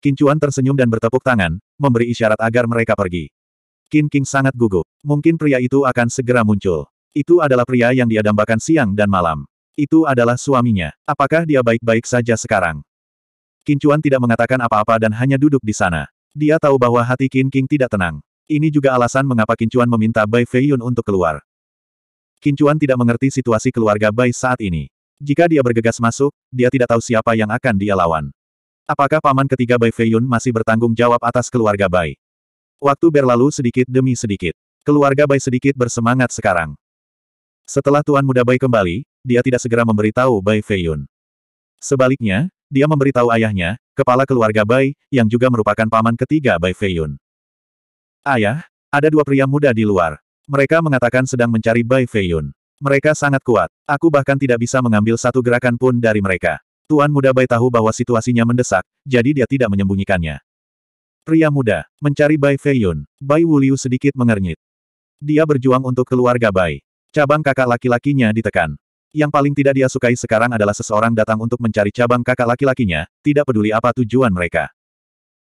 Kincuan tersenyum dan bertepuk tangan, memberi isyarat agar mereka pergi. Qin King sangat gugup. Mungkin pria itu akan segera muncul. Itu adalah pria yang dia dambakan siang dan malam. Itu adalah suaminya. Apakah dia baik-baik saja sekarang? Kincuan tidak mengatakan apa-apa dan hanya duduk di sana. Dia tahu bahwa hati Qin King tidak tenang. Ini juga alasan mengapa Kincuan meminta Bai Feiyun untuk keluar. Kincuan tidak mengerti situasi keluarga Bai saat ini. Jika dia bergegas masuk, dia tidak tahu siapa yang akan dia lawan. Apakah paman ketiga Bai Feiyun masih bertanggung jawab atas keluarga Bai? Waktu berlalu sedikit demi sedikit. Keluarga Bai sedikit bersemangat sekarang. Setelah Tuan Muda Bai kembali, dia tidak segera memberitahu Bai Feiyun. Sebaliknya, dia memberitahu ayahnya, kepala keluarga Bai, yang juga merupakan paman ketiga Bai Feiyun. Ayah, ada dua pria muda di luar. Mereka mengatakan sedang mencari Bai Feiyun. Mereka sangat kuat. Aku bahkan tidak bisa mengambil satu gerakan pun dari mereka. Tuan muda Bai tahu bahwa situasinya mendesak, jadi dia tidak menyembunyikannya. Pria muda, mencari Bai Feiyun. Bai Wuliu sedikit mengernyit. Dia berjuang untuk keluarga Bai. Cabang kakak laki-lakinya ditekan. Yang paling tidak dia sukai sekarang adalah seseorang datang untuk mencari cabang kakak laki-lakinya, tidak peduli apa tujuan mereka.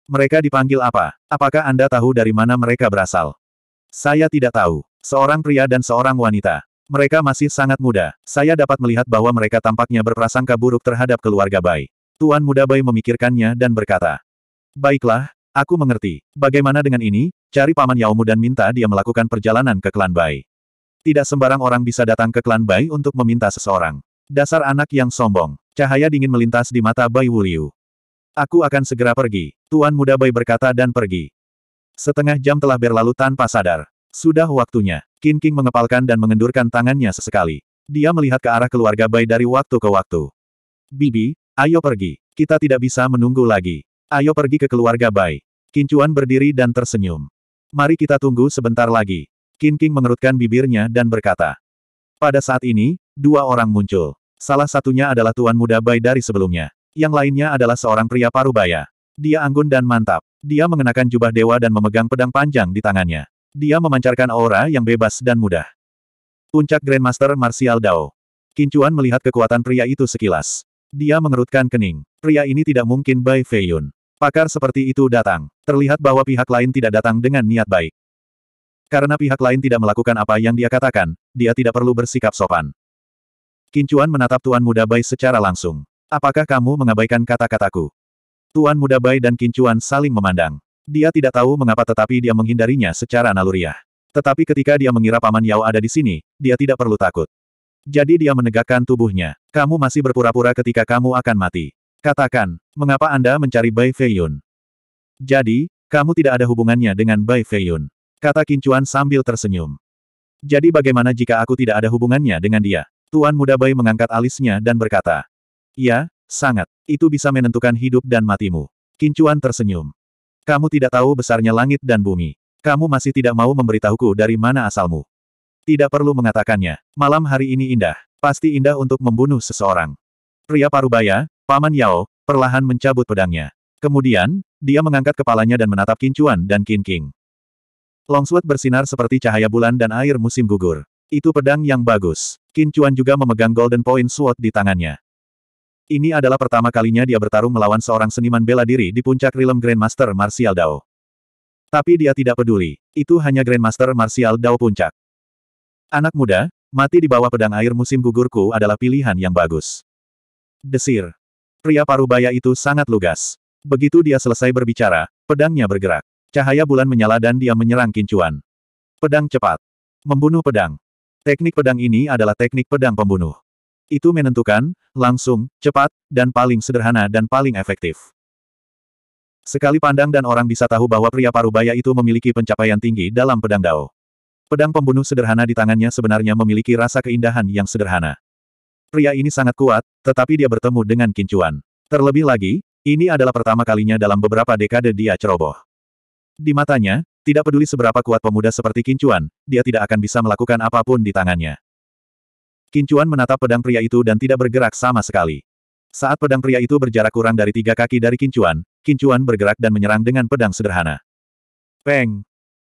Mereka dipanggil apa? Apakah Anda tahu dari mana mereka berasal? Saya tidak tahu. Seorang pria dan seorang wanita. Mereka masih sangat muda. Saya dapat melihat bahwa mereka tampaknya berprasangka buruk terhadap keluarga Bai. Tuan muda Bai memikirkannya dan berkata, Baiklah, aku mengerti. Bagaimana dengan ini? Cari Paman Yaomu dan minta dia melakukan perjalanan ke klan Bai. Tidak sembarang orang bisa datang ke klan Bai untuk meminta seseorang. Dasar anak yang sombong. Cahaya dingin melintas di mata Bai Wuliu. Aku akan segera pergi. Tuan muda Bai berkata dan pergi. Setengah jam telah berlalu tanpa sadar. Sudah waktunya. Qin King mengepalkan dan mengendurkan tangannya sesekali. Dia melihat ke arah keluarga Bai dari waktu ke waktu. Bibi, ayo pergi. Kita tidak bisa menunggu lagi. Ayo pergi ke keluarga Bai. Kincuan berdiri dan tersenyum. Mari kita tunggu sebentar lagi. Qin King mengerutkan bibirnya dan berkata. Pada saat ini, dua orang muncul. Salah satunya adalah tuan muda Bai dari sebelumnya. Yang lainnya adalah seorang pria parubaya. Dia anggun dan mantap. Dia mengenakan jubah dewa dan memegang pedang panjang di tangannya. Dia memancarkan aura yang bebas dan mudah. Puncak Grandmaster Martial Dao. Kincuan melihat kekuatan pria itu sekilas. Dia mengerutkan kening. Pria ini tidak mungkin Bai Feiyun. Pakar seperti itu datang. Terlihat bahwa pihak lain tidak datang dengan niat baik. Karena pihak lain tidak melakukan apa yang dia katakan, dia tidak perlu bersikap sopan. Kincuan menatap Tuan Muda Bai secara langsung. Apakah kamu mengabaikan kata-kataku? Tuan Muda Bai dan Kincuan saling memandang. Dia tidak tahu mengapa tetapi dia menghindarinya secara naluriah. Tetapi ketika dia mengira Paman Yao ada di sini, dia tidak perlu takut. Jadi dia menegakkan tubuhnya. Kamu masih berpura-pura ketika kamu akan mati. Katakan, mengapa Anda mencari Bai Feiyun? Jadi, kamu tidak ada hubungannya dengan Bai Feiyun. Kata Kincuan sambil tersenyum. Jadi bagaimana jika aku tidak ada hubungannya dengan dia? Tuan muda Bai mengangkat alisnya dan berkata. Ya, sangat. Itu bisa menentukan hidup dan matimu. Kincuan tersenyum. Kamu tidak tahu besarnya langit dan bumi. Kamu masih tidak mau memberitahuku dari mana asalmu. Tidak perlu mengatakannya. Malam hari ini indah. Pasti indah untuk membunuh seseorang. Pria Parubaya, Paman Yao, perlahan mencabut pedangnya. Kemudian, dia mengangkat kepalanya dan menatap Kincuan dan Kin King. Longsword bersinar seperti cahaya bulan dan air musim gugur. Itu pedang yang bagus. Kincuan juga memegang Golden Point Sword di tangannya. Ini adalah pertama kalinya dia bertarung melawan seorang seniman bela diri di puncak Realm Grandmaster Martial Dao. Tapi dia tidak peduli. Itu hanya Grandmaster Martial Dao puncak. Anak muda, mati di bawah pedang air musim gugurku adalah pilihan yang bagus. Desir. Pria parubaya itu sangat lugas. Begitu dia selesai berbicara, pedangnya bergerak. Cahaya bulan menyala dan dia menyerang kincuan. Pedang cepat. Membunuh pedang. Teknik pedang ini adalah teknik pedang pembunuh. Itu menentukan, langsung, cepat, dan paling sederhana dan paling efektif. Sekali pandang dan orang bisa tahu bahwa pria parubaya itu memiliki pencapaian tinggi dalam pedang dao. Pedang pembunuh sederhana di tangannya sebenarnya memiliki rasa keindahan yang sederhana. Pria ini sangat kuat, tetapi dia bertemu dengan kincuan. Terlebih lagi, ini adalah pertama kalinya dalam beberapa dekade dia ceroboh. Di matanya, tidak peduli seberapa kuat pemuda seperti kincuan, dia tidak akan bisa melakukan apapun di tangannya. Kincuan menatap pedang pria itu dan tidak bergerak sama sekali. Saat pedang pria itu berjarak kurang dari tiga kaki dari Kincuan, Kincuan bergerak dan menyerang dengan pedang sederhana. Peng!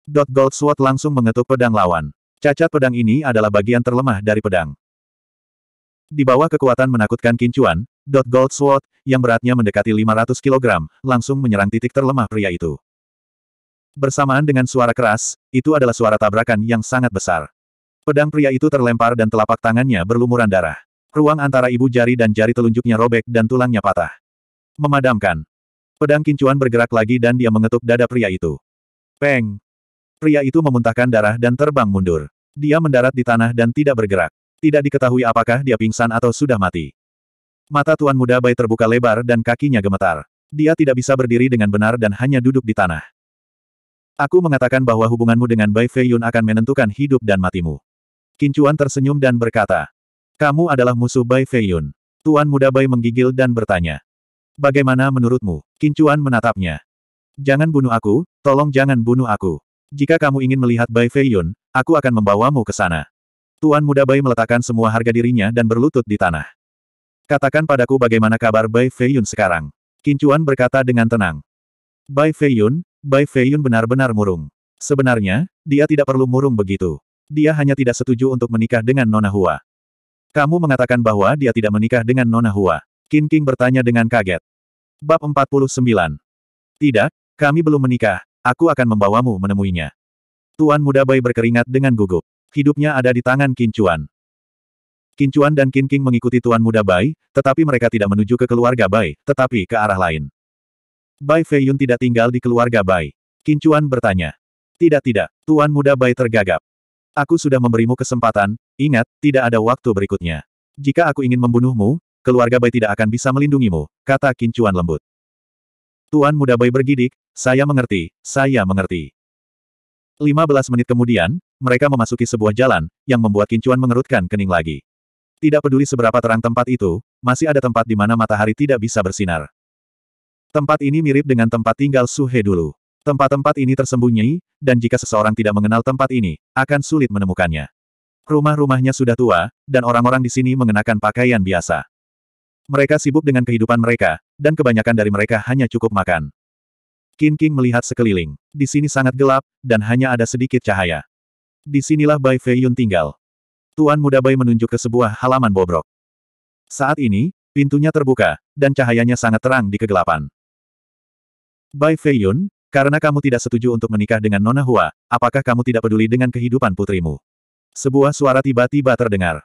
Dot Gold Sword langsung mengetuk pedang lawan. Cacat pedang ini adalah bagian terlemah dari pedang. Di bawah kekuatan menakutkan Kincuan, Dot Gold Sword, yang beratnya mendekati 500 kg, langsung menyerang titik terlemah pria itu. Bersamaan dengan suara keras, itu adalah suara tabrakan yang sangat besar. Pedang pria itu terlempar dan telapak tangannya berlumuran darah. Ruang antara ibu jari dan jari telunjuknya robek dan tulangnya patah. Memadamkan. Pedang kincuan bergerak lagi dan dia mengetuk dada pria itu. Peng. Pria itu memuntahkan darah dan terbang mundur. Dia mendarat di tanah dan tidak bergerak. Tidak diketahui apakah dia pingsan atau sudah mati. Mata Tuan Muda Bai terbuka lebar dan kakinya gemetar. Dia tidak bisa berdiri dengan benar dan hanya duduk di tanah. Aku mengatakan bahwa hubunganmu dengan Bai Feiyun akan menentukan hidup dan matimu. Kincuan tersenyum dan berkata, Kamu adalah musuh Bai Feiyun. Tuan muda Bai menggigil dan bertanya. Bagaimana menurutmu? Kincuan menatapnya. Jangan bunuh aku, tolong jangan bunuh aku. Jika kamu ingin melihat Bai Feiyun, aku akan membawamu ke sana. Tuan muda Bai meletakkan semua harga dirinya dan berlutut di tanah. Katakan padaku bagaimana kabar Bai Feiyun sekarang. Kincuan berkata dengan tenang. Bai Feiyun, Bai Feiyun benar-benar murung. Sebenarnya, dia tidak perlu murung begitu. Dia hanya tidak setuju untuk menikah dengan Nona Hua. Kamu mengatakan bahwa dia tidak menikah dengan Nona Hua. Qin King bertanya dengan kaget. Bab 49. Tidak, kami belum menikah. Aku akan membawamu menemuinya. Tuan muda Bai berkeringat dengan gugup. Hidupnya ada di tangan Qin Chuan. Qin Chuan dan Qin King mengikuti Tuan muda Bai, tetapi mereka tidak menuju ke keluarga Bai, tetapi ke arah lain. Bai Feiyun tidak tinggal di keluarga Bai. Qin Chuan bertanya. Tidak tidak, Tuan muda Bai tergagap. Aku sudah memberimu kesempatan, ingat, tidak ada waktu berikutnya. Jika aku ingin membunuhmu, keluarga Bai tidak akan bisa melindungimu, kata Kincuan lembut. Tuan muda Bai bergidik, saya mengerti, saya mengerti. 15 menit kemudian, mereka memasuki sebuah jalan, yang membuat Kincuan mengerutkan kening lagi. Tidak peduli seberapa terang tempat itu, masih ada tempat di mana matahari tidak bisa bersinar. Tempat ini mirip dengan tempat tinggal Suhe dulu. Tempat-tempat ini tersembunyi, dan jika seseorang tidak mengenal tempat ini, akan sulit menemukannya. Rumah-rumahnya sudah tua, dan orang-orang di sini mengenakan pakaian biasa. Mereka sibuk dengan kehidupan mereka, dan kebanyakan dari mereka hanya cukup makan. Qin King melihat sekeliling. Di sini sangat gelap, dan hanya ada sedikit cahaya. Di sinilah Bai Fei Yun tinggal. Tuan muda Bai menunjuk ke sebuah halaman bobrok. Saat ini, pintunya terbuka, dan cahayanya sangat terang di kegelapan. Bai Fei Yun, karena kamu tidak setuju untuk menikah dengan Nona Hua, apakah kamu tidak peduli dengan kehidupan putrimu? Sebuah suara tiba-tiba terdengar.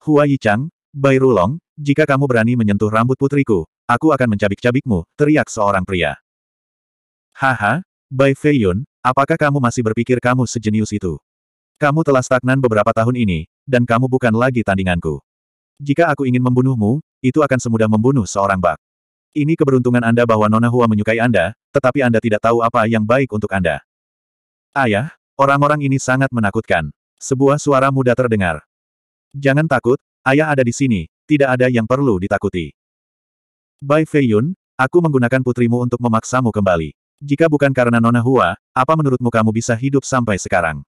Hua Yichang, Bai Rulong, jika kamu berani menyentuh rambut putriku, aku akan mencabik-cabikmu, teriak seorang pria. Haha, Bai Feiyun, apakah kamu masih berpikir kamu sejenius itu? Kamu telah stagnan beberapa tahun ini, dan kamu bukan lagi tandinganku. Jika aku ingin membunuhmu, itu akan semudah membunuh seorang bak. Ini keberuntungan Anda bahwa Nona Hua menyukai Anda, tetapi Anda tidak tahu apa yang baik untuk Anda. Ayah, orang-orang ini sangat menakutkan. Sebuah suara muda terdengar. Jangan takut, ayah ada di sini, tidak ada yang perlu ditakuti. Bai Feiyun, aku menggunakan putrimu untuk memaksamu kembali. Jika bukan karena Nona Hua, apa menurutmu kamu bisa hidup sampai sekarang?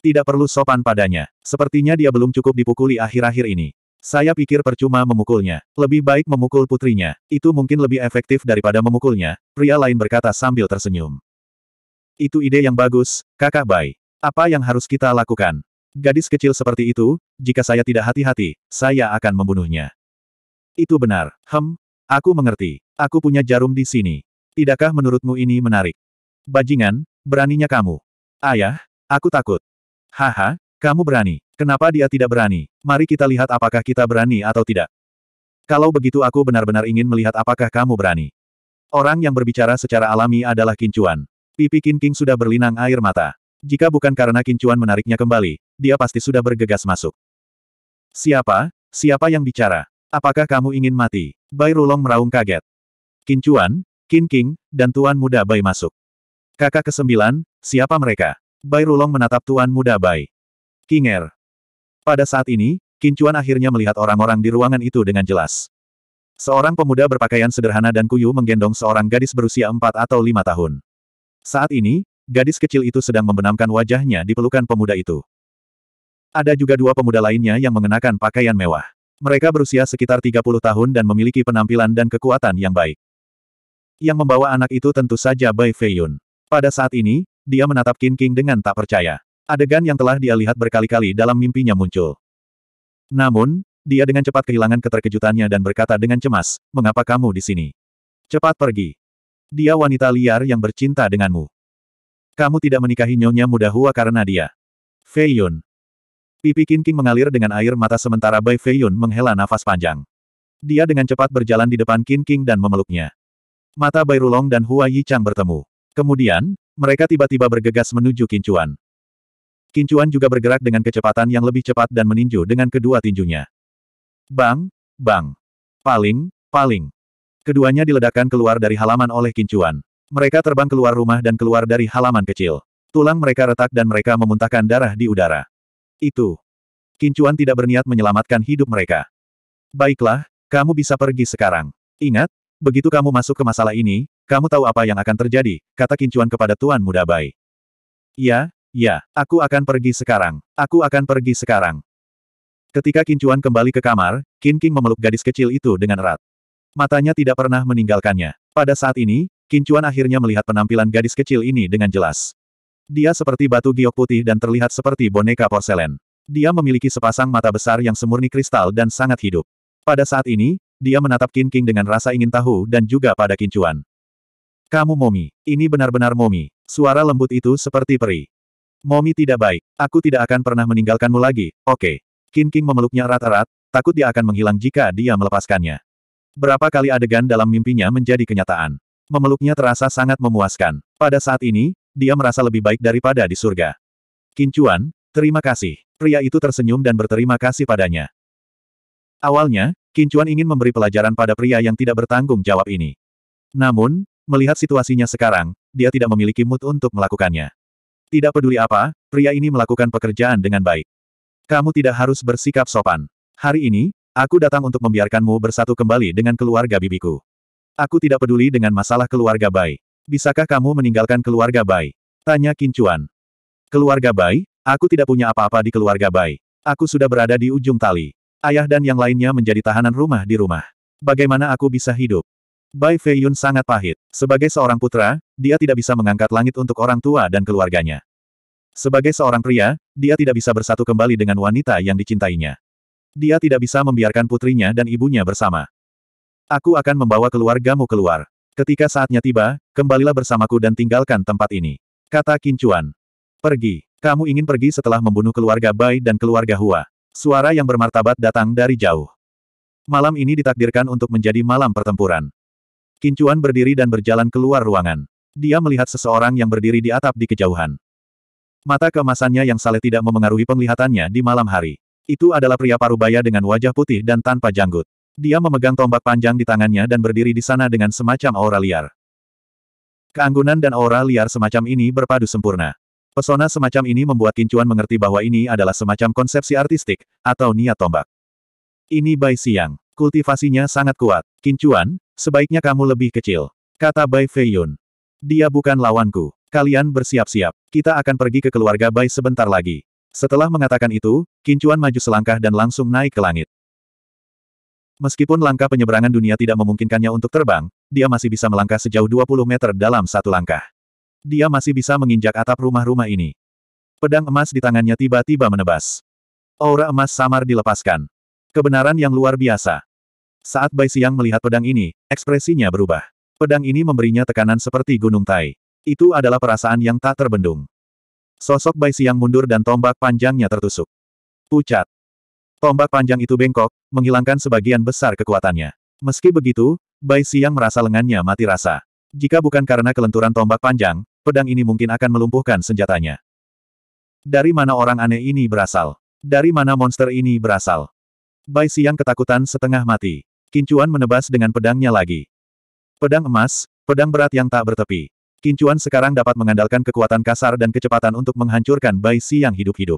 Tidak perlu sopan padanya. Sepertinya dia belum cukup dipukuli akhir-akhir ini. Saya pikir percuma memukulnya. Lebih baik memukul putrinya. Itu mungkin lebih efektif daripada memukulnya, pria lain berkata sambil tersenyum. Itu ide yang bagus, kakak Bai. Apa yang harus kita lakukan? Gadis kecil seperti itu, jika saya tidak hati-hati, saya akan membunuhnya. Itu benar. Hem, aku mengerti. Aku punya jarum di sini. Tidakkah menurutmu ini menarik? Bajingan, beraninya kamu. Ayah, aku takut. Haha, kamu berani. Kenapa dia tidak berani? Mari kita lihat apakah kita berani atau tidak. Kalau begitu aku benar-benar ingin melihat apakah kamu berani. Orang yang berbicara secara alami adalah Kincuan. Pipi Kin sudah berlinang air mata. Jika bukan karena Kincuan menariknya kembali, dia pasti sudah bergegas masuk. Siapa? Siapa yang bicara? Apakah kamu ingin mati? Bai Rulong meraung kaget. Kincuan, Kin dan Tuan Muda Bai masuk. Kakak kesembilan, siapa mereka? Bai Rulong menatap Tuan Muda Bai. Kinger, pada saat ini, Kincuan akhirnya melihat orang-orang di ruangan itu dengan jelas. Seorang pemuda berpakaian sederhana dan kuyu menggendong seorang gadis berusia 4 atau lima tahun. Saat ini, gadis kecil itu sedang membenamkan wajahnya di pelukan pemuda itu. Ada juga dua pemuda lainnya yang mengenakan pakaian mewah. Mereka berusia sekitar 30 tahun dan memiliki penampilan dan kekuatan yang baik. Yang membawa anak itu tentu saja Bai Feiyun. Pada saat ini, dia menatap King King dengan tak percaya. Adegan yang telah dia lihat berkali-kali dalam mimpinya muncul. Namun, dia dengan cepat kehilangan keterkejutannya dan berkata dengan cemas, mengapa kamu di sini? Cepat pergi. Dia wanita liar yang bercinta denganmu. Kamu tidak menikahi nyonya muda Hua karena dia. Fei Yun. Pipi King mengalir dengan air mata sementara Bai Fei Yun menghela nafas panjang. Dia dengan cepat berjalan di depan King dan memeluknya. Mata Bai Rulong dan Hua Yichang bertemu. Kemudian, mereka tiba-tiba bergegas menuju Kincuan. Kincuan juga bergerak dengan kecepatan yang lebih cepat dan meninju dengan kedua tinjunya. Bang, bang. Paling, paling. Keduanya diledakkan keluar dari halaman oleh Kincuan. Mereka terbang keluar rumah dan keluar dari halaman kecil. Tulang mereka retak dan mereka memuntahkan darah di udara. Itu. Kincuan tidak berniat menyelamatkan hidup mereka. Baiklah, kamu bisa pergi sekarang. Ingat, begitu kamu masuk ke masalah ini, kamu tahu apa yang akan terjadi, kata Kincuan kepada Tuan Muda Bai. Ya. Ya, aku akan pergi sekarang. Aku akan pergi sekarang. Ketika Kincuan kembali ke kamar, Qin King memeluk gadis kecil itu dengan erat. Matanya tidak pernah meninggalkannya. Pada saat ini, Kincuan akhirnya melihat penampilan gadis kecil ini dengan jelas. Dia seperti batu giok putih dan terlihat seperti boneka porselen. Dia memiliki sepasang mata besar yang semurni kristal dan sangat hidup. Pada saat ini, dia menatap Qin King dengan rasa ingin tahu dan juga pada Kincuan. Kamu momi. Ini benar-benar momi. Suara lembut itu seperti peri. Momi tidak baik. Aku tidak akan pernah meninggalkanmu lagi, oke. Okay. King King memeluknya erat-erat, takut dia akan menghilang jika dia melepaskannya. Berapa kali adegan dalam mimpinya menjadi kenyataan. Memeluknya terasa sangat memuaskan. Pada saat ini, dia merasa lebih baik daripada di surga. Kincuan, terima kasih. Pria itu tersenyum dan berterima kasih padanya. Awalnya, Kincuan ingin memberi pelajaran pada pria yang tidak bertanggung jawab ini. Namun, melihat situasinya sekarang, dia tidak memiliki mood untuk melakukannya. Tidak peduli apa, pria ini melakukan pekerjaan dengan baik. Kamu tidak harus bersikap sopan. Hari ini, aku datang untuk membiarkanmu bersatu kembali dengan keluarga bibiku. Aku tidak peduli dengan masalah keluarga Bai. Bisakah kamu meninggalkan keluarga Bai? Tanya Kincuan. Keluarga Bai? Aku tidak punya apa-apa di keluarga Bai. Aku sudah berada di ujung tali. Ayah dan yang lainnya menjadi tahanan rumah di rumah. Bagaimana aku bisa hidup? Bai Feiyun sangat pahit. Sebagai seorang putra, dia tidak bisa mengangkat langit untuk orang tua dan keluarganya. Sebagai seorang pria, dia tidak bisa bersatu kembali dengan wanita yang dicintainya. Dia tidak bisa membiarkan putrinya dan ibunya bersama. Aku akan membawa keluargamu keluar. Ketika saatnya tiba, kembalilah bersamaku dan tinggalkan tempat ini. Kata Kincuan. Pergi. Kamu ingin pergi setelah membunuh keluarga Bai dan keluarga Hua. Suara yang bermartabat datang dari jauh. Malam ini ditakdirkan untuk menjadi malam pertempuran. Kincuan berdiri dan berjalan keluar ruangan. Dia melihat seseorang yang berdiri di atap di kejauhan. Mata kemasannya yang saleh tidak memengaruhi penglihatannya di malam hari. Itu adalah pria parubaya dengan wajah putih dan tanpa janggut. Dia memegang tombak panjang di tangannya dan berdiri di sana dengan semacam aura liar. Keanggunan dan aura liar semacam ini berpadu sempurna. Pesona semacam ini membuat Kincuan mengerti bahwa ini adalah semacam konsepsi artistik, atau niat tombak. Ini Bai Siang. Kultivasinya sangat kuat. Kincuan, sebaiknya kamu lebih kecil. Kata Bai Feiyun. Dia bukan lawanku. Kalian bersiap-siap. Kita akan pergi ke keluarga Bai sebentar lagi. Setelah mengatakan itu, Kincuan maju selangkah dan langsung naik ke langit. Meskipun langkah penyeberangan dunia tidak memungkinkannya untuk terbang, dia masih bisa melangkah sejauh 20 meter dalam satu langkah. Dia masih bisa menginjak atap rumah-rumah ini. Pedang emas di tangannya tiba-tiba menebas. Aura emas samar dilepaskan. Kebenaran yang luar biasa. Saat Bai Siang melihat pedang ini, ekspresinya berubah. Pedang ini memberinya tekanan seperti gunung tai. Itu adalah perasaan yang tak terbendung. Sosok Bai Siang mundur dan tombak panjangnya tertusuk. Pucat. Tombak panjang itu bengkok, menghilangkan sebagian besar kekuatannya. Meski begitu, Bai Siang merasa lengannya mati rasa. Jika bukan karena kelenturan tombak panjang, pedang ini mungkin akan melumpuhkan senjatanya. Dari mana orang aneh ini berasal? Dari mana monster ini berasal? Bai Siang ketakutan setengah mati. Kincuan menebas dengan pedangnya lagi. Pedang emas, pedang berat yang tak bertepi. Kincuan sekarang dapat mengandalkan kekuatan kasar dan kecepatan untuk menghancurkan Bai Si yang hidup-hidup.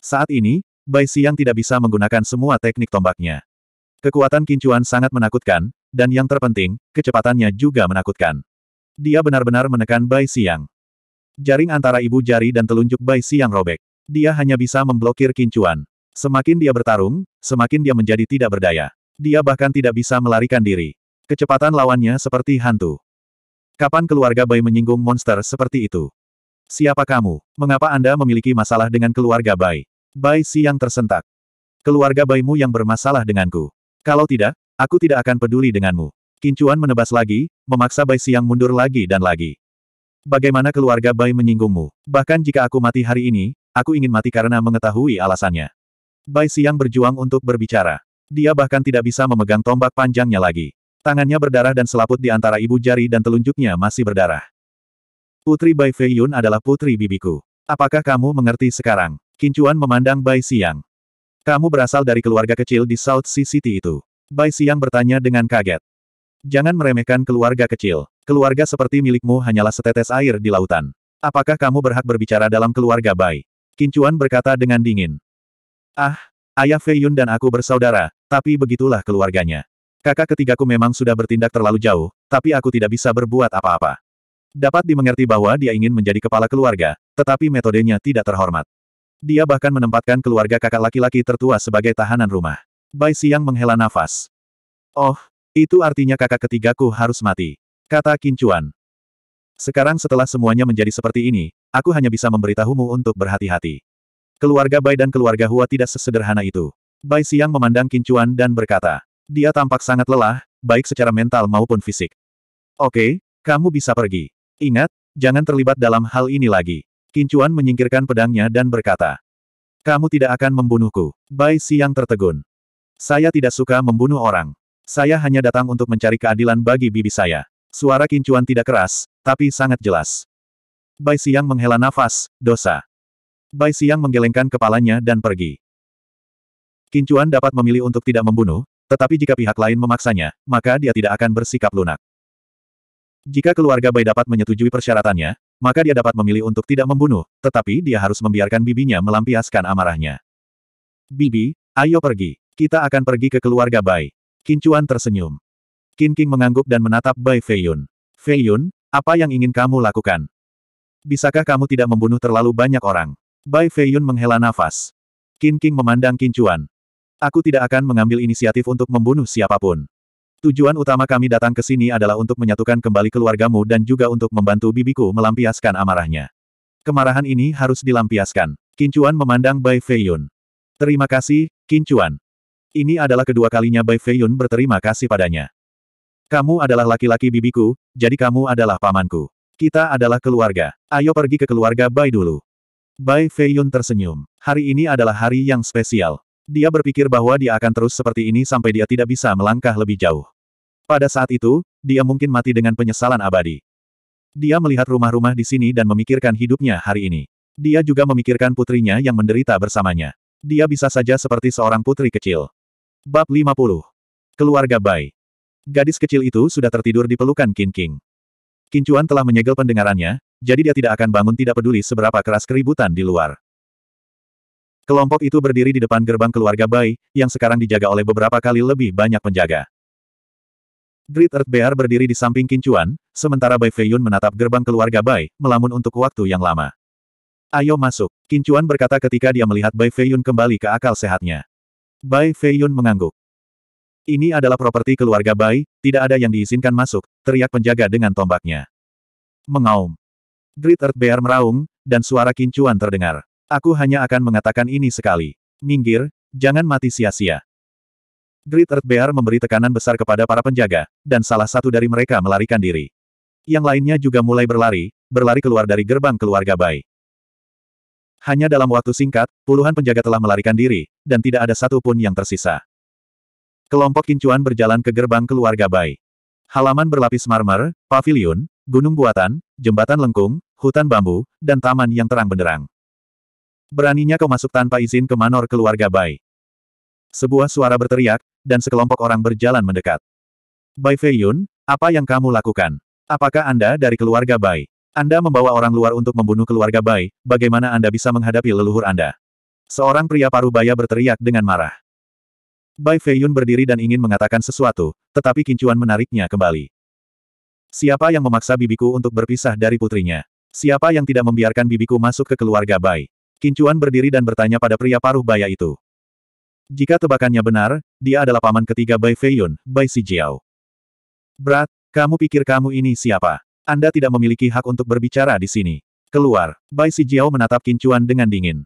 Saat ini, Bai Si yang tidak bisa menggunakan semua teknik tombaknya. Kekuatan Kincuan sangat menakutkan, dan yang terpenting, kecepatannya juga menakutkan. Dia benar-benar menekan Bai Siang. Jaring antara ibu jari dan telunjuk Bai Siang robek. Dia hanya bisa memblokir Kincuan. Semakin dia bertarung, semakin dia menjadi tidak berdaya. Dia bahkan tidak bisa melarikan diri. Kecepatan lawannya seperti hantu. Kapan keluarga Bai menyinggung monster seperti itu? Siapa kamu? Mengapa Anda memiliki masalah dengan keluarga Bai? Bai Si yang tersentak. Keluarga Baimu yang bermasalah denganku. Kalau tidak, aku tidak akan peduli denganmu. Kincuan menebas lagi, memaksa Bai Siang mundur lagi dan lagi. Bagaimana keluarga Bai menyinggungmu? Bahkan jika aku mati hari ini, aku ingin mati karena mengetahui alasannya. Bai Siang berjuang untuk berbicara. Dia bahkan tidak bisa memegang tombak panjangnya lagi. Tangannya berdarah dan selaput di antara ibu jari dan telunjuknya masih berdarah. Putri Bai Feiyun adalah putri bibiku. Apakah kamu mengerti sekarang? Kincuan memandang Bai Xiang. Kamu berasal dari keluarga kecil di South Sea City itu. Bai Xiang bertanya dengan kaget. Jangan meremehkan keluarga kecil. Keluarga seperti milikmu hanyalah setetes air di lautan. Apakah kamu berhak berbicara dalam keluarga Bai? Kincuan berkata dengan dingin. Ah, ayah Feiyun dan aku bersaudara, tapi begitulah keluarganya. Kakak ketigaku memang sudah bertindak terlalu jauh, tapi aku tidak bisa berbuat apa-apa. Dapat dimengerti bahwa dia ingin menjadi kepala keluarga, tetapi metodenya tidak terhormat. Dia bahkan menempatkan keluarga kakak laki-laki tertua sebagai tahanan rumah. Bai Siang menghela nafas. Oh, itu artinya kakak ketigaku harus mati. Kata Kincuan. Sekarang setelah semuanya menjadi seperti ini, aku hanya bisa memberitahumu untuk berhati-hati. Keluarga Bai dan keluarga Hua tidak sesederhana itu. Bai Siang memandang Kincuan dan berkata. Dia tampak sangat lelah, baik secara mental maupun fisik. Oke, kamu bisa pergi. Ingat, jangan terlibat dalam hal ini lagi. Kincuan menyingkirkan pedangnya dan berkata, Kamu tidak akan membunuhku. Bai Siang tertegun. Saya tidak suka membunuh orang. Saya hanya datang untuk mencari keadilan bagi bibi saya. Suara Kincuan tidak keras, tapi sangat jelas. Bai Siang menghela nafas, dosa. Bai Siang menggelengkan kepalanya dan pergi. Kincuan dapat memilih untuk tidak membunuh, tetapi jika pihak lain memaksanya, maka dia tidak akan bersikap lunak. Jika keluarga Bai dapat menyetujui persyaratannya, maka dia dapat memilih untuk tidak membunuh, tetapi dia harus membiarkan bibinya melampiaskan amarahnya. Bibi, ayo pergi. Kita akan pergi ke keluarga Bai. Kincuan tersenyum. Qin King mengangguk dan menatap Bai Feiyun. Feiyun, apa yang ingin kamu lakukan? Bisakah kamu tidak membunuh terlalu banyak orang? Bai Feiyun menghela nafas. Qin King memandang Kincuan. Aku tidak akan mengambil inisiatif untuk membunuh siapapun. Tujuan utama kami datang ke sini adalah untuk menyatukan kembali keluargamu dan juga untuk membantu bibiku melampiaskan amarahnya. Kemarahan ini harus dilampiaskan. Kincuan memandang Bai Feiyun. Terima kasih, Kincuan. Ini adalah kedua kalinya Bai Feiyun berterima kasih padanya. Kamu adalah laki-laki bibiku, jadi kamu adalah pamanku. Kita adalah keluarga. Ayo pergi ke keluarga Bai dulu. Bai Feiyun tersenyum. Hari ini adalah hari yang spesial. Dia berpikir bahwa dia akan terus seperti ini sampai dia tidak bisa melangkah lebih jauh. Pada saat itu, dia mungkin mati dengan penyesalan abadi. Dia melihat rumah-rumah di sini dan memikirkan hidupnya hari ini. Dia juga memikirkan putrinya yang menderita bersamanya. Dia bisa saja seperti seorang putri kecil. Bab 50. Keluarga Bai. Gadis kecil itu sudah tertidur di pelukan King King. Kincuan telah menyegel pendengarannya, jadi dia tidak akan bangun tidak peduli seberapa keras keributan di luar. Kelompok itu berdiri di depan gerbang keluarga Bai, yang sekarang dijaga oleh beberapa kali lebih banyak penjaga. Great Earth Bear berdiri di samping Kincuan, sementara Bai Feiyun menatap gerbang keluarga Bai, melamun untuk waktu yang lama. Ayo masuk, Kincuan berkata ketika dia melihat Bai Feiyun kembali ke akal sehatnya. Bai Feiyun mengangguk. Ini adalah properti keluarga Bai, tidak ada yang diizinkan masuk, teriak penjaga dengan tombaknya. Mengaum. Great Earth Bear meraung, dan suara Kincuan terdengar. Aku hanya akan mengatakan ini sekali. Minggir, jangan mati sia-sia. Great Earth Bear memberi tekanan besar kepada para penjaga, dan salah satu dari mereka melarikan diri. Yang lainnya juga mulai berlari, berlari keluar dari gerbang keluarga Bai. Hanya dalam waktu singkat, puluhan penjaga telah melarikan diri, dan tidak ada satupun yang tersisa. Kelompok kincuan berjalan ke gerbang keluarga Bai. Halaman berlapis marmer, pavilion, gunung buatan, jembatan lengkung, hutan bambu, dan taman yang terang benderang. Beraninya kau masuk tanpa izin ke manor keluarga Bai. Sebuah suara berteriak, dan sekelompok orang berjalan mendekat. Bai Feiyun, apa yang kamu lakukan? Apakah Anda dari keluarga Bai? Anda membawa orang luar untuk membunuh keluarga Bai, bagaimana Anda bisa menghadapi leluhur Anda? Seorang pria paruh baya berteriak dengan marah. Bai Feiyun berdiri dan ingin mengatakan sesuatu, tetapi Kincuan menariknya kembali. Siapa yang memaksa bibiku untuk berpisah dari putrinya? Siapa yang tidak membiarkan bibiku masuk ke keluarga Bai? Kincuan berdiri dan bertanya pada pria paruh baya itu. Jika tebakannya benar, dia adalah paman ketiga Bai Feiyun, Bai Sijiao. Brat, kamu pikir kamu ini siapa? Anda tidak memiliki hak untuk berbicara di sini. Keluar. Bai Sijiao menatap Kincuan dengan dingin.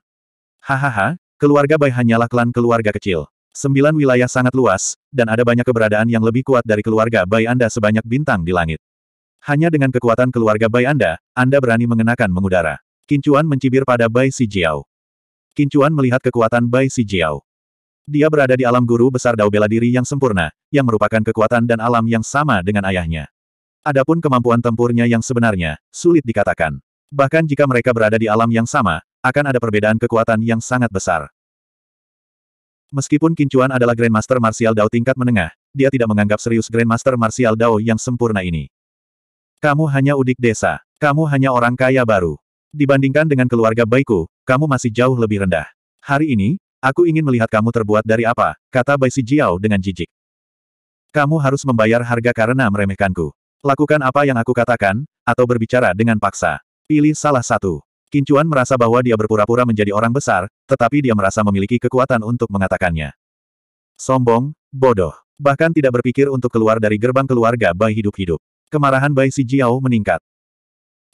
Hahaha, keluarga Bai hanyalah klan keluarga kecil. Sembilan wilayah sangat luas, dan ada banyak keberadaan yang lebih kuat dari keluarga Bai Anda sebanyak bintang di langit. Hanya dengan kekuatan keluarga Bai Anda, Anda berani mengenakan mengudara. Kincuan mencibir pada Bai Sijiao. Kincuan melihat kekuatan Bai Sijiao. Dia berada di alam guru besar Dao Bela Diri yang sempurna, yang merupakan kekuatan dan alam yang sama dengan ayahnya. Adapun kemampuan tempurnya yang sebenarnya, sulit dikatakan. Bahkan jika mereka berada di alam yang sama, akan ada perbedaan kekuatan yang sangat besar. Meskipun Kincuan adalah Grandmaster Martial Dao tingkat menengah, dia tidak menganggap serius Grandmaster Martial Dao yang sempurna ini. Kamu hanya udik desa. Kamu hanya orang kaya baru dibandingkan dengan keluarga Baiku, kamu masih jauh lebih rendah. Hari ini, aku ingin melihat kamu terbuat dari apa, kata Bai Si Jiao dengan jijik. Kamu harus membayar harga karena meremehkanku. Lakukan apa yang aku katakan, atau berbicara dengan paksa. Pilih salah satu. Kincuan merasa bahwa dia berpura-pura menjadi orang besar, tetapi dia merasa memiliki kekuatan untuk mengatakannya. Sombong, bodoh. Bahkan tidak berpikir untuk keluar dari gerbang keluarga Bai hidup-hidup. Kemarahan Bai Si Jiao meningkat.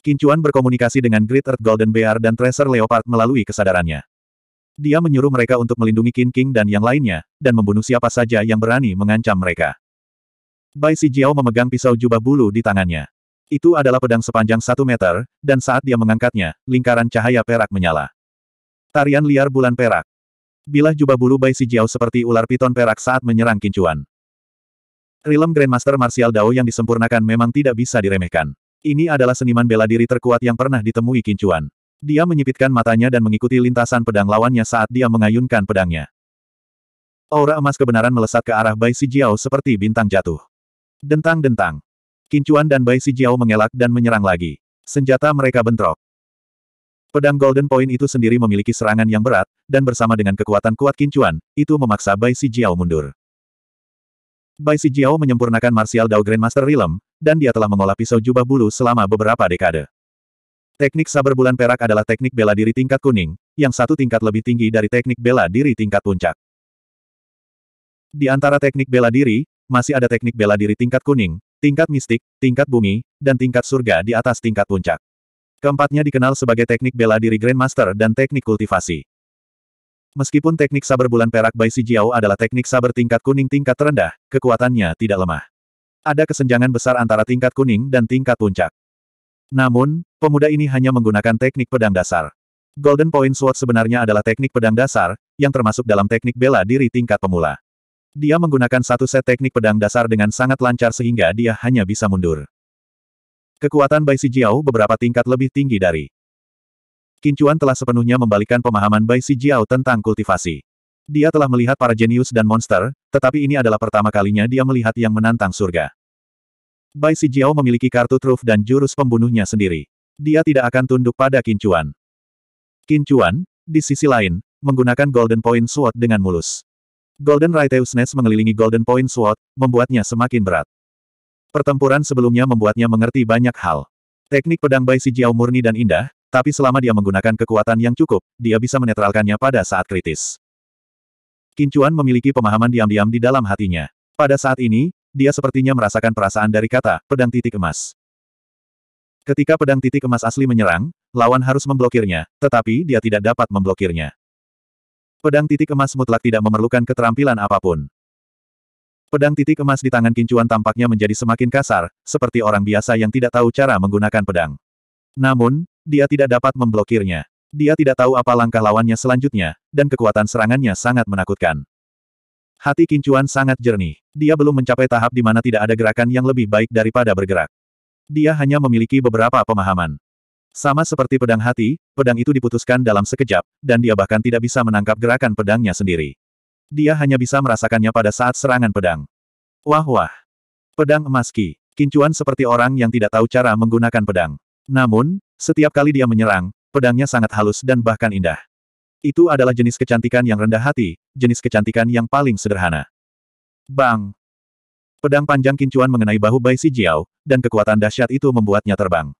Kincuan berkomunikasi dengan Great Earth Golden Bear dan Tracer Leopard melalui kesadarannya. Dia menyuruh mereka untuk melindungi King King dan yang lainnya, dan membunuh siapa saja yang berani mengancam mereka. Bai Si Jiao memegang pisau jubah bulu di tangannya. Itu adalah pedang sepanjang satu meter, dan saat dia mengangkatnya, lingkaran cahaya perak menyala. Tarian liar bulan perak. Bilah jubah bulu Bai Si Jiao seperti ular piton perak saat menyerang Kincuan. Rilem Grandmaster Martial Dao yang disempurnakan memang tidak bisa diremehkan. Ini adalah seniman bela diri terkuat yang pernah ditemui Kincuan. Dia menyipitkan matanya dan mengikuti lintasan pedang lawannya saat dia mengayunkan pedangnya. Aura emas kebenaran melesat ke arah Bai Sijiao seperti bintang jatuh. Dentang-dentang. Kincuan dan Bai Sijiao mengelak dan menyerang lagi. Senjata mereka bentrok. Pedang Golden Point itu sendiri memiliki serangan yang berat, dan bersama dengan kekuatan kuat Kincuan, itu memaksa Bai Sijiao mundur. Bai Sijiao menyempurnakan martial Dao Grandmaster Realm, dan dia telah mengolah pisau jubah bulu selama beberapa dekade. Teknik saber bulan perak adalah teknik bela diri tingkat kuning, yang satu tingkat lebih tinggi dari teknik bela diri tingkat puncak. Di antara teknik bela diri, masih ada teknik bela diri tingkat kuning, tingkat mistik, tingkat bumi, dan tingkat surga di atas tingkat puncak. Keempatnya dikenal sebagai teknik bela diri Grandmaster dan teknik kultivasi. Meskipun teknik saber bulan perak Bai Sijiao adalah teknik saber tingkat kuning tingkat terendah, kekuatannya tidak lemah. Ada kesenjangan besar antara tingkat kuning dan tingkat puncak. Namun, pemuda ini hanya menggunakan teknik pedang dasar. Golden Point Sword sebenarnya adalah teknik pedang dasar, yang termasuk dalam teknik bela diri tingkat pemula. Dia menggunakan satu set teknik pedang dasar dengan sangat lancar sehingga dia hanya bisa mundur. Kekuatan Bai Sijiao beberapa tingkat lebih tinggi dari Kincuan telah sepenuhnya membalikan pemahaman Bai Sijiao tentang kultivasi. Dia telah melihat para jenius dan monster, tetapi ini adalah pertama kalinya dia melihat yang menantang surga. Bai Sijiao memiliki kartu truf dan jurus pembunuhnya sendiri. Dia tidak akan tunduk pada Kincuan. Kincuan, di sisi lain, menggunakan Golden Point Sword dengan mulus. Golden Righteousness mengelilingi Golden Point Sword, membuatnya semakin berat. Pertempuran sebelumnya membuatnya mengerti banyak hal. Teknik pedang Bai Sijiao murni dan indah, tapi selama dia menggunakan kekuatan yang cukup, dia bisa menetralkannya pada saat kritis. Kincuan memiliki pemahaman diam-diam di dalam hatinya. Pada saat ini, dia sepertinya merasakan perasaan dari kata, pedang titik emas. Ketika pedang titik emas asli menyerang, lawan harus memblokirnya, tetapi dia tidak dapat memblokirnya. Pedang titik emas mutlak tidak memerlukan keterampilan apapun. Pedang titik emas di tangan Kincuan tampaknya menjadi semakin kasar, seperti orang biasa yang tidak tahu cara menggunakan pedang. Namun, dia tidak dapat memblokirnya. Dia tidak tahu apa langkah lawannya selanjutnya, dan kekuatan serangannya sangat menakutkan. Hati Kincuan sangat jernih. Dia belum mencapai tahap di mana tidak ada gerakan yang lebih baik daripada bergerak. Dia hanya memiliki beberapa pemahaman. Sama seperti pedang hati, pedang itu diputuskan dalam sekejap, dan dia bahkan tidak bisa menangkap gerakan pedangnya sendiri. Dia hanya bisa merasakannya pada saat serangan pedang. Wah-wah! Pedang emas Ki. Kincuan seperti orang yang tidak tahu cara menggunakan pedang. Namun, setiap kali dia menyerang, pedangnya sangat halus dan bahkan indah. Itu adalah jenis kecantikan yang rendah hati, jenis kecantikan yang paling sederhana. Bang! Pedang panjang kincuan mengenai bahu Bai Si Jiao, dan kekuatan dahsyat itu membuatnya terbang.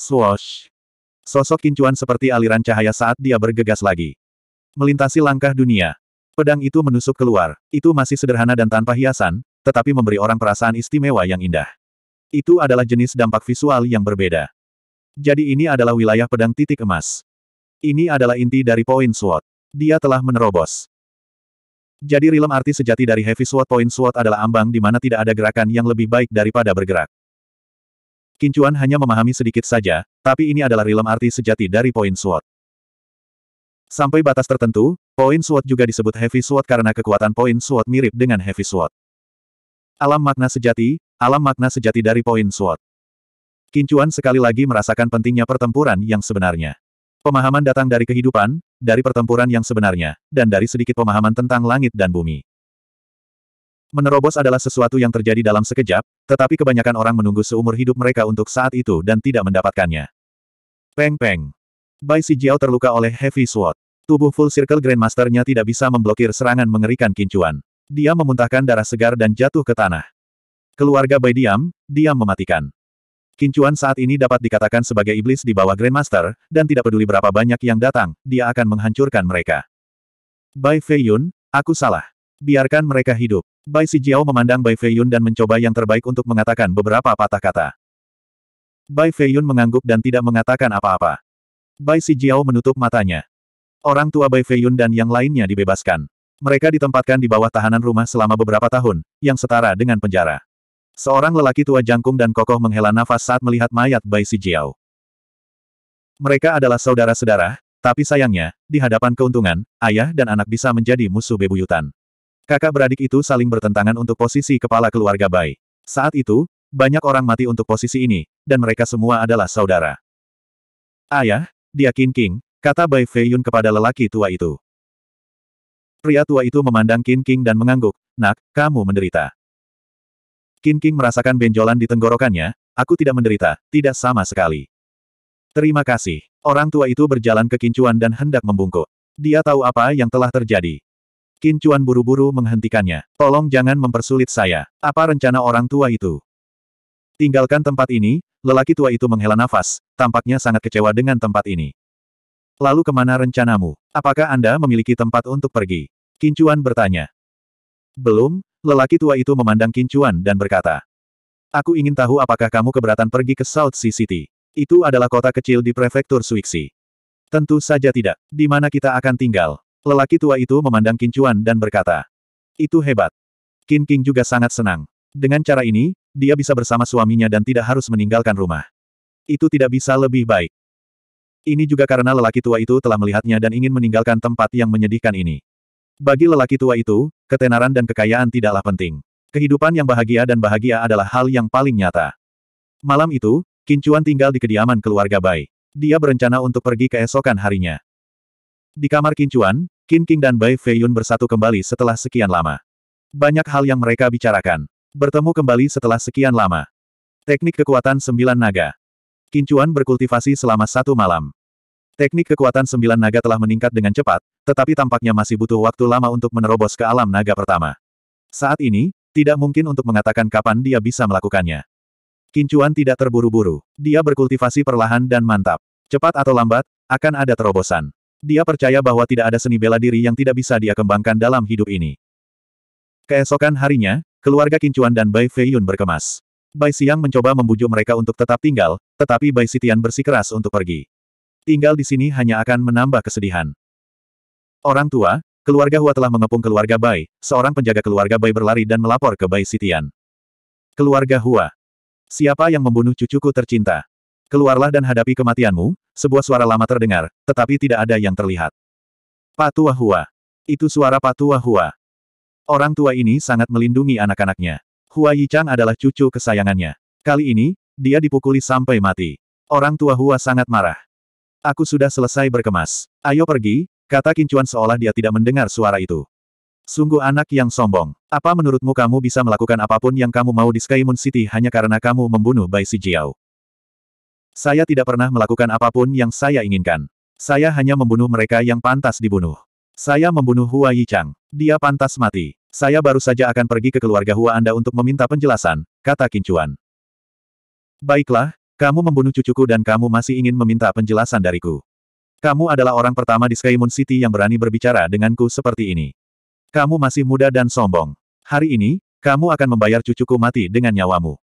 Swoosh! Sosok kincuan seperti aliran cahaya saat dia bergegas lagi. Melintasi langkah dunia. Pedang itu menusuk keluar, itu masih sederhana dan tanpa hiasan, tetapi memberi orang perasaan istimewa yang indah. Itu adalah jenis dampak visual yang berbeda. Jadi ini adalah wilayah pedang titik emas. Ini adalah inti dari poin SWOT. Dia telah menerobos. Jadi rilem arti sejati dari heavy SWOT poin SWOT adalah ambang di mana tidak ada gerakan yang lebih baik daripada bergerak. Kincuan hanya memahami sedikit saja, tapi ini adalah rilem arti sejati dari poin SWOT. Sampai batas tertentu, poin SWOT juga disebut heavy SWOT karena kekuatan poin SWOT mirip dengan heavy SWOT. Alam makna sejati, Alam makna sejati dari poin SWOT. Kincuan sekali lagi merasakan pentingnya pertempuran yang sebenarnya. Pemahaman datang dari kehidupan, dari pertempuran yang sebenarnya, dan dari sedikit pemahaman tentang langit dan bumi. Menerobos adalah sesuatu yang terjadi dalam sekejap, tetapi kebanyakan orang menunggu seumur hidup mereka untuk saat itu dan tidak mendapatkannya. Peng-peng. Bai Si jiao terluka oleh Heavy Sword. Tubuh Full Circle Grandmasternya tidak bisa memblokir serangan mengerikan kincuan. Dia memuntahkan darah segar dan jatuh ke tanah. Keluarga Bai diam, diam mematikan. Kincuan saat ini dapat dikatakan sebagai iblis di bawah Grandmaster, dan tidak peduli berapa banyak yang datang, dia akan menghancurkan mereka. Bai Feiyun, aku salah. Biarkan mereka hidup. Bai Sijiao memandang Bai Feiyun dan mencoba yang terbaik untuk mengatakan beberapa patah kata. Bai Feiyun mengangguk dan tidak mengatakan apa-apa. Bai Sijiao menutup matanya. Orang tua Bai Feiyun dan yang lainnya dibebaskan. Mereka ditempatkan di bawah tahanan rumah selama beberapa tahun, yang setara dengan penjara. Seorang lelaki tua jangkung dan kokoh menghela nafas saat melihat mayat Bai Sijiao. Mereka adalah saudara-saudara, tapi sayangnya, di hadapan keuntungan, ayah dan anak bisa menjadi musuh bebuyutan. Kakak beradik itu saling bertentangan untuk posisi kepala keluarga Bai. Saat itu, banyak orang mati untuk posisi ini, dan mereka semua adalah saudara. Ayah, dia King King, kata Bai Feiyun kepada lelaki tua itu. Pria tua itu memandang King King dan mengangguk, nak, kamu menderita. Qin King merasakan benjolan di tenggorokannya, aku tidak menderita, tidak sama sekali. Terima kasih. Orang tua itu berjalan ke Kincuan dan hendak membungkuk. Dia tahu apa yang telah terjadi. Kincuan buru-buru menghentikannya. Tolong jangan mempersulit saya. Apa rencana orang tua itu? Tinggalkan tempat ini, lelaki tua itu menghela nafas, tampaknya sangat kecewa dengan tempat ini. Lalu kemana rencanamu? Apakah Anda memiliki tempat untuk pergi? Kincuan bertanya. Belum, Lelaki tua itu memandang Kincuan dan berkata, Aku ingin tahu apakah kamu keberatan pergi ke South Sea City. Itu adalah kota kecil di prefektur Suiksi. Tentu saja tidak. Di mana kita akan tinggal? Lelaki tua itu memandang Kincuan dan berkata, Itu hebat. Qin King juga sangat senang. Dengan cara ini, dia bisa bersama suaminya dan tidak harus meninggalkan rumah. Itu tidak bisa lebih baik. Ini juga karena lelaki tua itu telah melihatnya dan ingin meninggalkan tempat yang menyedihkan ini. Bagi lelaki tua itu, ketenaran dan kekayaan tidaklah penting. Kehidupan yang bahagia dan bahagia adalah hal yang paling nyata. Malam itu, Kincuan tinggal di kediaman keluarga Bai. Dia berencana untuk pergi keesokan harinya. Di kamar Kincuan, Qin King dan Bai Feiyun bersatu kembali setelah sekian lama. Banyak hal yang mereka bicarakan. Bertemu kembali setelah sekian lama. Teknik kekuatan sembilan naga. Kincuan berkultivasi selama satu malam. Teknik kekuatan sembilan naga telah meningkat dengan cepat, tetapi tampaknya masih butuh waktu lama untuk menerobos ke alam naga pertama. Saat ini, tidak mungkin untuk mengatakan kapan dia bisa melakukannya. Kincuan tidak terburu-buru. Dia berkultivasi perlahan dan mantap. Cepat atau lambat, akan ada terobosan. Dia percaya bahwa tidak ada seni bela diri yang tidak bisa dia kembangkan dalam hidup ini. Keesokan harinya, keluarga Kincuan dan Bai Feiyun berkemas. Bai Xiang mencoba membujuk mereka untuk tetap tinggal, tetapi Bai Sitian bersikeras untuk pergi. Tinggal di sini hanya akan menambah kesedihan. Orang tua, keluarga Hua telah mengepung keluarga Bai, seorang penjaga keluarga Bai berlari dan melapor ke Bai Sitian. Keluarga Hua. Siapa yang membunuh cucuku tercinta? Keluarlah dan hadapi kematianmu, sebuah suara lama terdengar, tetapi tidak ada yang terlihat. Patua Hua. Itu suara Patua Hua. Orang tua ini sangat melindungi anak-anaknya. Hua Yichang adalah cucu kesayangannya. Kali ini, dia dipukuli sampai mati. Orang tua Hua sangat marah. Aku sudah selesai berkemas. Ayo pergi, kata Kincuan seolah dia tidak mendengar suara itu. Sungguh anak yang sombong. Apa menurutmu kamu bisa melakukan apapun yang kamu mau di Sky Moon City hanya karena kamu membunuh Bai Si Sijiao? Saya tidak pernah melakukan apapun yang saya inginkan. Saya hanya membunuh mereka yang pantas dibunuh. Saya membunuh Hua Yichang. Dia pantas mati. Saya baru saja akan pergi ke keluarga Hua Anda untuk meminta penjelasan, kata Kincuan. Baiklah, kamu membunuh cucuku dan kamu masih ingin meminta penjelasan dariku. Kamu adalah orang pertama di Skymoon City yang berani berbicara denganku seperti ini. Kamu masih muda dan sombong. Hari ini, kamu akan membayar cucuku mati dengan nyawamu.